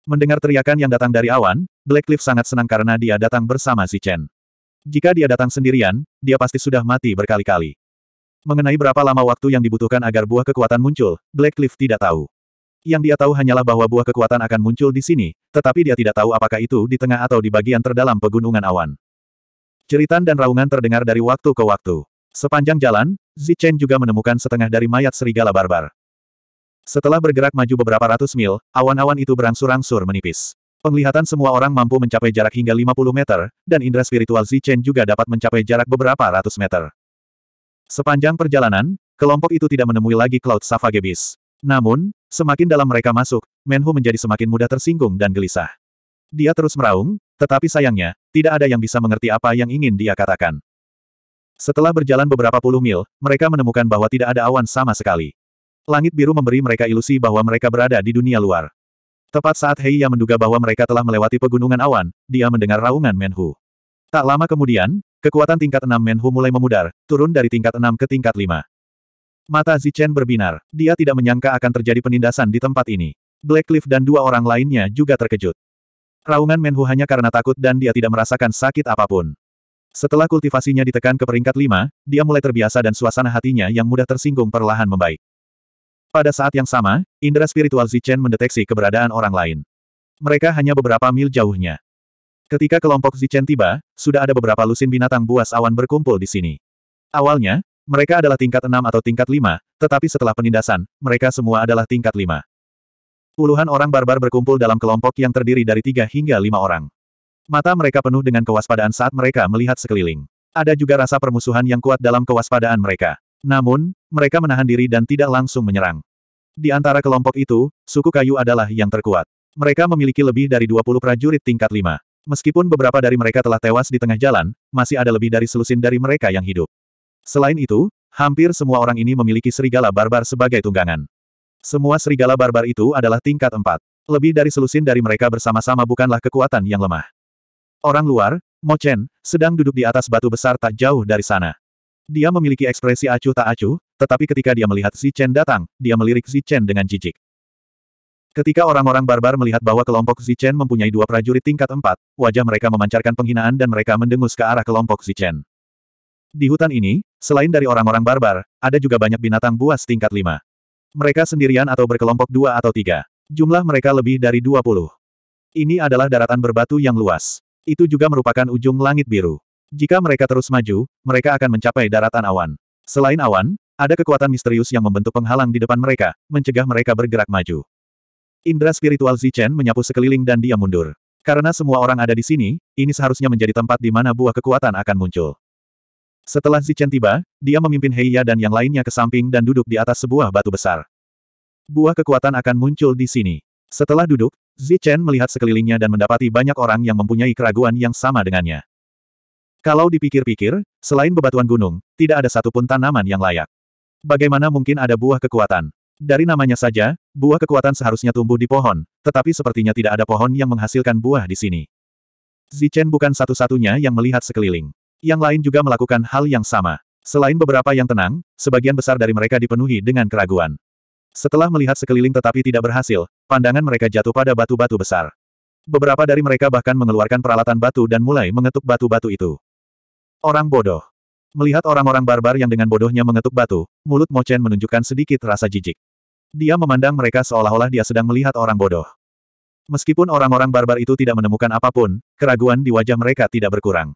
Mendengar teriakan yang datang dari awan, Cliff sangat senang karena dia datang bersama Chen. Jika dia datang sendirian, dia pasti sudah mati berkali-kali. Mengenai berapa lama waktu yang dibutuhkan agar buah kekuatan muncul, Cliff tidak tahu. Yang dia tahu hanyalah bahwa buah kekuatan akan muncul di sini, tetapi dia tidak tahu apakah itu di tengah atau di bagian terdalam pegunungan awan. Ceritan dan raungan terdengar dari waktu ke waktu. Sepanjang jalan, Zichen juga menemukan setengah dari mayat serigala barbar. Setelah bergerak maju beberapa ratus mil, awan-awan itu berangsur-angsur menipis. Penglihatan semua orang mampu mencapai jarak hingga 50 meter, dan indera spiritual Zichen juga dapat mencapai jarak beberapa ratus meter. Sepanjang perjalanan, kelompok itu tidak menemui lagi Cloud Savagebis. Namun, semakin dalam mereka masuk, Menhu menjadi semakin mudah tersinggung dan gelisah. Dia terus meraung, tetapi sayangnya, tidak ada yang bisa mengerti apa yang ingin dia katakan. Setelah berjalan beberapa puluh mil, mereka menemukan bahwa tidak ada awan sama sekali. Langit biru memberi mereka ilusi bahwa mereka berada di dunia luar. Tepat saat Heiya menduga bahwa mereka telah melewati pegunungan awan, dia mendengar raungan Menhu. Tak lama kemudian, Kekuatan tingkat 6 Menhu mulai memudar, turun dari tingkat 6 ke tingkat 5. Mata Zichen berbinar. Dia tidak menyangka akan terjadi penindasan di tempat ini. Black Cliff dan dua orang lainnya juga terkejut. Raungan Menhu hanya karena takut dan dia tidak merasakan sakit apapun. Setelah kultivasinya ditekan ke peringkat 5, dia mulai terbiasa dan suasana hatinya yang mudah tersinggung perlahan membaik. Pada saat yang sama, indera spiritual Zichen mendeteksi keberadaan orang lain. Mereka hanya beberapa mil jauhnya. Ketika kelompok Zichen tiba, sudah ada beberapa lusin binatang buas awan berkumpul di sini. Awalnya, mereka adalah tingkat 6 atau tingkat 5, tetapi setelah penindasan, mereka semua adalah tingkat 5. Puluhan orang barbar berkumpul dalam kelompok yang terdiri dari tiga hingga lima orang. Mata mereka penuh dengan kewaspadaan saat mereka melihat sekeliling. Ada juga rasa permusuhan yang kuat dalam kewaspadaan mereka. Namun, mereka menahan diri dan tidak langsung menyerang. Di antara kelompok itu, suku kayu adalah yang terkuat. Mereka memiliki lebih dari 20 prajurit tingkat 5. Meskipun beberapa dari mereka telah tewas di tengah jalan, masih ada lebih dari selusin dari mereka yang hidup. Selain itu, hampir semua orang ini memiliki serigala barbar sebagai tunggangan. Semua serigala barbar itu adalah tingkat empat. Lebih dari selusin dari mereka bersama-sama bukanlah kekuatan yang lemah. Orang luar, Mo Chen, sedang duduk di atas batu besar tak jauh dari sana. Dia memiliki ekspresi acuh tak acuh, tetapi ketika dia melihat Si Chen datang, dia melirik Si Chen dengan jijik. Ketika orang-orang barbar melihat bahwa kelompok Zichen mempunyai dua prajurit tingkat empat, wajah mereka memancarkan penghinaan dan mereka mendengus ke arah kelompok Zichen. Di hutan ini, selain dari orang-orang barbar, ada juga banyak binatang buas tingkat lima. Mereka sendirian atau berkelompok dua atau tiga. Jumlah mereka lebih dari dua puluh. Ini adalah daratan berbatu yang luas. Itu juga merupakan ujung langit biru. Jika mereka terus maju, mereka akan mencapai daratan awan. Selain awan, ada kekuatan misterius yang membentuk penghalang di depan mereka, mencegah mereka bergerak maju. Indra spiritual Zichen menyapu sekeliling dan dia mundur. Karena semua orang ada di sini, ini seharusnya menjadi tempat di mana buah kekuatan akan muncul. Setelah Zichen tiba, dia memimpin Heiya dan yang lainnya ke samping dan duduk di atas sebuah batu besar. Buah kekuatan akan muncul di sini. Setelah duduk, Zichen melihat sekelilingnya dan mendapati banyak orang yang mempunyai keraguan yang sama dengannya. Kalau dipikir-pikir, selain bebatuan gunung, tidak ada satupun tanaman yang layak. Bagaimana mungkin ada buah kekuatan? Dari namanya saja, buah kekuatan seharusnya tumbuh di pohon, tetapi sepertinya tidak ada pohon yang menghasilkan buah di sini. Zichen bukan satu-satunya yang melihat sekeliling. Yang lain juga melakukan hal yang sama. Selain beberapa yang tenang, sebagian besar dari mereka dipenuhi dengan keraguan. Setelah melihat sekeliling tetapi tidak berhasil, pandangan mereka jatuh pada batu-batu besar. Beberapa dari mereka bahkan mengeluarkan peralatan batu dan mulai mengetuk batu-batu itu. Orang bodoh. Melihat orang-orang barbar yang dengan bodohnya mengetuk batu, mulut Mochen menunjukkan sedikit rasa jijik. Dia memandang mereka seolah-olah dia sedang melihat orang bodoh. Meskipun orang-orang barbar itu tidak menemukan apapun, keraguan di wajah mereka tidak berkurang.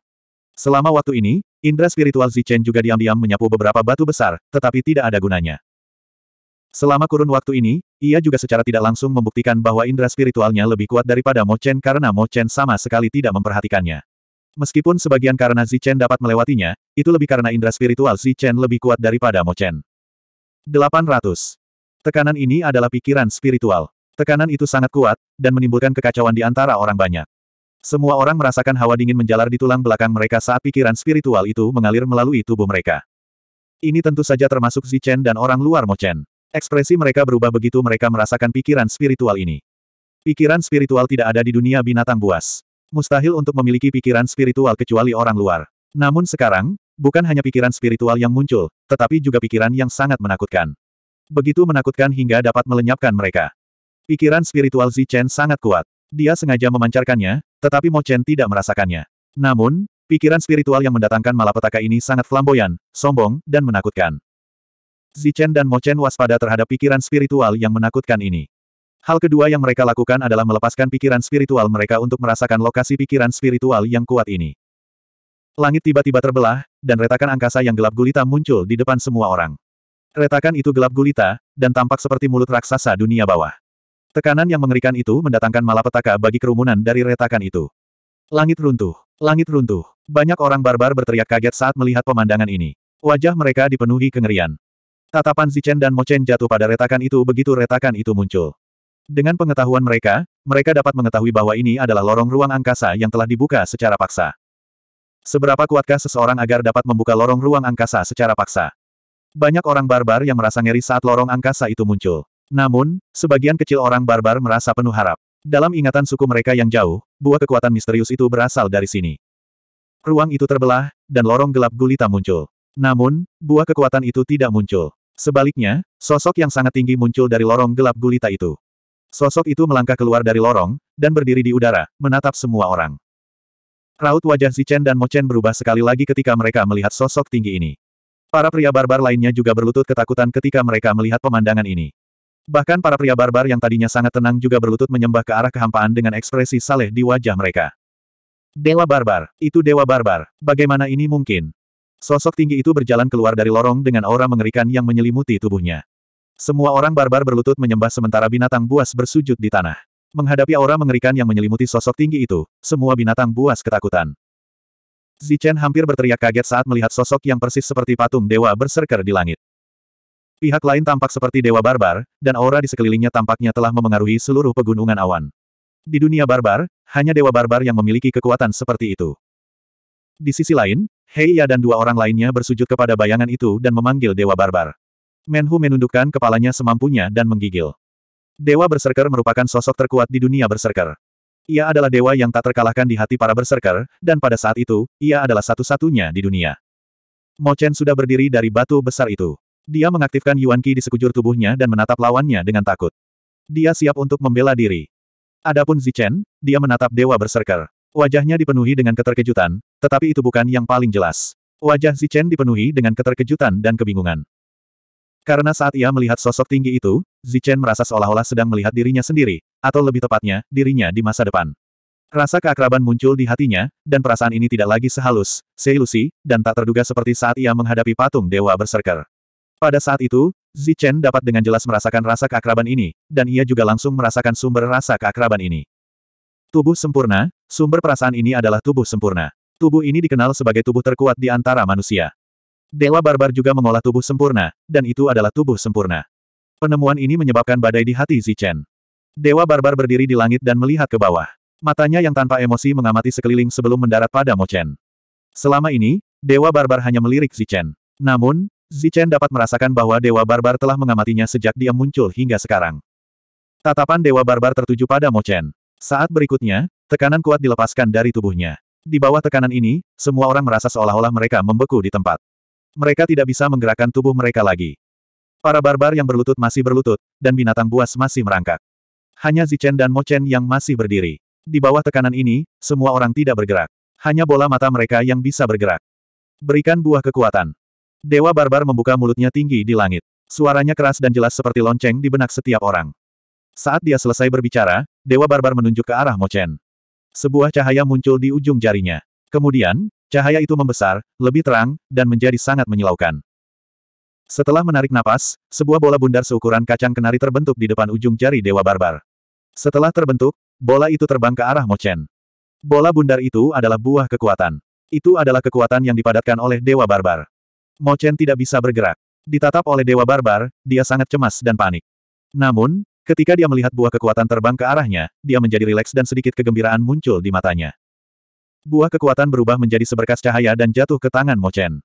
Selama waktu ini, indra spiritual Zichen juga diam-diam menyapu beberapa batu besar, tetapi tidak ada gunanya. Selama kurun waktu ini, ia juga secara tidak langsung membuktikan bahwa indra spiritualnya lebih kuat daripada Mo Chen karena Mo Chen sama sekali tidak memperhatikannya. Meskipun sebagian karena Zichen dapat melewatinya, itu lebih karena indra spiritual Zichen lebih kuat daripada Mo Chen. 800. Tekanan ini adalah pikiran spiritual. Tekanan itu sangat kuat, dan menimbulkan kekacauan di antara orang banyak. Semua orang merasakan hawa dingin menjalar di tulang belakang mereka saat pikiran spiritual itu mengalir melalui tubuh mereka. Ini tentu saja termasuk Zichen dan orang luar Mochen. Ekspresi mereka berubah begitu mereka merasakan pikiran spiritual ini. Pikiran spiritual tidak ada di dunia binatang buas. Mustahil untuk memiliki pikiran spiritual kecuali orang luar. Namun sekarang, bukan hanya pikiran spiritual yang muncul, tetapi juga pikiran yang sangat menakutkan. Begitu menakutkan hingga dapat melenyapkan mereka. Pikiran spiritual Zichen sangat kuat. Dia sengaja memancarkannya, tetapi Mo Chen tidak merasakannya. Namun, pikiran spiritual yang mendatangkan malapetaka ini sangat flamboyan, sombong, dan menakutkan. Zichen dan Mo Chen waspada terhadap pikiran spiritual yang menakutkan ini. Hal kedua yang mereka lakukan adalah melepaskan pikiran spiritual mereka untuk merasakan lokasi pikiran spiritual yang kuat ini. Langit tiba-tiba terbelah, dan retakan angkasa yang gelap gulita muncul di depan semua orang. Retakan itu gelap gulita, dan tampak seperti mulut raksasa dunia bawah. Tekanan yang mengerikan itu mendatangkan malapetaka bagi kerumunan dari retakan itu. Langit runtuh, langit runtuh. Banyak orang barbar berteriak kaget saat melihat pemandangan ini. Wajah mereka dipenuhi kengerian. Tatapan Zichen dan Mochen jatuh pada retakan itu begitu retakan itu muncul. Dengan pengetahuan mereka, mereka dapat mengetahui bahwa ini adalah lorong ruang angkasa yang telah dibuka secara paksa. Seberapa kuatkah seseorang agar dapat membuka lorong ruang angkasa secara paksa? Banyak orang barbar yang merasa ngeri saat lorong angkasa itu muncul. Namun, sebagian kecil orang barbar merasa penuh harap. Dalam ingatan suku mereka yang jauh, buah kekuatan misterius itu berasal dari sini. Ruang itu terbelah, dan lorong gelap gulita muncul. Namun, buah kekuatan itu tidak muncul. Sebaliknya, sosok yang sangat tinggi muncul dari lorong gelap gulita itu. Sosok itu melangkah keluar dari lorong, dan berdiri di udara, menatap semua orang. Raut wajah Zichen dan Mochen berubah sekali lagi ketika mereka melihat sosok tinggi ini. Para pria barbar lainnya juga berlutut ketakutan ketika mereka melihat pemandangan ini. Bahkan para pria barbar yang tadinya sangat tenang juga berlutut menyembah ke arah kehampaan dengan ekspresi saleh di wajah mereka. Dewa barbar, itu dewa barbar, bagaimana ini mungkin? Sosok tinggi itu berjalan keluar dari lorong dengan aura mengerikan yang menyelimuti tubuhnya. Semua orang barbar berlutut menyembah sementara binatang buas bersujud di tanah. Menghadapi aura mengerikan yang menyelimuti sosok tinggi itu, semua binatang buas ketakutan. Zichen hampir berteriak kaget saat melihat sosok yang persis seperti patung dewa berserker di langit. Pihak lain tampak seperti dewa barbar, dan aura di sekelilingnya tampaknya telah memengaruhi seluruh pegunungan awan. Di dunia barbar, hanya dewa barbar yang memiliki kekuatan seperti itu. Di sisi lain, Heiya dan dua orang lainnya bersujud kepada bayangan itu dan memanggil dewa barbar. Menhu menundukkan kepalanya semampunya dan menggigil. Dewa berserker merupakan sosok terkuat di dunia berserker. Ia adalah dewa yang tak terkalahkan di hati para berserker, dan pada saat itu, ia adalah satu-satunya di dunia. Mo Chen sudah berdiri dari batu besar itu. Dia mengaktifkan Yuan Qi di sekujur tubuhnya dan menatap lawannya dengan takut. Dia siap untuk membela diri. Adapun Zichen, dia menatap dewa berserker. Wajahnya dipenuhi dengan keterkejutan, tetapi itu bukan yang paling jelas. Wajah Zichen dipenuhi dengan keterkejutan dan kebingungan. Karena saat ia melihat sosok tinggi itu, Zichen merasa seolah-olah sedang melihat dirinya sendiri, atau lebih tepatnya, dirinya di masa depan. Rasa keakraban muncul di hatinya, dan perasaan ini tidak lagi sehalus, seilusi, dan tak terduga seperti saat ia menghadapi patung dewa berserker. Pada saat itu, Zichen dapat dengan jelas merasakan rasa keakraban ini, dan ia juga langsung merasakan sumber rasa keakraban ini. Tubuh sempurna, sumber perasaan ini adalah tubuh sempurna. Tubuh ini dikenal sebagai tubuh terkuat di antara manusia. Dewa barbar juga mengolah tubuh sempurna, dan itu adalah tubuh sempurna. Penemuan ini menyebabkan badai di hati Zichen. Dewa barbar berdiri di langit dan melihat ke bawah. Matanya yang tanpa emosi mengamati sekeliling sebelum mendarat pada Mochen. Selama ini, Dewa barbar hanya melirik Zichen. Namun, Zichen dapat merasakan bahwa Dewa barbar telah mengamatinya sejak dia muncul hingga sekarang. Tatapan Dewa barbar tertuju pada Mochen. Saat berikutnya, tekanan kuat dilepaskan dari tubuhnya. Di bawah tekanan ini, semua orang merasa seolah-olah mereka membeku di tempat mereka tidak bisa menggerakkan tubuh mereka lagi. Para barbar yang berlutut masih berlutut, dan binatang buas masih merangkak. Hanya Zichen dan Mochen yang masih berdiri. Di bawah tekanan ini, semua orang tidak bergerak. Hanya bola mata mereka yang bisa bergerak. Berikan buah kekuatan. Dewa barbar membuka mulutnya tinggi di langit. Suaranya keras dan jelas seperti lonceng di benak setiap orang. Saat dia selesai berbicara, Dewa barbar menunjuk ke arah Mochen. Sebuah cahaya muncul di ujung jarinya. Kemudian, Cahaya itu membesar, lebih terang, dan menjadi sangat menyilaukan. Setelah menarik napas, sebuah bola bundar seukuran kacang kenari terbentuk di depan ujung jari Dewa Barbar. Setelah terbentuk, bola itu terbang ke arah Mochen. Bola bundar itu adalah buah kekuatan. Itu adalah kekuatan yang dipadatkan oleh Dewa Barbar. Mochen tidak bisa bergerak. Ditatap oleh Dewa Barbar, dia sangat cemas dan panik. Namun, ketika dia melihat buah kekuatan terbang ke arahnya, dia menjadi rileks dan sedikit kegembiraan muncul di matanya. Buah kekuatan berubah menjadi seberkas cahaya dan jatuh ke tangan Mochen.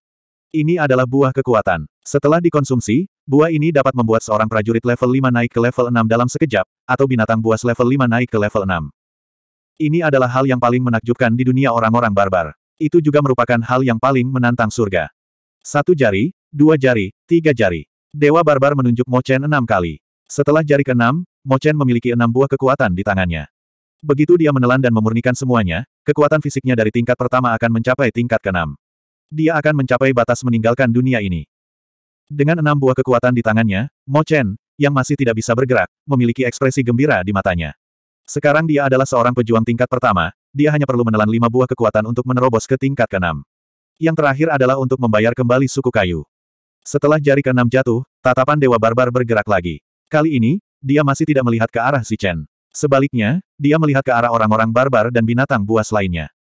Ini adalah buah kekuatan. Setelah dikonsumsi, buah ini dapat membuat seorang prajurit level 5 naik ke level 6 dalam sekejap, atau binatang buas level 5 naik ke level 6. Ini adalah hal yang paling menakjubkan di dunia orang-orang barbar. Itu juga merupakan hal yang paling menantang surga. Satu jari, dua jari, tiga jari. Dewa barbar menunjuk Mochen enam kali. Setelah jari keenam, Mochen memiliki enam buah kekuatan di tangannya. Begitu dia menelan dan memurnikan semuanya, kekuatan fisiknya dari tingkat pertama akan mencapai tingkat keenam. Dia akan mencapai batas meninggalkan dunia ini. Dengan enam buah kekuatan di tangannya, Mo Chen, yang masih tidak bisa bergerak, memiliki ekspresi gembira di matanya. Sekarang dia adalah seorang pejuang tingkat pertama, dia hanya perlu menelan lima buah kekuatan untuk menerobos ke tingkat keenam. Yang terakhir adalah untuk membayar kembali suku kayu. Setelah jari keenam jatuh, tatapan Dewa Barbar bergerak lagi. Kali ini, dia masih tidak melihat ke arah si Chen. Sebaliknya, dia melihat ke arah orang-orang barbar dan binatang buas lainnya.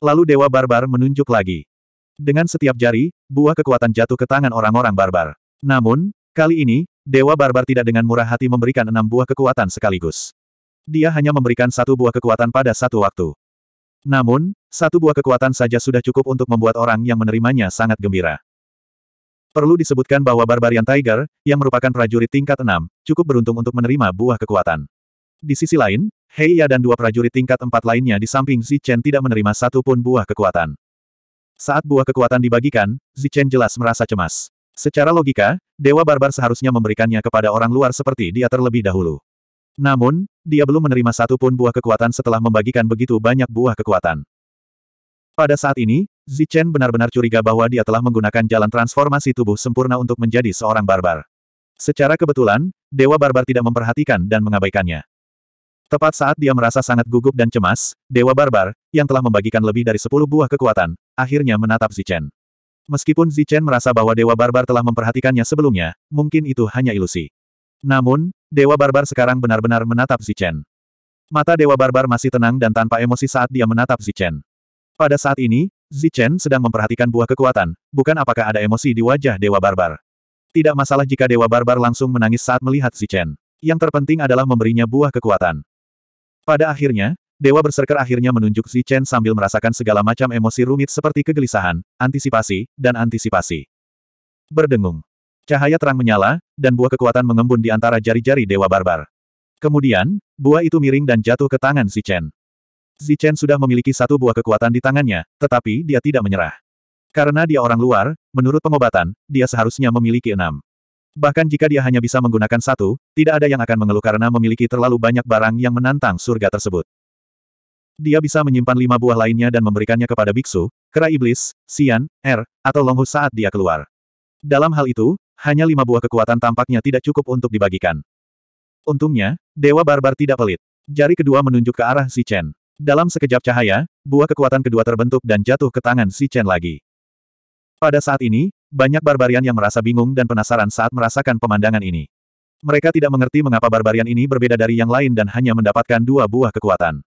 Lalu Dewa Barbar menunjuk lagi. Dengan setiap jari, buah kekuatan jatuh ke tangan orang-orang barbar. Namun, kali ini, Dewa Barbar tidak dengan murah hati memberikan enam buah kekuatan sekaligus. Dia hanya memberikan satu buah kekuatan pada satu waktu. Namun, satu buah kekuatan saja sudah cukup untuk membuat orang yang menerimanya sangat gembira. Perlu disebutkan bahwa Barbarian Tiger, yang merupakan prajurit tingkat enam, cukup beruntung untuk menerima buah kekuatan. Di sisi lain, Heiya dan dua prajurit tingkat empat lainnya di samping Zichen tidak menerima satu pun buah kekuatan. Saat buah kekuatan dibagikan, Zichen jelas merasa cemas. Secara logika, Dewa Barbar seharusnya memberikannya kepada orang luar seperti dia terlebih dahulu. Namun, dia belum menerima satu pun buah kekuatan setelah membagikan begitu banyak buah kekuatan. Pada saat ini, Zichen benar-benar curiga bahwa dia telah menggunakan jalan transformasi tubuh sempurna untuk menjadi seorang barbar. Secara kebetulan, Dewa Barbar tidak memperhatikan dan mengabaikannya. Tepat saat dia merasa sangat gugup dan cemas, Dewa Barbar, yang telah membagikan lebih dari sepuluh buah kekuatan, akhirnya menatap Zichen. Meskipun Zichen merasa bahwa Dewa Barbar telah memperhatikannya sebelumnya, mungkin itu hanya ilusi. Namun, Dewa Barbar sekarang benar-benar menatap Zichen. Mata Dewa Barbar masih tenang dan tanpa emosi saat dia menatap Zichen. Pada saat ini, Zichen sedang memperhatikan buah kekuatan, bukan apakah ada emosi di wajah Dewa Barbar. Tidak masalah jika Dewa Barbar langsung menangis saat melihat Zichen. Yang terpenting adalah memberinya buah kekuatan. Pada akhirnya, Dewa Berserker akhirnya menunjuk Chen sambil merasakan segala macam emosi rumit seperti kegelisahan, antisipasi, dan antisipasi. Berdengung. Cahaya terang menyala, dan buah kekuatan mengembun di antara jari-jari Dewa Barbar. Kemudian, buah itu miring dan jatuh ke tangan Chen. Zichen. Chen sudah memiliki satu buah kekuatan di tangannya, tetapi dia tidak menyerah. Karena dia orang luar, menurut pengobatan, dia seharusnya memiliki enam. Bahkan jika dia hanya bisa menggunakan satu, tidak ada yang akan mengeluh karena memiliki terlalu banyak barang yang menantang surga tersebut. Dia bisa menyimpan lima buah lainnya dan memberikannya kepada biksu, kera iblis, sian, er, atau longhu saat dia keluar. Dalam hal itu, hanya lima buah kekuatan tampaknya tidak cukup untuk dibagikan. Untungnya, Dewa Barbar tidak pelit. Jari kedua menunjuk ke arah Si Chen. Dalam sekejap cahaya, buah kekuatan kedua terbentuk dan jatuh ke tangan Si Chen lagi. Pada saat ini, banyak barbarian yang merasa bingung dan penasaran saat merasakan pemandangan ini. Mereka tidak mengerti mengapa barbarian ini berbeda dari yang lain dan hanya mendapatkan dua buah kekuatan.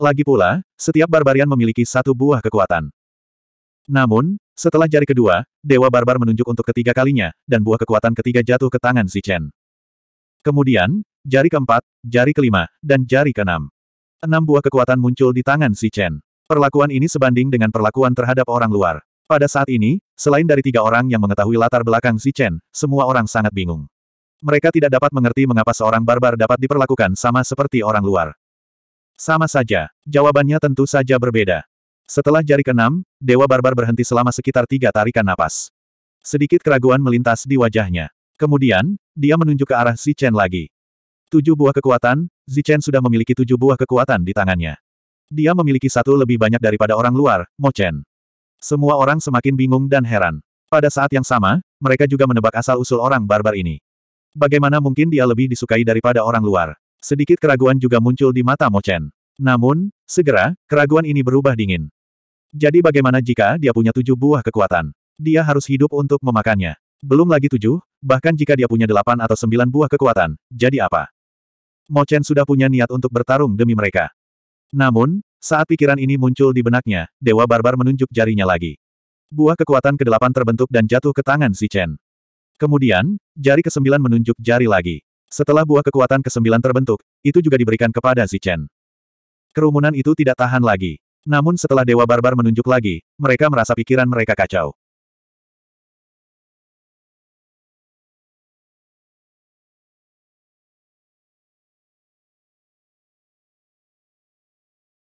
Lagi pula, setiap barbarian memiliki satu buah kekuatan. Namun, setelah jari kedua, Dewa Barbar menunjuk untuk ketiga kalinya, dan buah kekuatan ketiga jatuh ke tangan Si Chen. Kemudian, jari keempat, jari kelima, dan jari keenam. Enam buah kekuatan muncul di tangan Si Chen. Perlakuan ini sebanding dengan perlakuan terhadap orang luar. Pada saat ini, selain dari tiga orang yang mengetahui latar belakang Zichen, semua orang sangat bingung. Mereka tidak dapat mengerti mengapa seorang barbar dapat diperlakukan sama seperti orang luar. Sama saja, jawabannya tentu saja berbeda. Setelah jari keenam, Dewa Barbar berhenti selama sekitar tiga tarikan napas. Sedikit keraguan melintas di wajahnya. Kemudian, dia menunjuk ke arah Zichen lagi. Tujuh buah kekuatan, Zichen sudah memiliki tujuh buah kekuatan di tangannya. Dia memiliki satu lebih banyak daripada orang luar, Mochen. Semua orang semakin bingung dan heran. Pada saat yang sama, mereka juga menebak asal-usul orang barbar ini. Bagaimana mungkin dia lebih disukai daripada orang luar? Sedikit keraguan juga muncul di mata Mo Chen. Namun, segera, keraguan ini berubah dingin. Jadi bagaimana jika dia punya tujuh buah kekuatan? Dia harus hidup untuk memakannya. Belum lagi tujuh, bahkan jika dia punya delapan atau sembilan buah kekuatan, jadi apa? Mo Chen sudah punya niat untuk bertarung demi mereka. Namun, saat pikiran ini muncul di benaknya, Dewa Barbar menunjuk jarinya lagi. Buah kekuatan kedelapan terbentuk dan jatuh ke tangan si Chen. Kemudian, jari kesembilan menunjuk jari lagi. Setelah buah kekuatan kesembilan terbentuk, itu juga diberikan kepada si Chen. Kerumunan itu tidak tahan lagi. Namun setelah Dewa Barbar menunjuk lagi, mereka merasa pikiran mereka kacau.